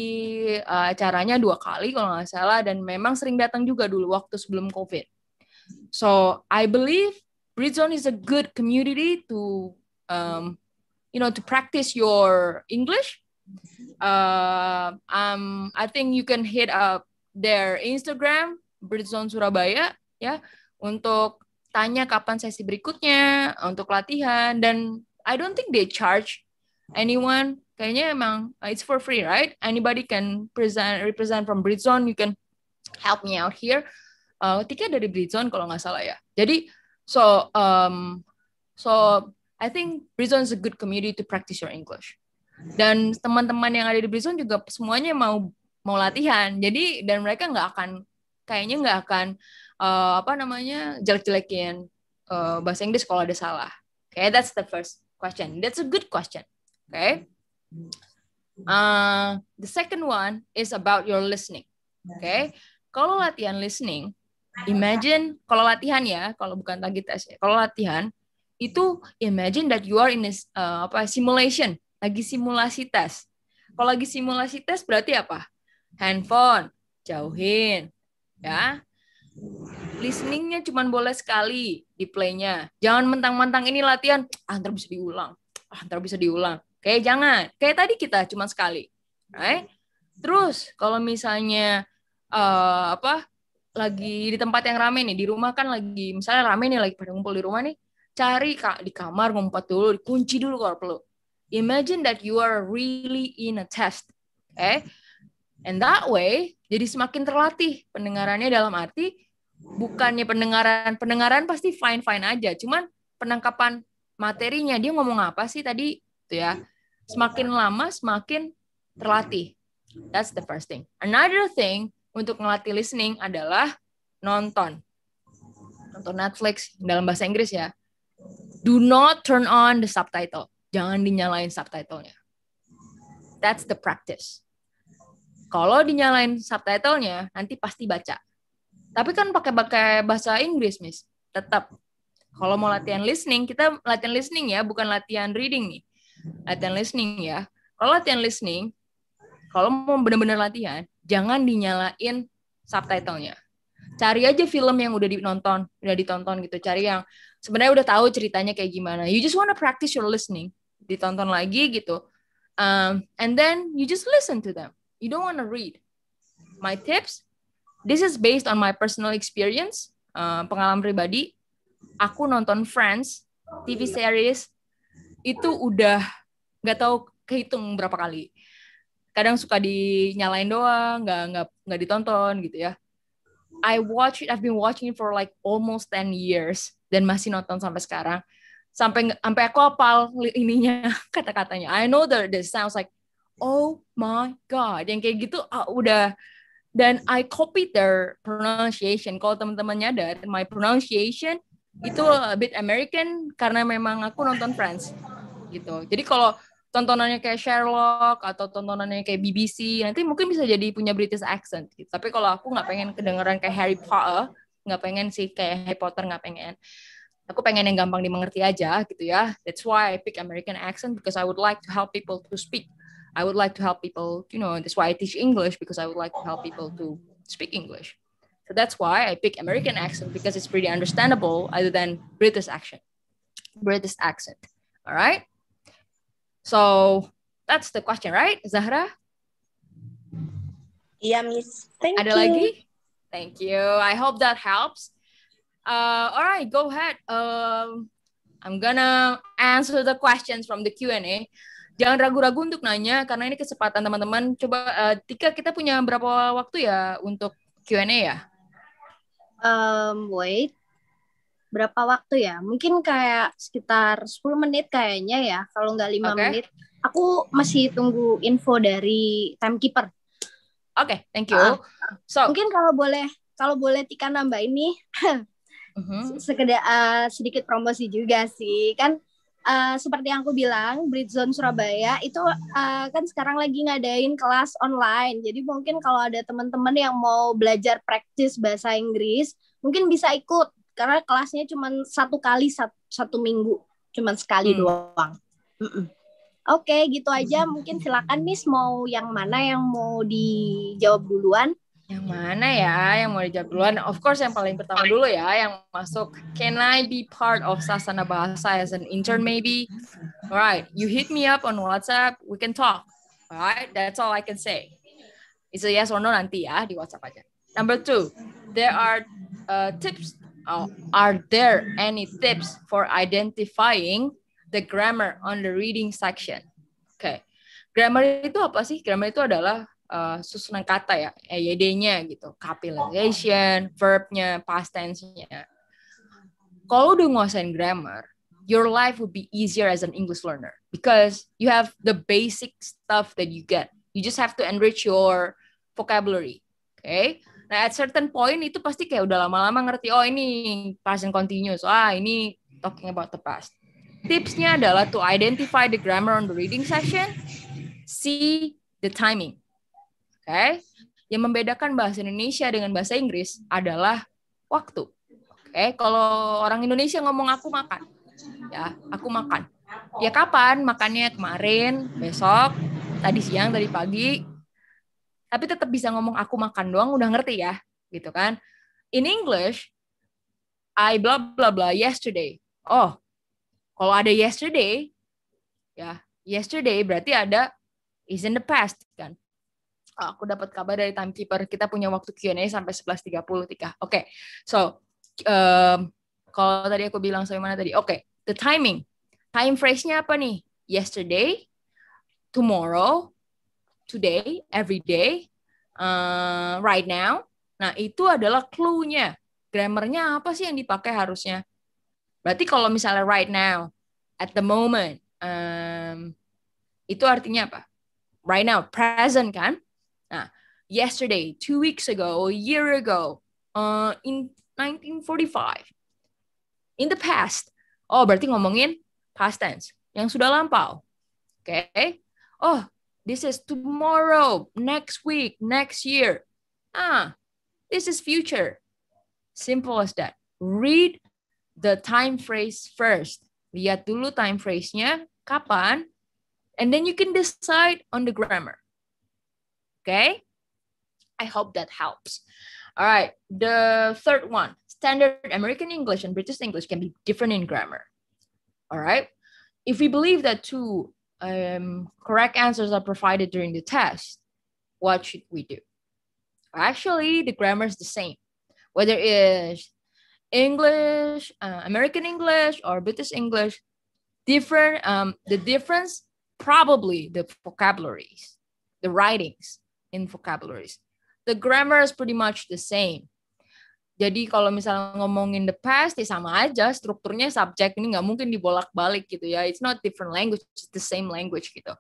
uh, acaranya dua kali kalau nggak salah dan memang sering datang juga dulu waktu sebelum COVID. So I believe Bridzone is a good community to um, you know to practice your English. Uh, um, I think you can hit up their Instagram Bridzone Surabaya ya untuk tanya kapan sesi berikutnya untuk latihan dan I don't think they charge anyone kayaknya emang uh, it's for free right anybody can present represent from Bridgezone you can help me out here uh, tiket dari Bridgezone kalau nggak salah ya jadi so um, so I think Bridgezone is a good community to practice your English dan teman-teman yang ada di Bridgezone juga semuanya mau mau latihan jadi dan mereka nggak akan kayaknya nggak akan uh, apa namanya jelek-jelekin uh, bahasa Inggris kalau ada salah. Okay, that's the first question. That's a good question. Okay. Uh, the second one is about your listening. Oke, okay? kalau latihan listening, imagine kalau latihan ya, kalau bukan lagi tes, ya. kalau latihan itu imagine that you are in this, uh, apa simulation, lagi simulasi tes. Kalau lagi simulasi tes berarti apa? Handphone, jauhin, ya. Listeningnya cuma boleh sekali di playnya. Jangan mentang-mentang ini latihan, ah, ntar bisa diulang, ah, ntar bisa diulang. Oke, jangan. Kayak tadi kita cuma sekali. Right? Hmm. Terus kalau misalnya uh, apa lagi di tempat yang rame nih, di rumah kan lagi misalnya rame nih lagi pada ngumpul di rumah nih, cari Kak di kamar ngumpet dulu, dikunci dulu kalau perlu. Imagine that you are really in a test. Okay? And that way jadi semakin terlatih pendengarannya dalam arti bukannya pendengaran pendengaran pasti fine fine aja, cuman penangkapan materinya dia ngomong apa sih tadi gitu ya. Semakin lama semakin terlatih. That's the first thing. Another thing untuk melatih listening adalah nonton. Nonton Netflix dalam bahasa Inggris ya. Do not turn on the subtitle. Jangan dinyalain subtitlenya. That's the practice. Kalau dinyalain subtitlenya, nanti pasti baca. Tapi kan pakai pakai bahasa Inggris, Miss. Tetap. Kalau mau latihan listening, kita latihan listening ya, bukan latihan reading nih latihan listening ya. Kalau latihan listening, kalau mau benar-benar latihan, jangan dinyalain subtitlenya. Cari aja film yang udah ditonton, udah ditonton gitu. Cari yang sebenarnya udah tahu ceritanya kayak gimana. You just wanna practice your listening. Ditonton lagi gitu. Um, and then you just listen to them. You don't wanna read. My tips, this is based on my personal experience, uh, pengalaman pribadi. Aku nonton Friends, TV series itu udah nggak tahu kehitung berapa kali kadang suka dinyalain doang nggak nggak nggak ditonton gitu ya I watch it I've been watching it for like almost 10 years dan masih nonton sampai sekarang sampai sampai aku apal ininya [LAUGHS] kata-katanya I know that the sounds like oh my god yang kayak gitu uh, udah dan I copy their pronunciation kalau teman-teman nyadar my pronunciation itu a bit American karena memang aku nonton Friends gitu. Jadi kalau tontonannya kayak Sherlock atau tontonannya kayak BBC nanti mungkin bisa jadi punya British accent gitu. Tapi kalau aku nggak pengen kedengeran kayak Harry Potter, nggak pengen sih kayak Harry Potter nggak pengen. Aku pengen yang gampang dimengerti aja gitu ya. That's why I pick American accent because I would like to help people to speak. I would like to help people, you know, that's why I teach English because I would like to help people to speak English. So that's why I pick American accent because it's pretty understandable other than British accent. British accent. All right? So that's the question, right, Zahra? Yeah, Miss. Thank Ada you. lagi? Thank you. I hope that helps. Uh, all right, go ahead. Um, I'm gonna answer the questions from the Q&A. Jangan ragu-ragu untuk nanya karena ini kesempatan teman-teman. Coba uh, Tika kita punya berapa waktu ya untuk Q&A ya? Um, wait berapa waktu ya? Mungkin kayak sekitar 10 menit kayaknya ya, kalau nggak 5 okay. menit. Aku masih tunggu info dari timekeeper. Oke, okay, thank you. Uh, so, mungkin kalau boleh kalau boleh Tika nambah ini uh -huh. [LAUGHS] Mhm. sekedar uh, sedikit promosi juga sih. Kan uh, seperti yang aku bilang, Zone Surabaya itu uh, kan sekarang lagi ngadain kelas online. Jadi mungkin kalau ada teman-teman yang mau belajar praktis bahasa Inggris, mungkin bisa ikut karena kelasnya cuma satu kali satu, satu minggu cuma sekali hmm. doang mm -mm. oke okay, gitu aja mungkin silakan Miss mau yang mana yang mau dijawab duluan yang mana ya yang mau dijawab duluan? Of course yang paling pertama dulu ya yang masuk. Can I be part of Sasana Bahasa as an intern maybe? Alright, you hit me up on WhatsApp, we can talk. Alright, that's all I can say. itu ya yes nanti ya di WhatsApp aja. Number two, there are uh, tips Uh, are there any tips for identifying the grammar on the reading section? Oke, okay. grammar itu apa sih? Grammar itu adalah uh, susunan kata ya, EYD-nya gitu, capitalization, verbnya, past tense-nya. Kalau udah nguasain grammar, your life would be easier as an English learner because you have the basic stuff that you get. You just have to enrich your vocabulary. Okay. Nah, at certain point itu pasti kayak udah lama-lama ngerti, oh ini past continuous, ah ini talking about the past. Tipsnya adalah to identify the grammar on the reading session, see the timing. Oke, okay? yang membedakan bahasa Indonesia dengan bahasa Inggris adalah waktu. Oke, okay? kalau orang Indonesia ngomong aku makan, ya aku makan. Ya kapan? Makannya kemarin, besok, tadi siang, tadi pagi, tapi tetap bisa ngomong aku makan doang udah ngerti ya gitu kan in English I blah blah blah yesterday oh kalau ada yesterday ya yesterday berarti ada is in the past kan oh, aku dapat kabar dari timekeeper kita punya waktu Q&A sampai 11.30 tiga. oke okay. so um, kalau tadi aku bilang sampai mana tadi oke okay. the timing time phrase-nya apa nih yesterday tomorrow today, every day, uh, right now. Nah, itu adalah clue-nya. Grammarnya apa sih yang dipakai harusnya? Berarti kalau misalnya right now, at the moment, um, itu artinya apa? Right now, present kan? Nah, yesterday, two weeks ago, a year ago, uh, in 1945, in the past. Oh, berarti ngomongin past tense yang sudah lampau. Oke. Okay? Oh, This is tomorrow, next week, next year. Ah, this is future. Simple as that. Read the time phrase first. Lihat dulu time phrase-nya, kapan, and then you can decide on the grammar. Okay? I hope that helps. All right, the third one. Standard American English and British English can be different in grammar. All right? If we believe that two um, correct answers are provided during the test, what should we do? Actually, the grammar is the same. Whether it's English, uh, American English, or British English, different, um, the difference probably the vocabularies, the writings in vocabularies. The grammar is pretty much the same. Jadi kalau misalnya ngomongin the past ya sama aja strukturnya subjek ini nggak mungkin dibolak-balik gitu ya. It's not different language, it's the same language gitu.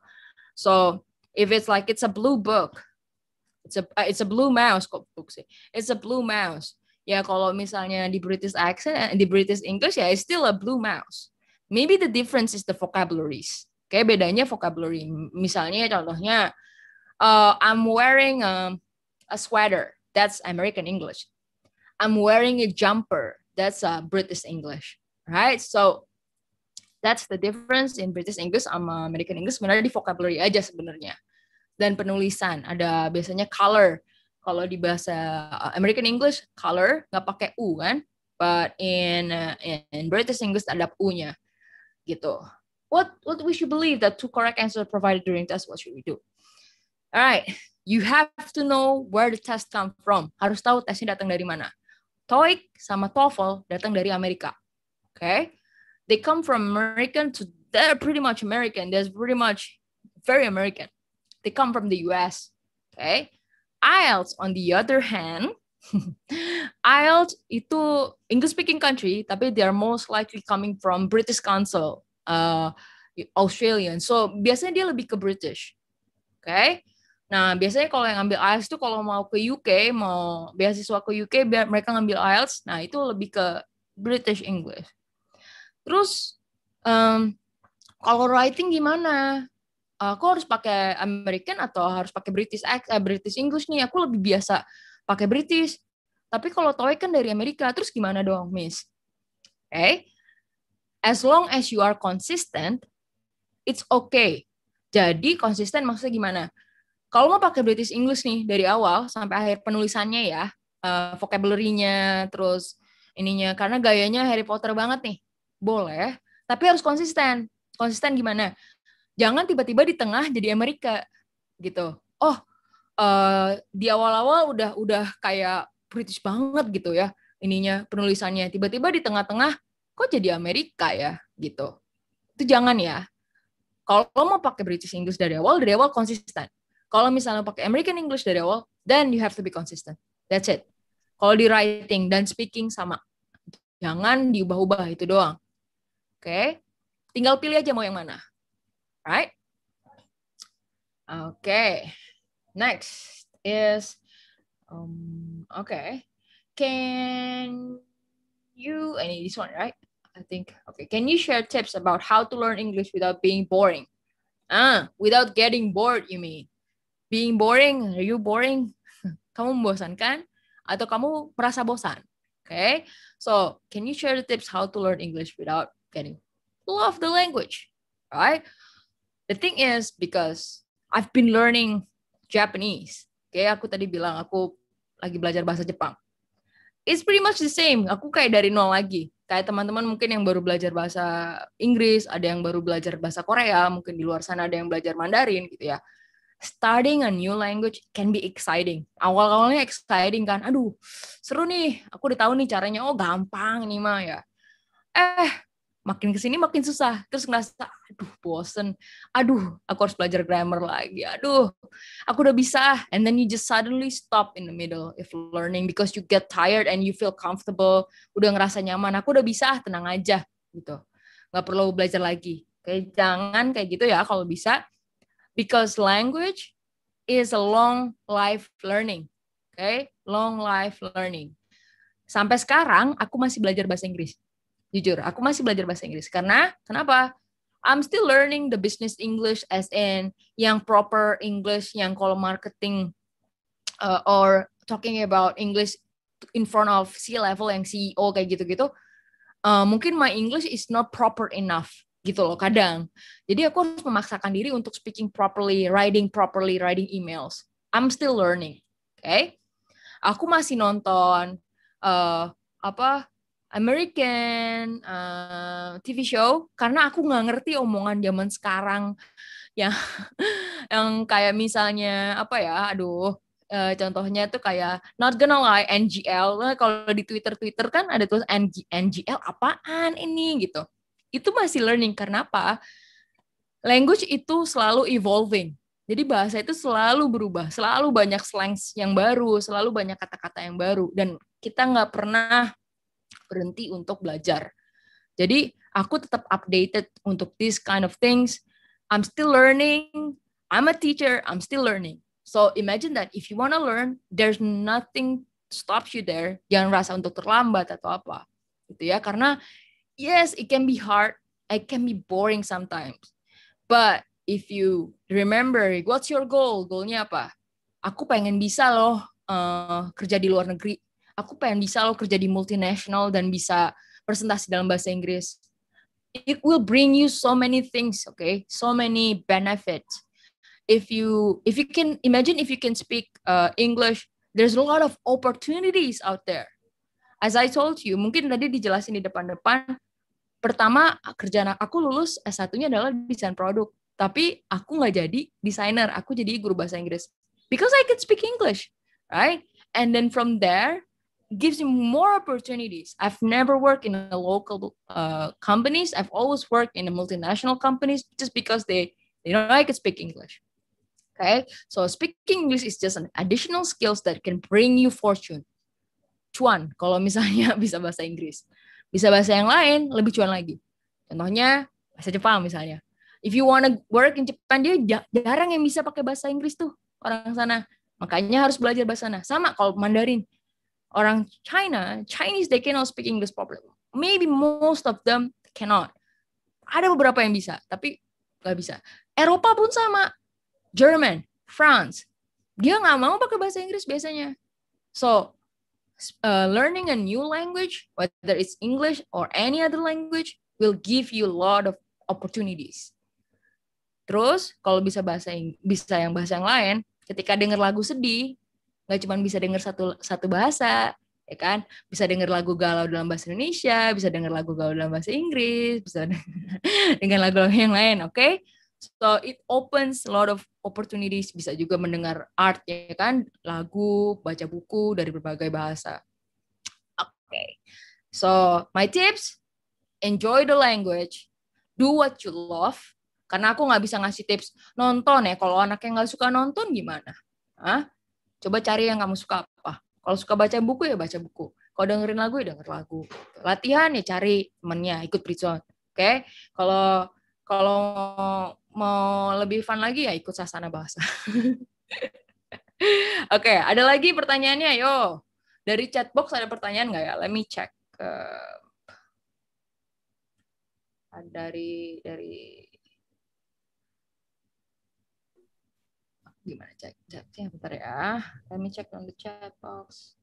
So if it's like it's a blue book, it's a uh, it's a blue mouse kok book sih. It's a blue mouse. Ya kalau misalnya di British accent, di British English ya it's still a blue mouse. Maybe the difference is the vocabularies. Kayak bedanya vocabulary. Misalnya contohnya uh, I'm wearing a, um, a sweater. That's American English. I'm wearing a jumper. That's uh, British English, right? So that's the difference in British English sama American English. Sebenarnya di vocabulary aja sebenarnya. Dan penulisan ada biasanya color. Kalau di bahasa uh, American English color nggak pakai u kan, but in uh, in British English ada u-nya gitu. What what we should believe that two correct answers provided during test. What should we do? Alright, you have to know where the test come from. Harus tahu tesnya datang dari mana. TOEIC sama TOEFL datang dari Amerika. Oke. Okay? They come from American to they're pretty much American. They're pretty much very American. They come from the US. Okay. IELTS on the other hand, [LAUGHS] IELTS itu English speaking country, tapi they are most likely coming from British Council, uh, Australian. So biasanya dia lebih ke British. Okay. Nah, biasanya kalau yang ngambil IELTS tuh kalau mau ke UK, mau beasiswa ke UK, biar mereka ngambil IELTS, nah itu lebih ke British English. Terus, um, kalau writing gimana? Aku harus pakai American atau harus pakai British eh, British English nih? Aku lebih biasa pakai British. Tapi kalau TOEIC kan dari Amerika, terus gimana dong, Miss? Oke, eh, okay. as long as you are consistent, it's okay. Jadi konsisten maksudnya gimana? kalau mau pakai British English nih dari awal sampai akhir penulisannya ya, uh, vocabulary-nya, terus ininya, karena gayanya Harry Potter banget nih, boleh, tapi harus konsisten. Konsisten gimana? Jangan tiba-tiba di tengah jadi Amerika gitu. Oh, uh, di awal-awal udah udah kayak British banget gitu ya ininya penulisannya. Tiba-tiba di tengah-tengah kok jadi Amerika ya gitu. Itu jangan ya. Kalau mau pakai British English dari awal, dari awal konsisten kalau misalnya pakai American English dari awal, then you have to be consistent. That's it. Kalau di writing dan speaking sama. Jangan diubah-ubah itu doang. Oke? Okay? Tinggal pilih aja mau yang mana. Right? Oke. Okay. Next is um okay. Can you any this one, right? I think okay. Can you share tips about how to learn English without being boring? Ah, without getting bored, you mean? being boring, are you boring? [LAUGHS] Kamu membosankan atau kamu merasa bosan? Okay, so can you share the tips how to learn English without getting love the language, right? The thing is because I've been learning Japanese. Okay, aku tadi bilang aku lagi belajar bahasa Jepang. It's pretty much the same. Aku kayak dari nol lagi. Kayak teman-teman mungkin yang baru belajar bahasa Inggris, ada yang baru belajar bahasa Korea, mungkin di luar sana ada yang belajar Mandarin gitu ya starting a new language can be exciting. Awal-awalnya exciting kan, aduh seru nih, aku udah tahu nih caranya, oh gampang nih mah ya. Eh, makin kesini makin susah, terus ngerasa, aduh bosen, aduh aku harus belajar grammar lagi, aduh aku udah bisa. And then you just suddenly stop in the middle if learning because you get tired and you feel comfortable, udah ngerasa nyaman, aku udah bisa, ah, tenang aja gitu. Gak perlu belajar lagi. Kayak jangan kayak gitu ya kalau bisa because language is a long life learning. Oke, okay? long life learning. Sampai sekarang aku masih belajar bahasa Inggris. Jujur, aku masih belajar bahasa Inggris karena kenapa? I'm still learning the business English as in yang proper English yang kalau marketing uh, or talking about English in front of C level yang CEO kayak gitu-gitu. Uh, mungkin my English is not proper enough gitu loh kadang. Jadi aku harus memaksakan diri untuk speaking properly, writing properly, writing emails. I'm still learning, oke? Okay? Aku masih nonton uh, apa American uh, eh, TV show karena aku nggak ngerti omongan zaman sekarang [LAUGHS] yang yang kayak misalnya apa ya, aduh uh, contohnya itu kayak not gonna lie NGL nah, kalau di Twitter Twitter kan ada tulis NG, NGL apaan ini gitu itu masih learning karena apa? Language itu selalu evolving. Jadi bahasa itu selalu berubah, selalu banyak slang yang baru, selalu banyak kata-kata yang baru, dan kita nggak pernah berhenti untuk belajar. Jadi aku tetap updated untuk this kind of things. I'm still learning. I'm a teacher. I'm still learning. So imagine that if you wanna learn, there's nothing stops you there. Jangan rasa untuk terlambat atau apa, gitu ya. Karena yes, it can be hard, it can be boring sometimes. But if you remember, what's your goal? Goalnya apa? Aku pengen bisa loh uh, kerja di luar negeri. Aku pengen bisa loh kerja di multinational dan bisa presentasi dalam bahasa Inggris. It will bring you so many things, okay? So many benefits. If you if you can imagine if you can speak uh, English, there's a lot of opportunities out there. As I told you, mungkin tadi dijelasin di depan-depan, pertama kerjaan aku lulus S1-nya adalah desain produk tapi aku nggak jadi desainer aku jadi guru bahasa Inggris because I could speak English right and then from there gives you more opportunities. I've never worked in a local uh, companies. I've always worked in a multinational companies just because they they know I could speak English. Okay, so speaking English is just an additional skills that can bring you fortune. Cuan, kalau misalnya [LAUGHS] bisa bahasa Inggris bisa bahasa yang lain lebih cuan lagi. Contohnya bahasa Jepang misalnya. If you wanna work in Japan dia jarang yang bisa pakai bahasa Inggris tuh orang sana. Makanya harus belajar bahasa sana. Sama kalau Mandarin. Orang China, Chinese they cannot speak English properly. Maybe most of them cannot. Ada beberapa yang bisa, tapi nggak bisa. Eropa pun sama. German, France, dia nggak mau pakai bahasa Inggris biasanya. So uh, learning a new language, whether it's English or any other language, will give you a lot of opportunities. Terus kalau bisa bahasa bisa yang bahasa yang lain, ketika dengar lagu sedih, nggak cuma bisa dengar satu satu bahasa, ya kan? Bisa dengar lagu galau dalam bahasa Indonesia, bisa dengar lagu galau dalam bahasa Inggris, bisa [LAUGHS] dengan lagu-lagu yang lain, oke? Okay? So it opens a lot of opportunities. Bisa juga mendengar art ya kan, lagu, baca buku dari berbagai bahasa. Oke. Okay. So my tips, enjoy the language, do what you love. Karena aku nggak bisa ngasih tips nonton ya. Kalau anaknya nggak suka nonton gimana? Hah? Coba cari yang kamu suka apa. Kalau suka baca buku ya baca buku. Kalau dengerin lagu ya denger lagu. Latihan ya cari temennya, ikut prison. Oke, okay? kalau kalau mau lebih fun lagi ya ikut sasana bahasa. [LAUGHS] Oke, okay, ada lagi pertanyaannya, yo. Dari chatbox ada pertanyaan nggak ya? Let me check. Uh, dari dari gimana cek chatnya bentar ya. Let me check on the chat box.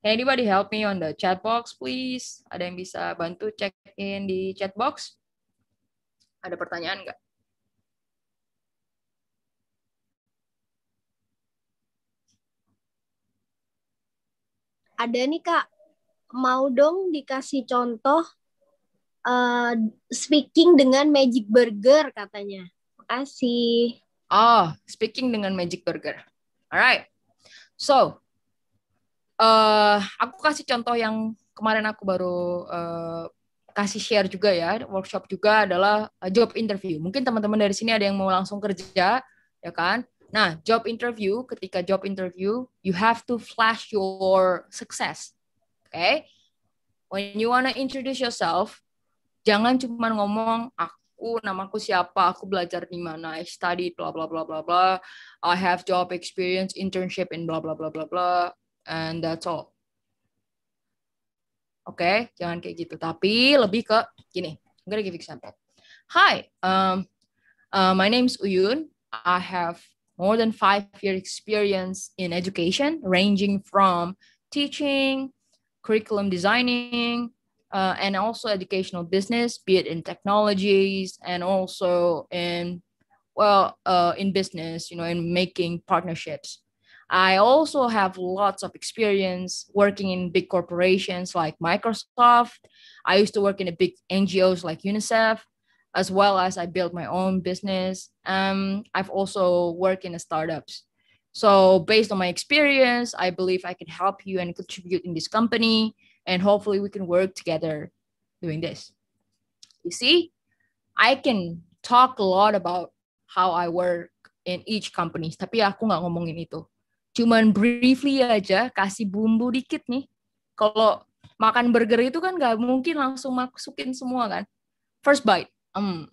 anybody help me on the chat box, please? Ada yang bisa bantu check in di chat box? Ada pertanyaan nggak? Ada nih kak, mau dong dikasih contoh uh, speaking dengan Magic Burger katanya. Makasih. Oh, speaking dengan Magic Burger. Alright. So, uh, aku kasih contoh yang kemarin aku baru uh, kasih share juga ya workshop juga adalah eh, job interview mungkin teman-teman dari sini ada yang mau langsung kerja ya kan nah job interview ketika job interview you have to flash your success oke okay? when you wanna introduce yourself jangan cuma ngomong aku namaku siapa aku belajar di mana I study bla bla bla bla bla I have job experience internship and bla bla bla bla bla and that's all Oke, okay? jangan kayak gitu. Tapi lebih ke gini. I'm gonna give example. Hi, um, uh, my Uyun. I have more than five year experience in education, ranging from teaching, curriculum designing, uh, and also educational business, be it in technologies and also in well uh, in business, you know, in making partnerships. I also have lots of experience working in big corporations like Microsoft. I used to work in a big NGOs like UNICEF, as well as I built my own business. Um, I've also worked in startups. So based on my experience, I believe I can help you and contribute in this company, and hopefully we can work together doing this. You see, I can talk a lot about how I work in each company. Tapi aku nggak ngomongin itu. cuman briefly aja kasih bumbu dikit nih. Kalau makan burger itu kan nggak mungkin langsung masukin semua kan. First bite, um,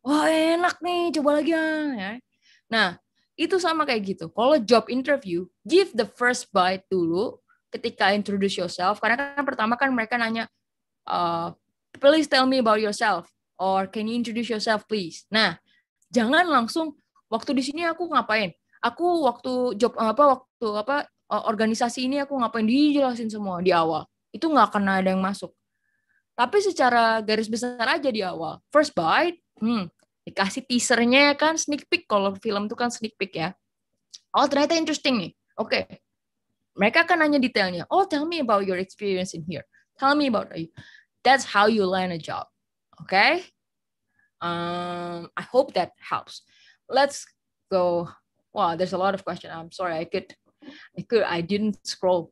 wah enak nih, coba lagi ah, ya. Nah, itu sama kayak gitu. Kalau job interview, give the first bite dulu ketika introduce yourself. Karena kan pertama kan mereka nanya, uh, please tell me about yourself or can you introduce yourself please. Nah, jangan langsung waktu di sini aku ngapain? aku waktu job apa waktu apa organisasi ini aku ngapain dijelasin semua di awal itu nggak akan ada yang masuk tapi secara garis besar aja di awal first bite hmm, dikasih teasernya kan sneak peek kalau film tuh kan sneak peek ya oh ternyata interesting nih oke okay. mereka akan nanya detailnya oh tell me about your experience in here tell me about you that's how you land a job okay um, I hope that helps let's go wow there's a lot of question i'm sorry i could i could i didn't scroll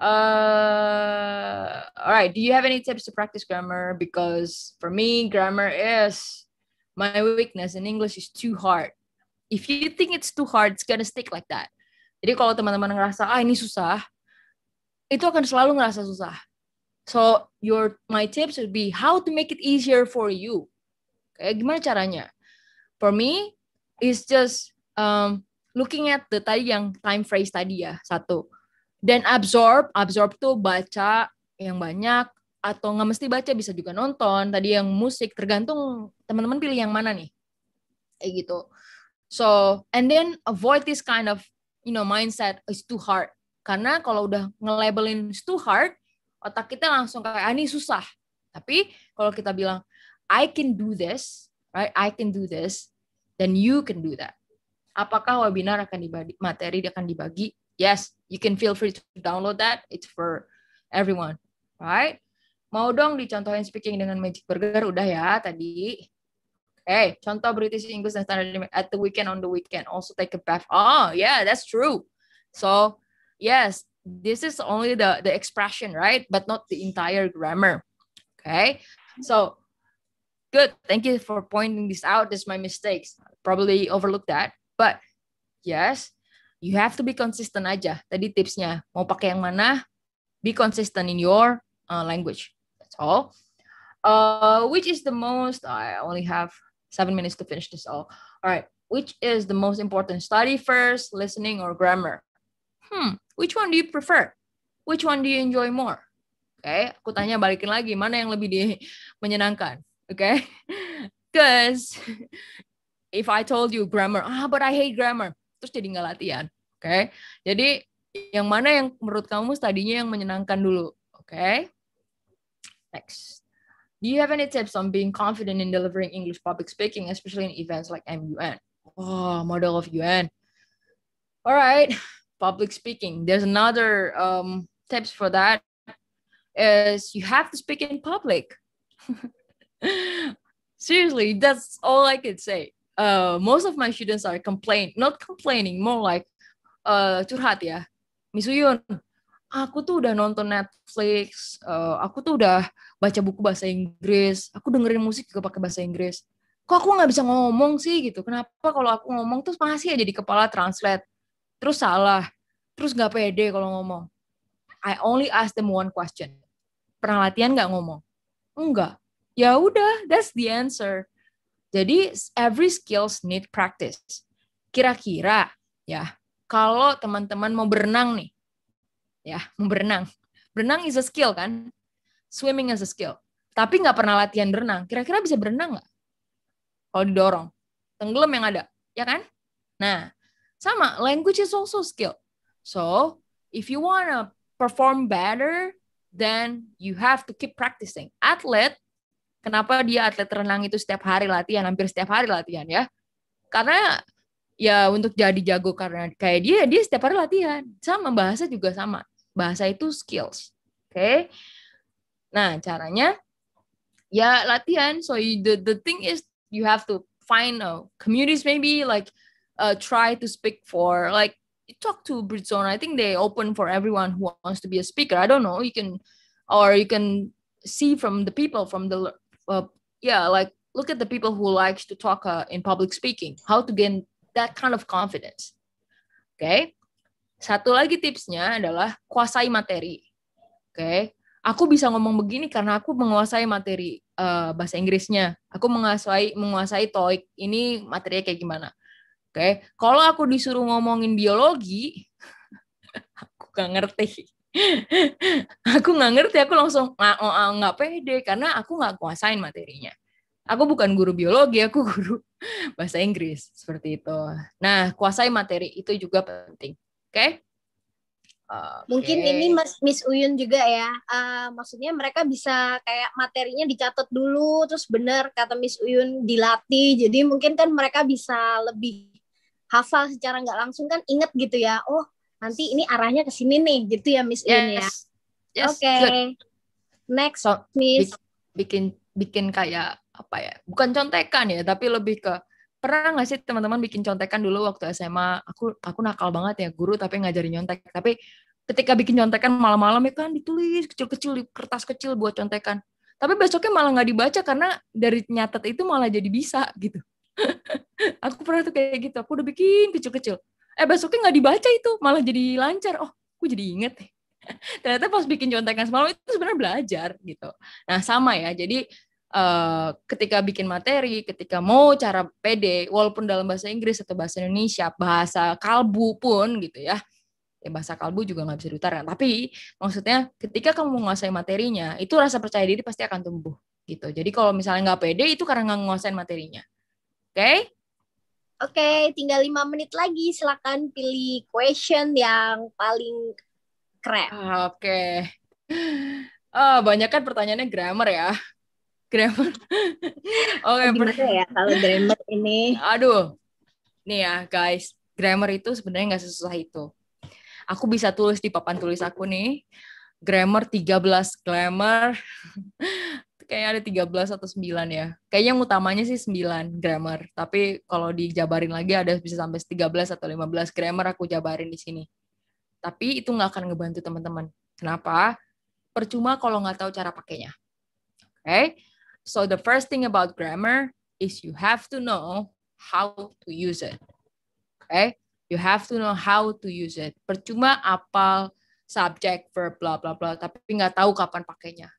uh all right do you have any tips to practice grammar because for me grammar is my weakness and english is too hard if you think it's too hard it's gonna stick like that jadi kalau teman-teman ngerasa ah ini susah itu akan selalu ngerasa susah so your my tips would be how to make it easier for you kayak gimana caranya for me it's just um, looking at the tadi yang time phrase tadi ya satu dan absorb absorb tuh baca yang banyak atau nggak mesti baca bisa juga nonton tadi yang musik tergantung teman-teman pilih yang mana nih kayak gitu so and then avoid this kind of you know mindset is too hard karena kalau udah nge-labelin it's too hard otak kita langsung kayak ah, ini susah tapi kalau kita bilang I can do this right I can do this then you can do that Apakah webinar akan dibagi, materi akan dibagi? Yes, you can feel free to download that. It's for everyone, right? Mau dong dicontohin speaking dengan Magic Burger? Udah ya tadi. Oke, contoh British English and Standard at the weekend on the weekend. Also take a bath. Oh, yeah, that's true. So, yes, this is only the, the expression, right? But not the entire grammar. Okay, so good. Thank you for pointing this out. This is my mistakes. Probably overlooked that. But yes, you have to be consistent aja. Tadi tipsnya, mau pakai yang mana, be consistent in your uh, language. That's all. Uh, which is the most, I only have seven minutes to finish this all. All right, which is the most important study first, listening or grammar? Hmm, which one do you prefer? Which one do you enjoy more? Oke, okay, aku tanya balikin lagi, mana yang lebih di menyenangkan? Oke, okay? because [LAUGHS] if I told you grammar, ah but I hate grammar, terus jadi nggak latihan. Oke. Okay? Jadi yang mana yang menurut kamu tadinya yang menyenangkan dulu. Oke. Okay? Next. Do you have any tips on being confident in delivering English public speaking, especially in events like MUN? Oh, model of UN. All right, [LAUGHS] public speaking. There's another um, tips for that is you have to speak in public. [LAUGHS] Seriously, that's all I could say uh, most of my students are complain, not complaining, more like uh, curhat ya. Misuyun, aku tuh udah nonton Netflix, uh, aku tuh udah baca buku bahasa Inggris, aku dengerin musik juga pakai bahasa Inggris. Kok aku nggak bisa ngomong sih gitu? Kenapa kalau aku ngomong terus masih aja di kepala translate, terus salah, terus nggak pede kalau ngomong. I only ask them one question. Pernah latihan nggak ngomong? Enggak. Ya udah, that's the answer jadi every skills need practice. Kira-kira ya, kalau teman-teman mau berenang nih, ya mau berenang. Berenang is a skill kan? Swimming is a skill. Tapi nggak pernah latihan berenang. Kira-kira bisa berenang nggak? Kalau didorong, tenggelam yang ada, ya kan? Nah, sama language is also skill. So if you wanna perform better, then you have to keep practicing. Athlete kenapa dia atlet renang itu setiap hari latihan, hampir setiap hari latihan ya. Karena ya untuk jadi jago karena kayak dia, dia setiap hari latihan. Sama bahasa juga sama. Bahasa itu skills. Oke. Okay? Nah, caranya ya latihan. So you, the the thing is you have to find a communities maybe like uh, try to speak for like talk to Bridgestone. I think they open for everyone who wants to be a speaker. I don't know. You can or you can see from the people from the uh, yeah like look at the people who likes to talk uh, in public speaking how to gain that kind of confidence oke okay? satu lagi tipsnya adalah kuasai materi oke okay? aku bisa ngomong begini karena aku menguasai materi uh, bahasa Inggrisnya aku menguasai menguasai TOEIC ini materinya kayak gimana oke okay? kalau aku disuruh ngomongin biologi [LAUGHS] aku gak ngerti [LAUGHS] aku nggak ngerti, aku langsung ah, oh, ah, nggak pede karena aku nggak kuasain materinya. Aku bukan guru biologi, aku [LAUGHS] guru bahasa Inggris seperti itu. Nah, kuasai materi itu juga penting. Oke? Okay? Okay. Mungkin ini Mas Miss Uyun juga ya. Uh, maksudnya mereka bisa kayak materinya dicatat dulu terus bener kata Miss Uyun dilatih. Jadi mungkin kan mereka bisa lebih hafal secara nggak langsung kan inget gitu ya. Oh, nanti ini arahnya ke sini nih gitu ya Miss yes. In ya. Yes, Oke. Okay. Next so, Miss bikin bikin kayak apa ya? Bukan contekan ya, tapi lebih ke pernah nggak sih teman-teman bikin contekan dulu waktu SMA? Aku aku nakal banget ya guru tapi ngajarin nyontek. Tapi ketika bikin contekan malam-malam ya kan ditulis kecil-kecil di kertas kecil buat contekan. Tapi besoknya malah nggak dibaca karena dari nyatet itu malah jadi bisa gitu. [LAUGHS] aku pernah tuh kayak gitu. Aku udah bikin kecil-kecil eh besoknya nggak dibaca itu malah jadi lancar oh aku jadi inget [LAUGHS] ternyata pas bikin contekan semalam itu sebenarnya belajar gitu nah sama ya jadi uh, ketika bikin materi ketika mau cara PD walaupun dalam bahasa Inggris atau bahasa Indonesia bahasa kalbu pun gitu ya ya bahasa kalbu juga nggak bisa diutarakan tapi maksudnya ketika kamu menguasai materinya itu rasa percaya diri pasti akan tumbuh gitu jadi kalau misalnya nggak pede itu karena nggak menguasai materinya oke okay? Oke, okay, tinggal lima menit lagi. Silakan pilih question yang paling keren. Ah, oke. Okay. Oh, banyak kan pertanyaannya grammar ya. Grammar. [LAUGHS] Oke, okay, per... ya kalau grammar ini. Aduh. Nih ya, guys. Grammar itu sebenarnya nggak sesusah itu. Aku bisa tulis di papan tulis aku nih. Grammar 13 grammar kayak ada 13 atau 9 ya. Kayaknya yang utamanya sih 9 grammar. Tapi kalau dijabarin lagi ada bisa sampai 13 atau 15 grammar aku jabarin di sini. Tapi itu nggak akan ngebantu teman-teman. Kenapa? Percuma kalau nggak tahu cara pakainya. Oke. Okay? So the first thing about grammar is you have to know how to use it. Oke. Okay? You have to know how to use it. Percuma apal subject, verb, bla bla bla, tapi nggak tahu kapan pakainya.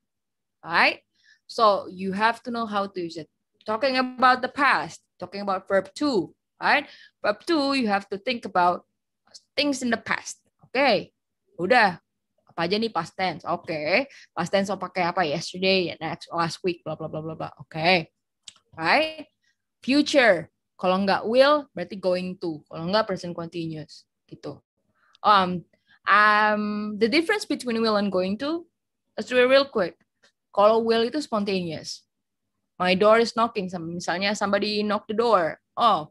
Right? So you have to know how to use it. Talking about the past, talking about verb two right? Verb two you have to think about things in the past. Oke, okay. udah. Apa aja nih past tense? Oke, okay. past tense mau pakai apa? Yesterday, next, last week, bla bla bla bla bla. Oke, okay. right? Future. Kalau nggak will, berarti going to. Kalau nggak present continuous, gitu. Um, um, the difference between will and going to, let's do it real quick. Kalau will itu spontaneous. My door is knocking. Misalnya somebody knock the door. Oh,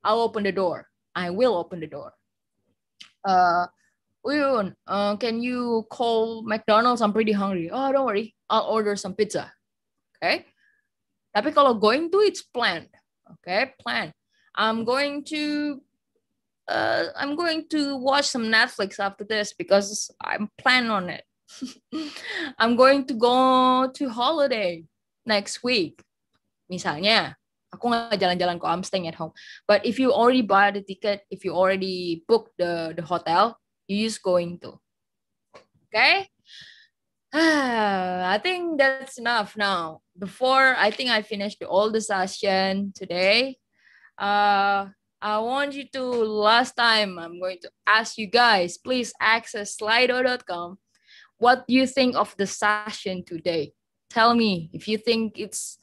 I'll open the door. I will open the door. Uh, Uyun, uh, can you call McDonald's? I'm pretty hungry. Oh, don't worry. I'll order some pizza. Okay. Tapi kalau going to, it's planned. Okay, plan. I'm going to uh, I'm going to watch some Netflix after this because I'm planning on it. [LAUGHS] I'm going to go to holiday next week. Misalnya, aku nggak jalan-jalan kok, I'm staying at home. But if you already buy the ticket, if you already book the the hotel, you just going to. Okay? [SIGHS] I think that's enough now. Before I think I finished all the session today. Uh, I want you to last time I'm going to ask you guys please access slido.com what do you think of the session today? Tell me if you think it's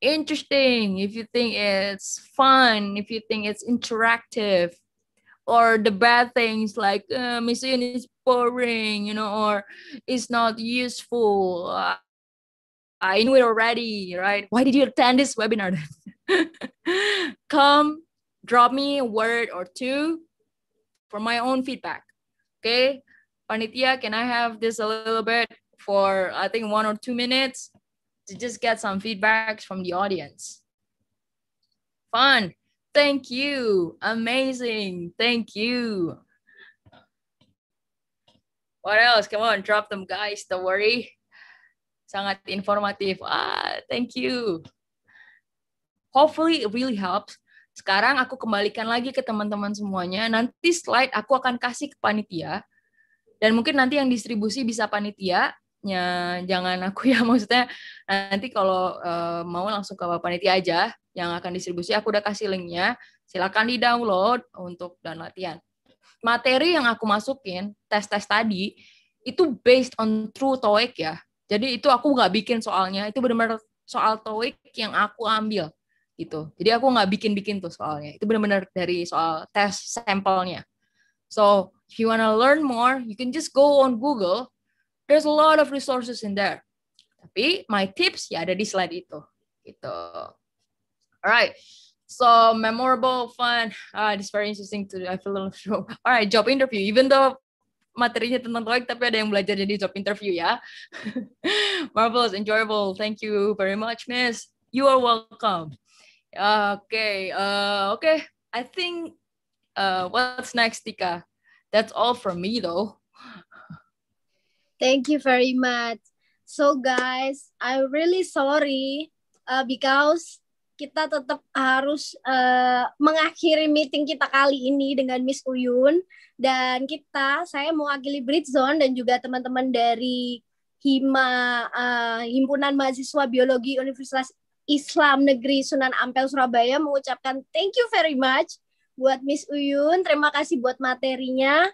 interesting, if you think it's fun, if you think it's interactive, or the bad things like uh, Miss is boring, you know, or it's not useful. Uh, I knew it already, right? Why did you attend this webinar? [LAUGHS] Come, drop me a word or two for my own feedback. Okay, panitia, can I have this a little bit for I think one or two minutes to just get some feedbacks from the audience? Fun. Thank you. Amazing. Thank you. What else? Come on, drop them, guys. Don't worry. Sangat informatif. Ah, thank you. Hopefully it really helps. Sekarang aku kembalikan lagi ke teman-teman semuanya. Nanti slide aku akan kasih ke panitia dan mungkin nanti yang distribusi bisa panitia ya jangan aku ya [LAUGHS] maksudnya nanti kalau uh, mau langsung ke panitia aja yang akan distribusi aku udah kasih linknya silakan di download untuk dan latihan materi yang aku masukin tes tes tadi itu based on true TOEIC ya jadi itu aku nggak bikin soalnya itu benar-benar soal TOEIC yang aku ambil gitu jadi aku nggak bikin bikin tuh soalnya itu benar-benar dari soal tes sampelnya so if you want to learn more, you can just go on Google. There's a lot of resources in there. Tapi my tips ya ada di slide itu. Gitu. Alright. So memorable, fun. Uh, ah, it's very interesting to do. I feel a little show. Alright, job interview. Even though materinya tentang TOEIC, tapi ada yang belajar jadi job interview ya. [LAUGHS] Marvelous, enjoyable. Thank you very much, Miss. You are welcome. Oke, okay, uh, oke. Okay. I think uh, what's next, Tika? That's all for me though. Thank you very much. So guys, I'm really sorry uh, because kita tetap harus uh, mengakhiri meeting kita kali ini dengan Miss Uyun dan kita saya mewakili Zone dan juga teman-teman dari Hima uh, Himpunan Mahasiswa Biologi Universitas Islam Negeri Sunan Ampel Surabaya mengucapkan thank you very much buat Miss Uyun, terima kasih buat materinya.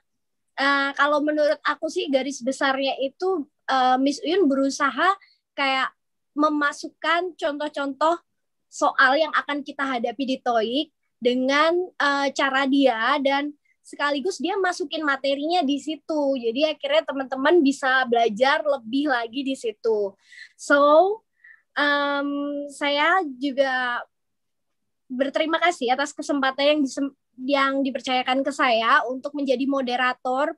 Uh, kalau menurut aku sih garis besarnya itu uh, Miss Uyun berusaha kayak memasukkan contoh-contoh soal yang akan kita hadapi di TOEIC dengan uh, cara dia dan sekaligus dia masukin materinya di situ. Jadi akhirnya teman-teman bisa belajar lebih lagi di situ. So um, saya juga berterima kasih atas kesempatan yang disem- yang dipercayakan ke saya untuk menjadi moderator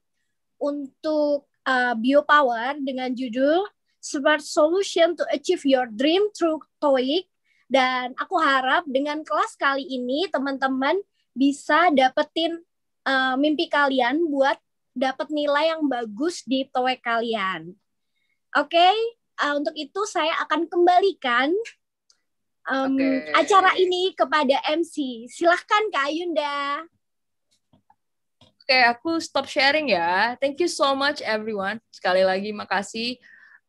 untuk uh, Biopower dengan judul Smart Solution to Achieve Your Dream Through TOEIC dan aku harap dengan kelas kali ini teman-teman bisa dapetin uh, mimpi kalian buat dapat nilai yang bagus di TOEIC kalian. Oke, okay? uh, eh, untuk itu saya akan kembalikan um, okay. acara ini kepada MC. Silahkan Kak Ayunda. Oke, okay, aku stop sharing ya. Thank you so much everyone. Sekali lagi makasih.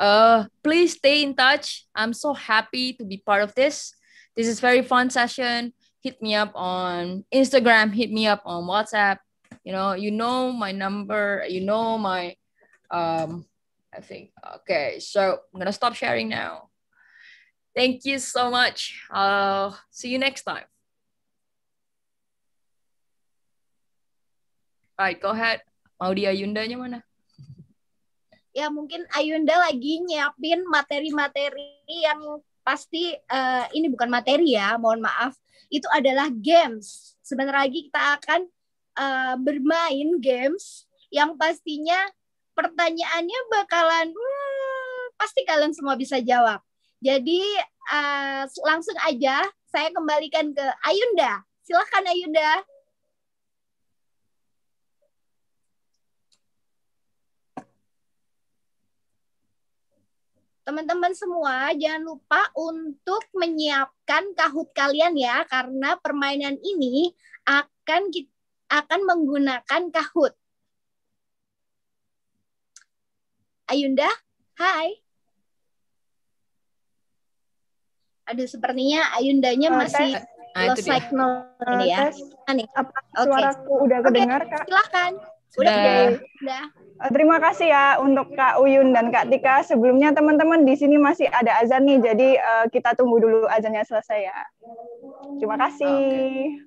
Uh, please stay in touch. I'm so happy to be part of this. This is very fun session. Hit me up on Instagram. Hit me up on WhatsApp. You know, you know my number. You know my, um, I think. Okay, so I'm gonna stop sharing now. Thank you so much. uh, see you next time. Alright, go ahead. Mau di Ayundanya mana? Ya mungkin Ayunda lagi nyiapin materi-materi yang pasti uh, ini bukan materi ya, mohon maaf. Itu adalah games. Sebentar lagi kita akan uh, bermain games yang pastinya pertanyaannya bakalan hmm, pasti kalian semua bisa jawab. Jadi uh, langsung aja saya kembalikan ke Ayunda. Silakan Ayunda. Teman-teman semua, jangan lupa untuk menyiapkan kahut kalian ya, karena permainan ini akan akan menggunakan kahut. Ayunda, hai. Aduh, sepertinya ayundanya oh, masih ah, Nah, lost signal uh, ini ya. nih, apa okay. suaraku udah kedengar, okay. Kak? Silakan. Sudah. Udah. Sudah. Eh, terima kasih ya untuk Kak Uyun dan Kak Tika. Sebelumnya teman-teman di sini masih ada azan nih, jadi uh, kita tunggu dulu azannya selesai ya. Terima hmm, kasih. Okay.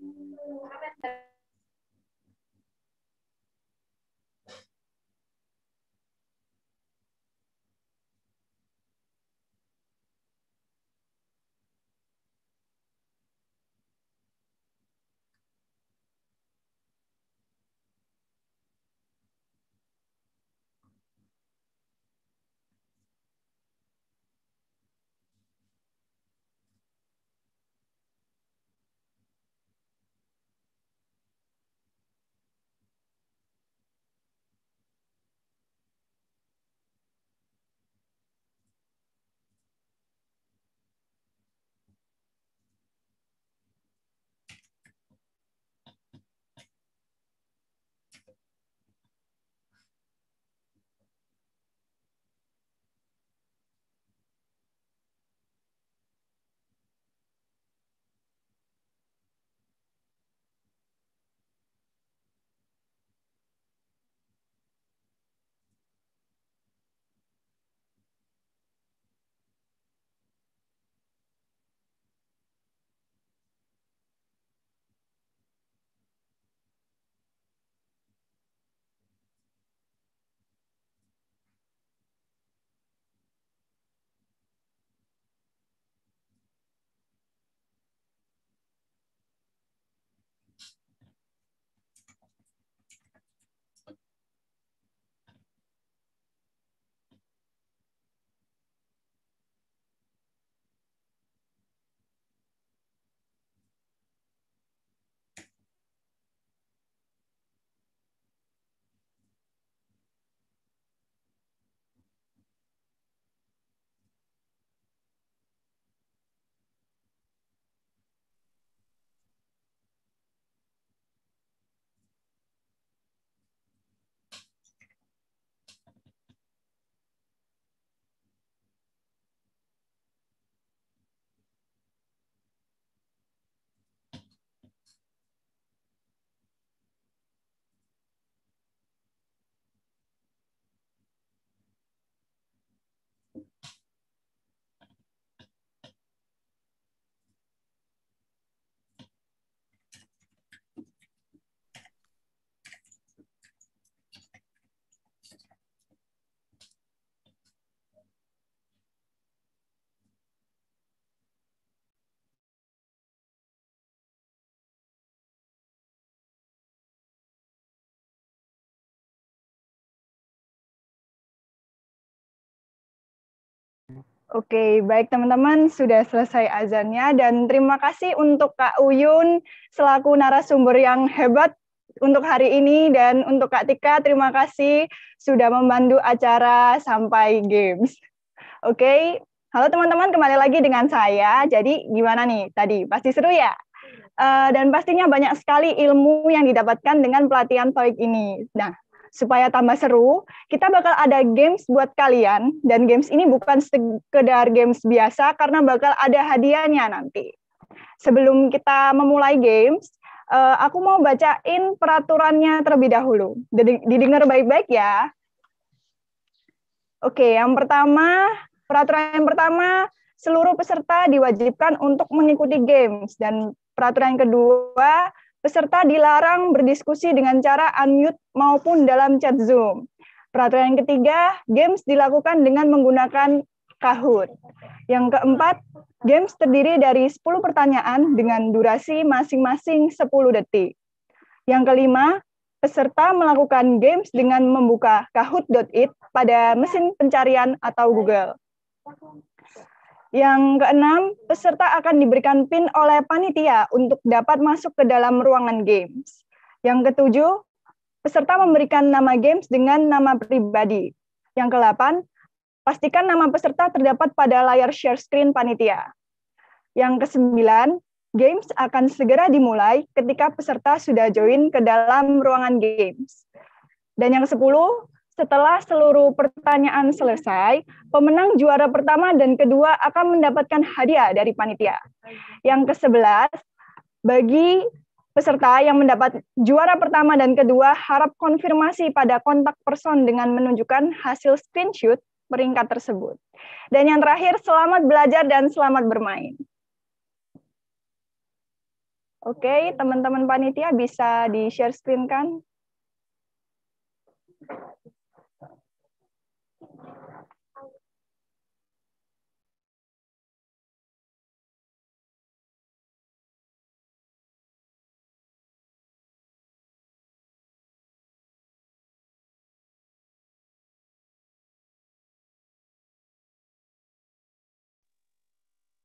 Oke, baik teman-teman, sudah selesai azannya dan terima kasih untuk Kak Uyun selaku narasumber yang hebat untuk hari ini dan untuk Kak Tika terima kasih sudah membantu acara sampai games. Oke, halo teman-teman kembali lagi dengan saya. Jadi gimana nih tadi? Pasti seru ya? Uh, dan pastinya banyak sekali ilmu yang didapatkan dengan pelatihan TOEIC ini. Nah, supaya tambah seru, kita bakal ada games buat kalian dan games ini bukan sekedar games biasa karena bakal ada hadiahnya nanti. Sebelum kita memulai games, eh, aku mau bacain peraturannya terlebih dahulu. Didengar baik-baik ya. Oke, yang pertama, peraturan yang pertama, seluruh peserta diwajibkan untuk mengikuti games dan peraturan yang kedua, Peserta dilarang berdiskusi dengan cara unmute maupun dalam chat Zoom. Peraturan yang ketiga, games dilakukan dengan menggunakan Kahoot. Yang keempat, games terdiri dari 10 pertanyaan dengan durasi masing-masing 10 detik. Yang kelima, peserta melakukan games dengan membuka kahoot.it pada mesin pencarian atau Google. Yang keenam, peserta akan diberikan PIN oleh panitia untuk dapat masuk ke dalam ruangan games. Yang ketujuh, peserta memberikan nama games dengan nama pribadi. Yang kedelapan, pastikan nama peserta terdapat pada layar share screen panitia. Yang kesembilan, games akan segera dimulai ketika peserta sudah join ke dalam ruangan games. Dan yang kesepuluh, setelah seluruh pertanyaan selesai, pemenang juara pertama dan kedua akan mendapatkan hadiah dari panitia. Yang ke-11, bagi peserta yang mendapat juara pertama dan kedua harap konfirmasi pada kontak person dengan menunjukkan hasil screenshot peringkat tersebut. Dan yang terakhir, selamat belajar dan selamat bermain. Oke, teman-teman panitia bisa di-share screen kan?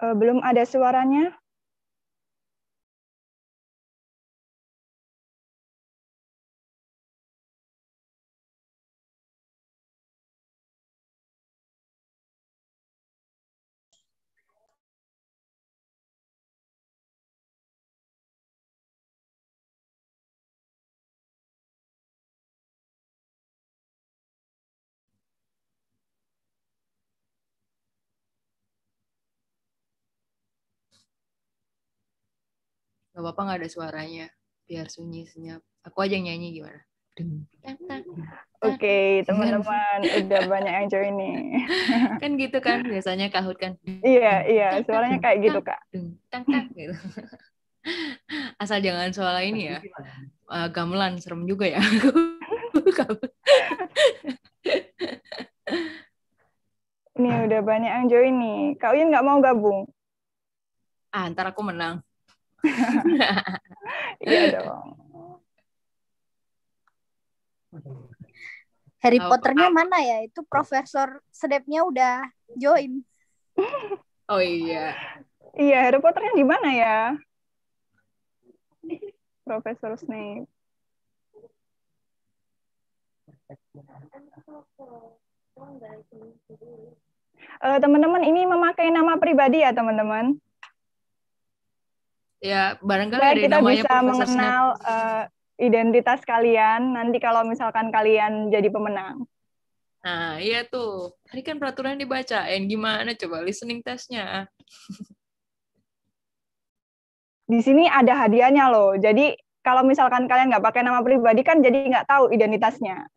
Eh, belum ada suaranya? nggak apa-apa nggak ada suaranya biar sunyi senyap aku aja nyanyi gimana Oke, teman-teman udah banyak yang join nih. [LAUGHS] kan gitu kan biasanya kahut kan. Iya, iya, suaranya kayak gitu, Kak. Tang gitu. [LAUGHS] Asal jangan suara ini ya. Uh, gamelan serem juga ya. Ini udah banyak yang join nih. Kak Uyen nggak mau gabung? Ah, ntar aku menang. [LAUGHS] iya dong. Harry oh, Potternya mana ya? Itu Profesor Snape-nya udah join. [LAUGHS] Oh iya. Iya, Harry Potternya di mana ya? Profesor Snape. Uh, teman-teman ini memakai nama pribadi ya teman-teman? ya barangkali kita bisa mengenal uh, identitas kalian nanti kalau misalkan kalian jadi pemenang. Nah, iya tuh. Tadi kan peraturan dibacain. Gimana coba listening testnya? [LAUGHS] Di sini ada hadiahnya loh. Jadi kalau misalkan kalian nggak pakai nama pribadi kan jadi nggak tahu identitasnya.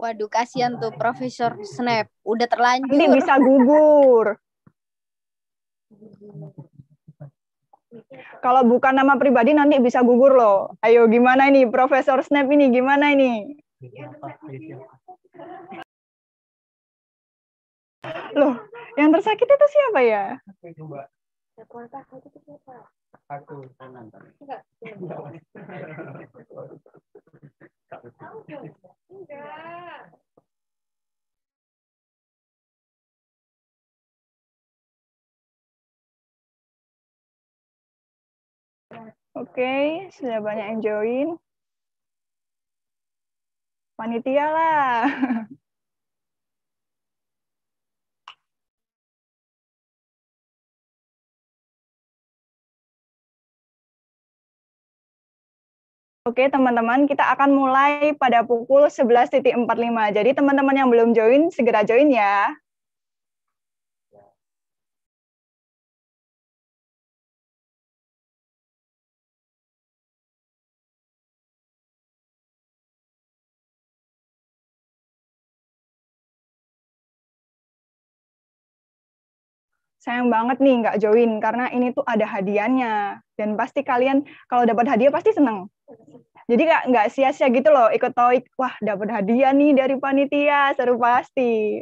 Waduh, kasihan tuh Profesor Snap. Udah terlanjur. Nanti bisa gugur. [LAUGHS] kalau bukan nama pribadi nanti bisa gugur loh. Ayo gimana ini Profesor Snap ini gimana ini? Iya, iya, iya. Loh, yang tersakiti itu siapa ya? Aku. Enggak. Oke, okay, sudah banyak yang join. Panitia lah. [LAUGHS] Oke, teman-teman, kita akan mulai pada pukul 11.45. Jadi, teman-teman yang belum join, segera join ya. sayang banget nih nggak join karena ini tuh ada hadiahnya dan pasti kalian kalau dapat hadiah pasti seneng jadi nggak nggak sia-sia gitu loh ikut toik wah dapat hadiah nih dari panitia seru pasti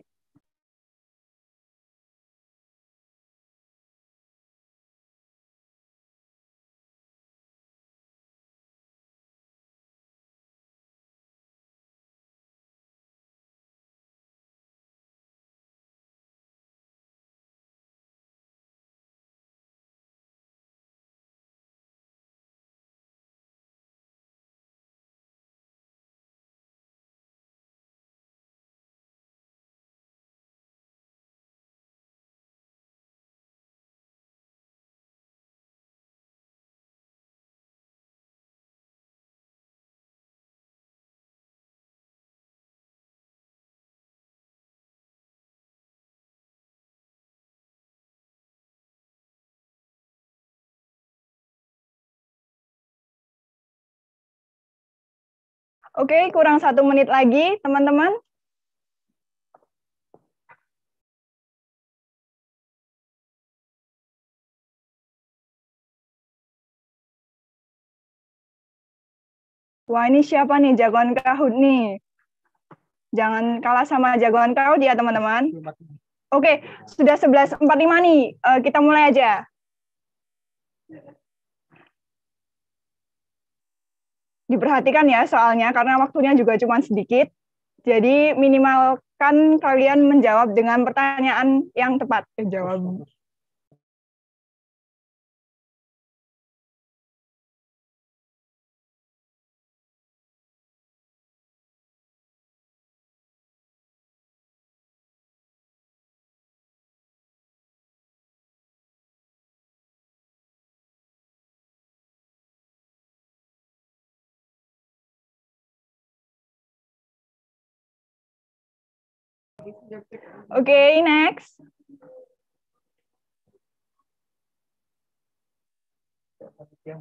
Oke, kurang satu menit lagi, teman-teman. Wah, ini siapa nih jagoan kahut nih? Jangan kalah sama jagoan kahut ya, teman-teman. Oke, sudah 11.45 nih. Uh, kita mulai aja. Ya. diperhatikan ya soalnya karena waktunya juga cuma sedikit. Jadi minimalkan kalian menjawab dengan pertanyaan yang tepat. Eh, jawab okay, next. Iya,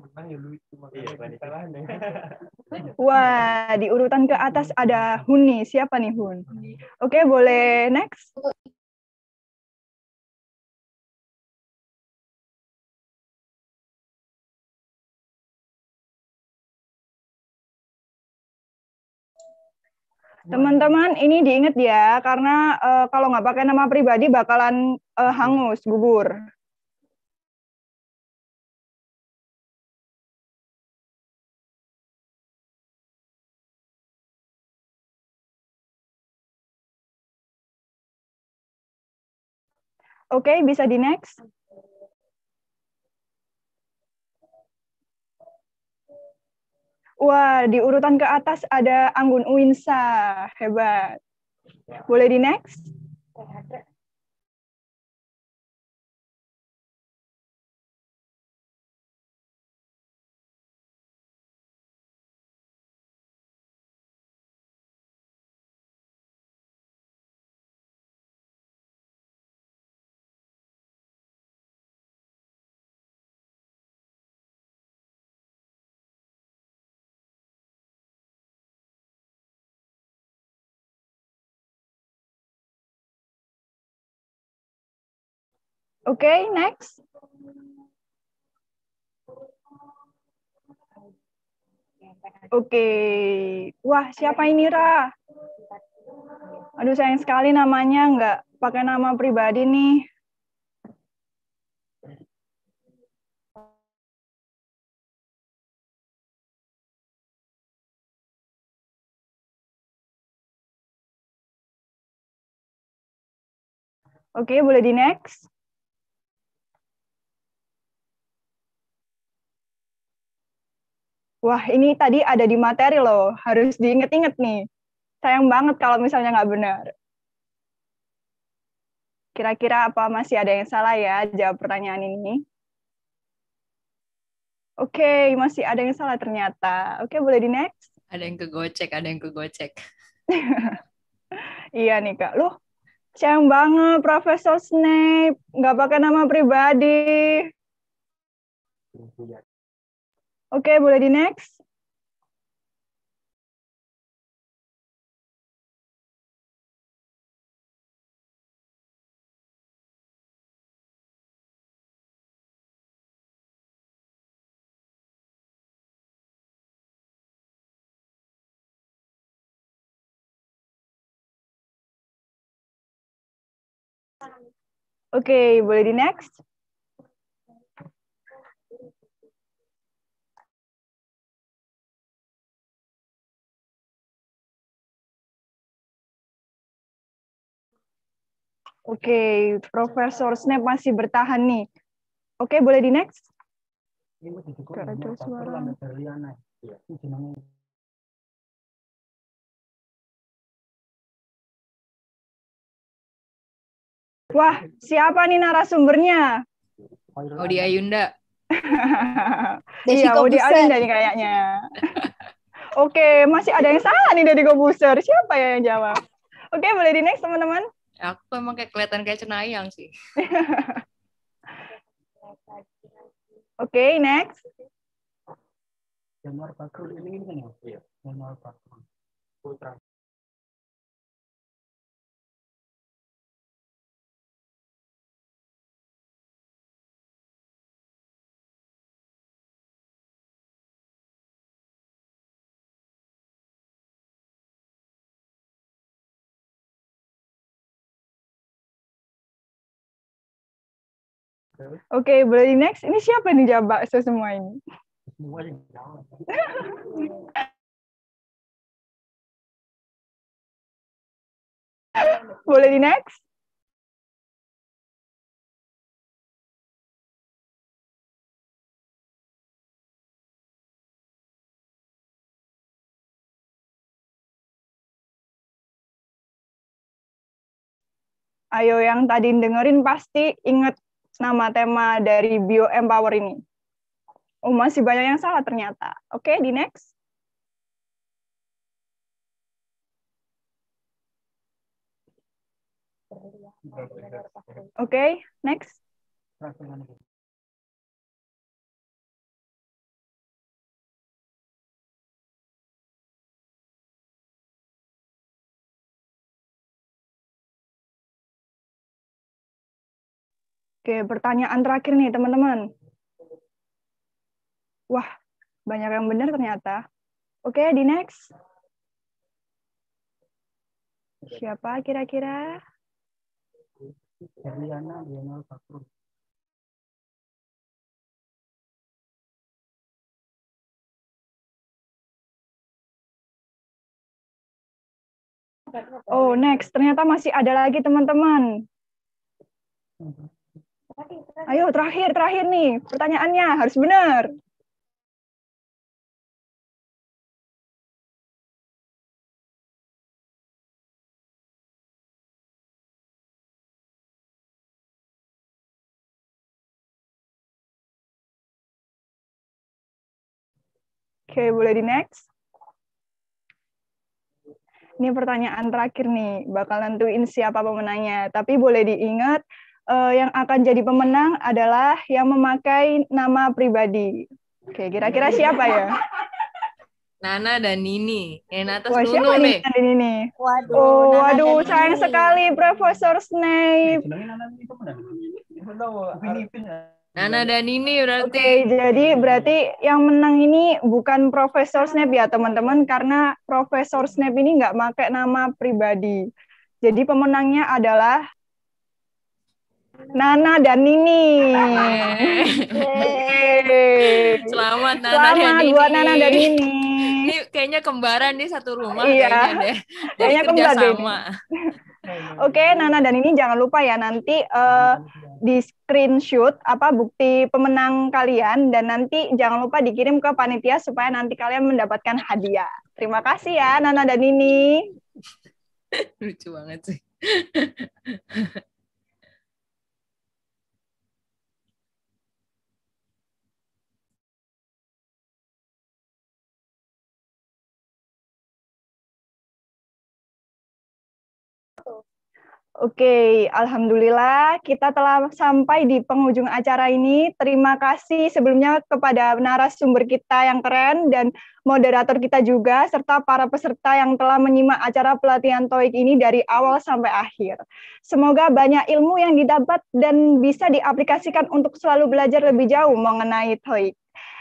Wah, di urutan ke atas ada Huni. Siapa nih Hun? Oke, okay, boleh next. Teman-teman, ini diingat ya, karena uh, kalau nggak pakai nama pribadi bakalan uh, hangus, gugur. Oke, okay, bisa di next. Wah, di urutan ke atas ada Anggun Uinsa. Hebat. Boleh di next? Okay, next. Oke, okay. wah siapa ini Ra? Aduh sayang sekali namanya nggak pakai nama pribadi nih. Oke, okay, boleh di next. wah ini tadi ada di materi loh, harus diinget-inget nih. Sayang banget kalau misalnya nggak benar. Kira-kira apa masih ada yang salah ya jawab pertanyaan ini? Oke, okay, masih ada yang salah ternyata. Oke, okay, boleh di next? Ada yang kegocek, ada yang kegocek. [LAUGHS] iya nih Kak, loh sayang banget Profesor Snape, nggak pakai nama pribadi. Iya. Oke, okay, boleh di next. Oke, okay, boleh di next. Oke, Profesor Snap masih bertahan nih. Oke, boleh di next? Iya, Wah, siapa nih narasumbernya? Odi Ayunda. [LAUGHS] iya, Odi Ayunda nih kayaknya. Oke, masih ada yang salah nih dari Kobuser. Siapa ya yang jawab? Oke, boleh di next teman-teman ya, aku emang kayak kelihatan kayak cenayang sih [LAUGHS] oke okay, next Jamar Bakul ini kan ya iya, Jamar Bakul putra Oke, okay, berarti next ini siapa nih jawab bakso semua ini? Semua yang jawab. Boleh di next? Ayo yang tadi dengerin pasti inget nama tema dari Bio Empower ini. Oh, masih banyak yang salah ternyata. Oke, okay, di next. Oke, okay, next. Oke, pertanyaan terakhir nih teman-teman. Wah, banyak yang benar ternyata. Oke, di next. Siapa kira-kira? Oh, next. Ternyata masih ada lagi teman-teman. Mhm. Ayo terakhir terakhir nih pertanyaannya harus benar. Oke, boleh di next. Ini pertanyaan terakhir nih, bakal nentuin siapa pemenangnya. Tapi boleh diingat, uh, yang akan jadi pemenang adalah yang memakai nama pribadi. Oke, kira-kira iya. siapa ya? Nana dan Nini. Eh, atas Wah, siapa nih? Nana dan Nini. Waduh, oh, Nana waduh, sayang Nini. sekali Profesor Snape. Eh, ya? Nana dan Nini berarti. Oke, jadi berarti yang menang ini bukan Profesor Snape ya teman-teman, karena Profesor Snape ini nggak pakai nama pribadi. Jadi pemenangnya adalah Nana dan Nini. Yeay. Selamat Nana Selamat dan Nini. buat Nana dan Nini. Ini kayaknya kembaran nih satu rumah iya. kayaknya deh. kayaknya kembar sama. [LAUGHS] Oke, okay, Nana dan Nini jangan lupa ya nanti uh, di screenshot apa bukti pemenang kalian dan nanti jangan lupa dikirim ke panitia supaya nanti kalian mendapatkan hadiah. Terima kasih ya Nana dan Nini. [LAUGHS] Lucu banget sih. [LAUGHS] Oke, alhamdulillah kita telah sampai di penghujung acara ini. Terima kasih sebelumnya kepada narasumber kita yang keren dan moderator kita juga serta para peserta yang telah menyimak acara pelatihan TOEIC ini dari awal sampai akhir. Semoga banyak ilmu yang didapat dan bisa diaplikasikan untuk selalu belajar lebih jauh mengenai TOEIC.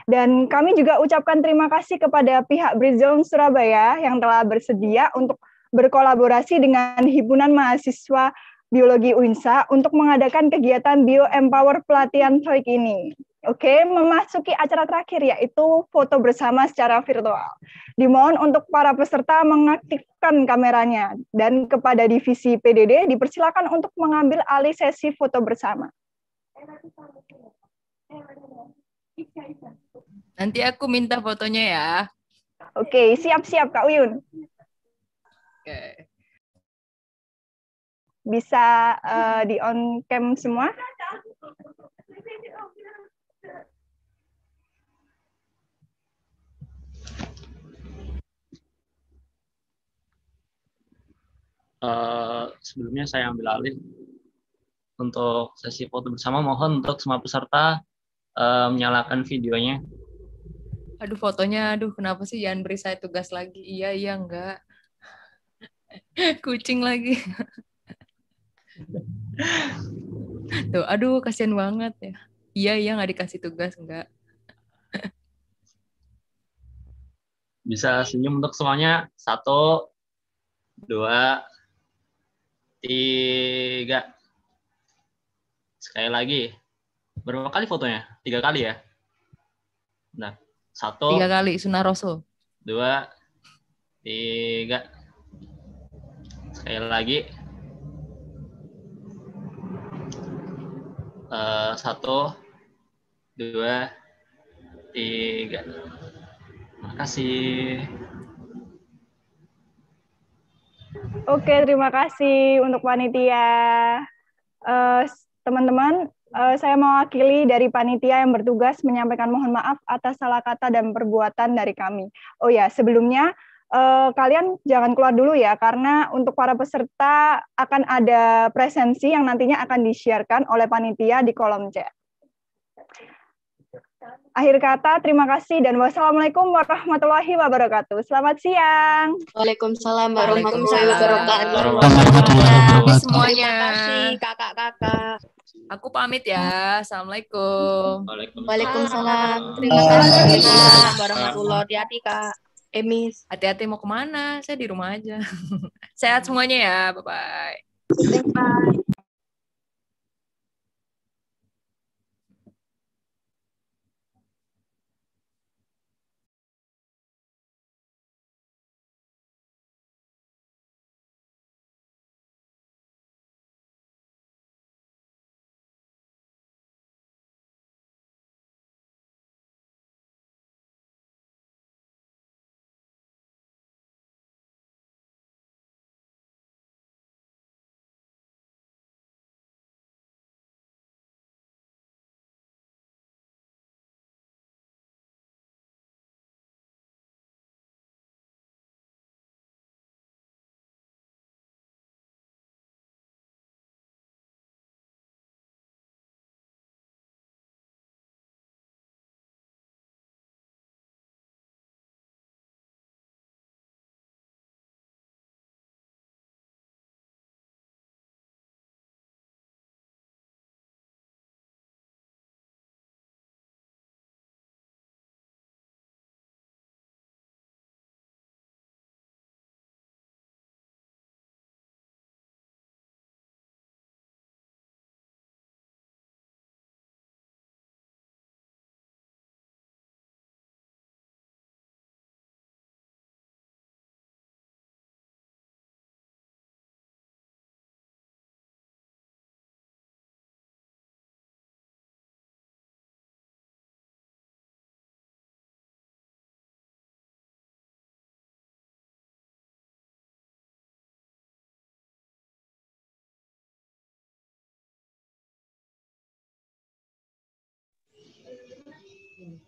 Dan kami juga ucapkan terima kasih kepada pihak Brizon Surabaya yang telah bersedia untuk berkolaborasi dengan himpunan mahasiswa biologi UINSA untuk mengadakan kegiatan Bio Empower pelatihan trik ini. Oke, memasuki acara terakhir yaitu foto bersama secara virtual. Dimohon untuk para peserta mengaktifkan kameranya dan kepada divisi PDD dipersilakan untuk mengambil alih sesi foto bersama. Nanti aku minta fotonya ya. Oke, siap-siap Kak Uyun okay. bisa uh, di on cam semua Uh, sebelumnya saya ambil alih untuk sesi foto bersama. Mohon untuk semua peserta uh, menyalakan videonya. Aduh fotonya, aduh kenapa sih jangan beri saya tugas lagi? Iya iya enggak. [LAUGHS] kucing lagi tuh aduh kasihan banget ya iya iya nggak dikasih tugas enggak bisa senyum untuk semuanya satu dua tiga sekali lagi berapa kali fotonya tiga kali ya nah satu tiga kali sunnah rasul dua tiga Sekali lagi. Uh, satu, dua, tiga. Terima kasih. Oke, terima kasih untuk panitia. Eh, teman-teman, uh, saya mewakili dari panitia yang bertugas menyampaikan mohon maaf atas salah kata dan perbuatan dari kami. Oh ya, sebelumnya uh, kalian jangan keluar dulu ya karena untuk para peserta akan ada presensi yang nantinya akan disiarkan oleh panitia di kolom chat. Akhir kata, terima kasih dan wassalamualaikum warahmatullahi wabarakatuh. Selamat siang. Waalaikumsalam warahmatullahi wabarakatuh. semuanya. Terima kasih kakak-kakak. Aku pamit ya. Assalamualaikum. Waalaikumsalam. Waalaikumsalam. Terima kasih. Warahmatullahi wabarakatuh. Hati-hati kak. Eh, Miss Hati-hati mau kemana? Saya di rumah aja. [LAUGHS] Sehat semuanya ya. Bye-bye. Bye, -bye. Sim.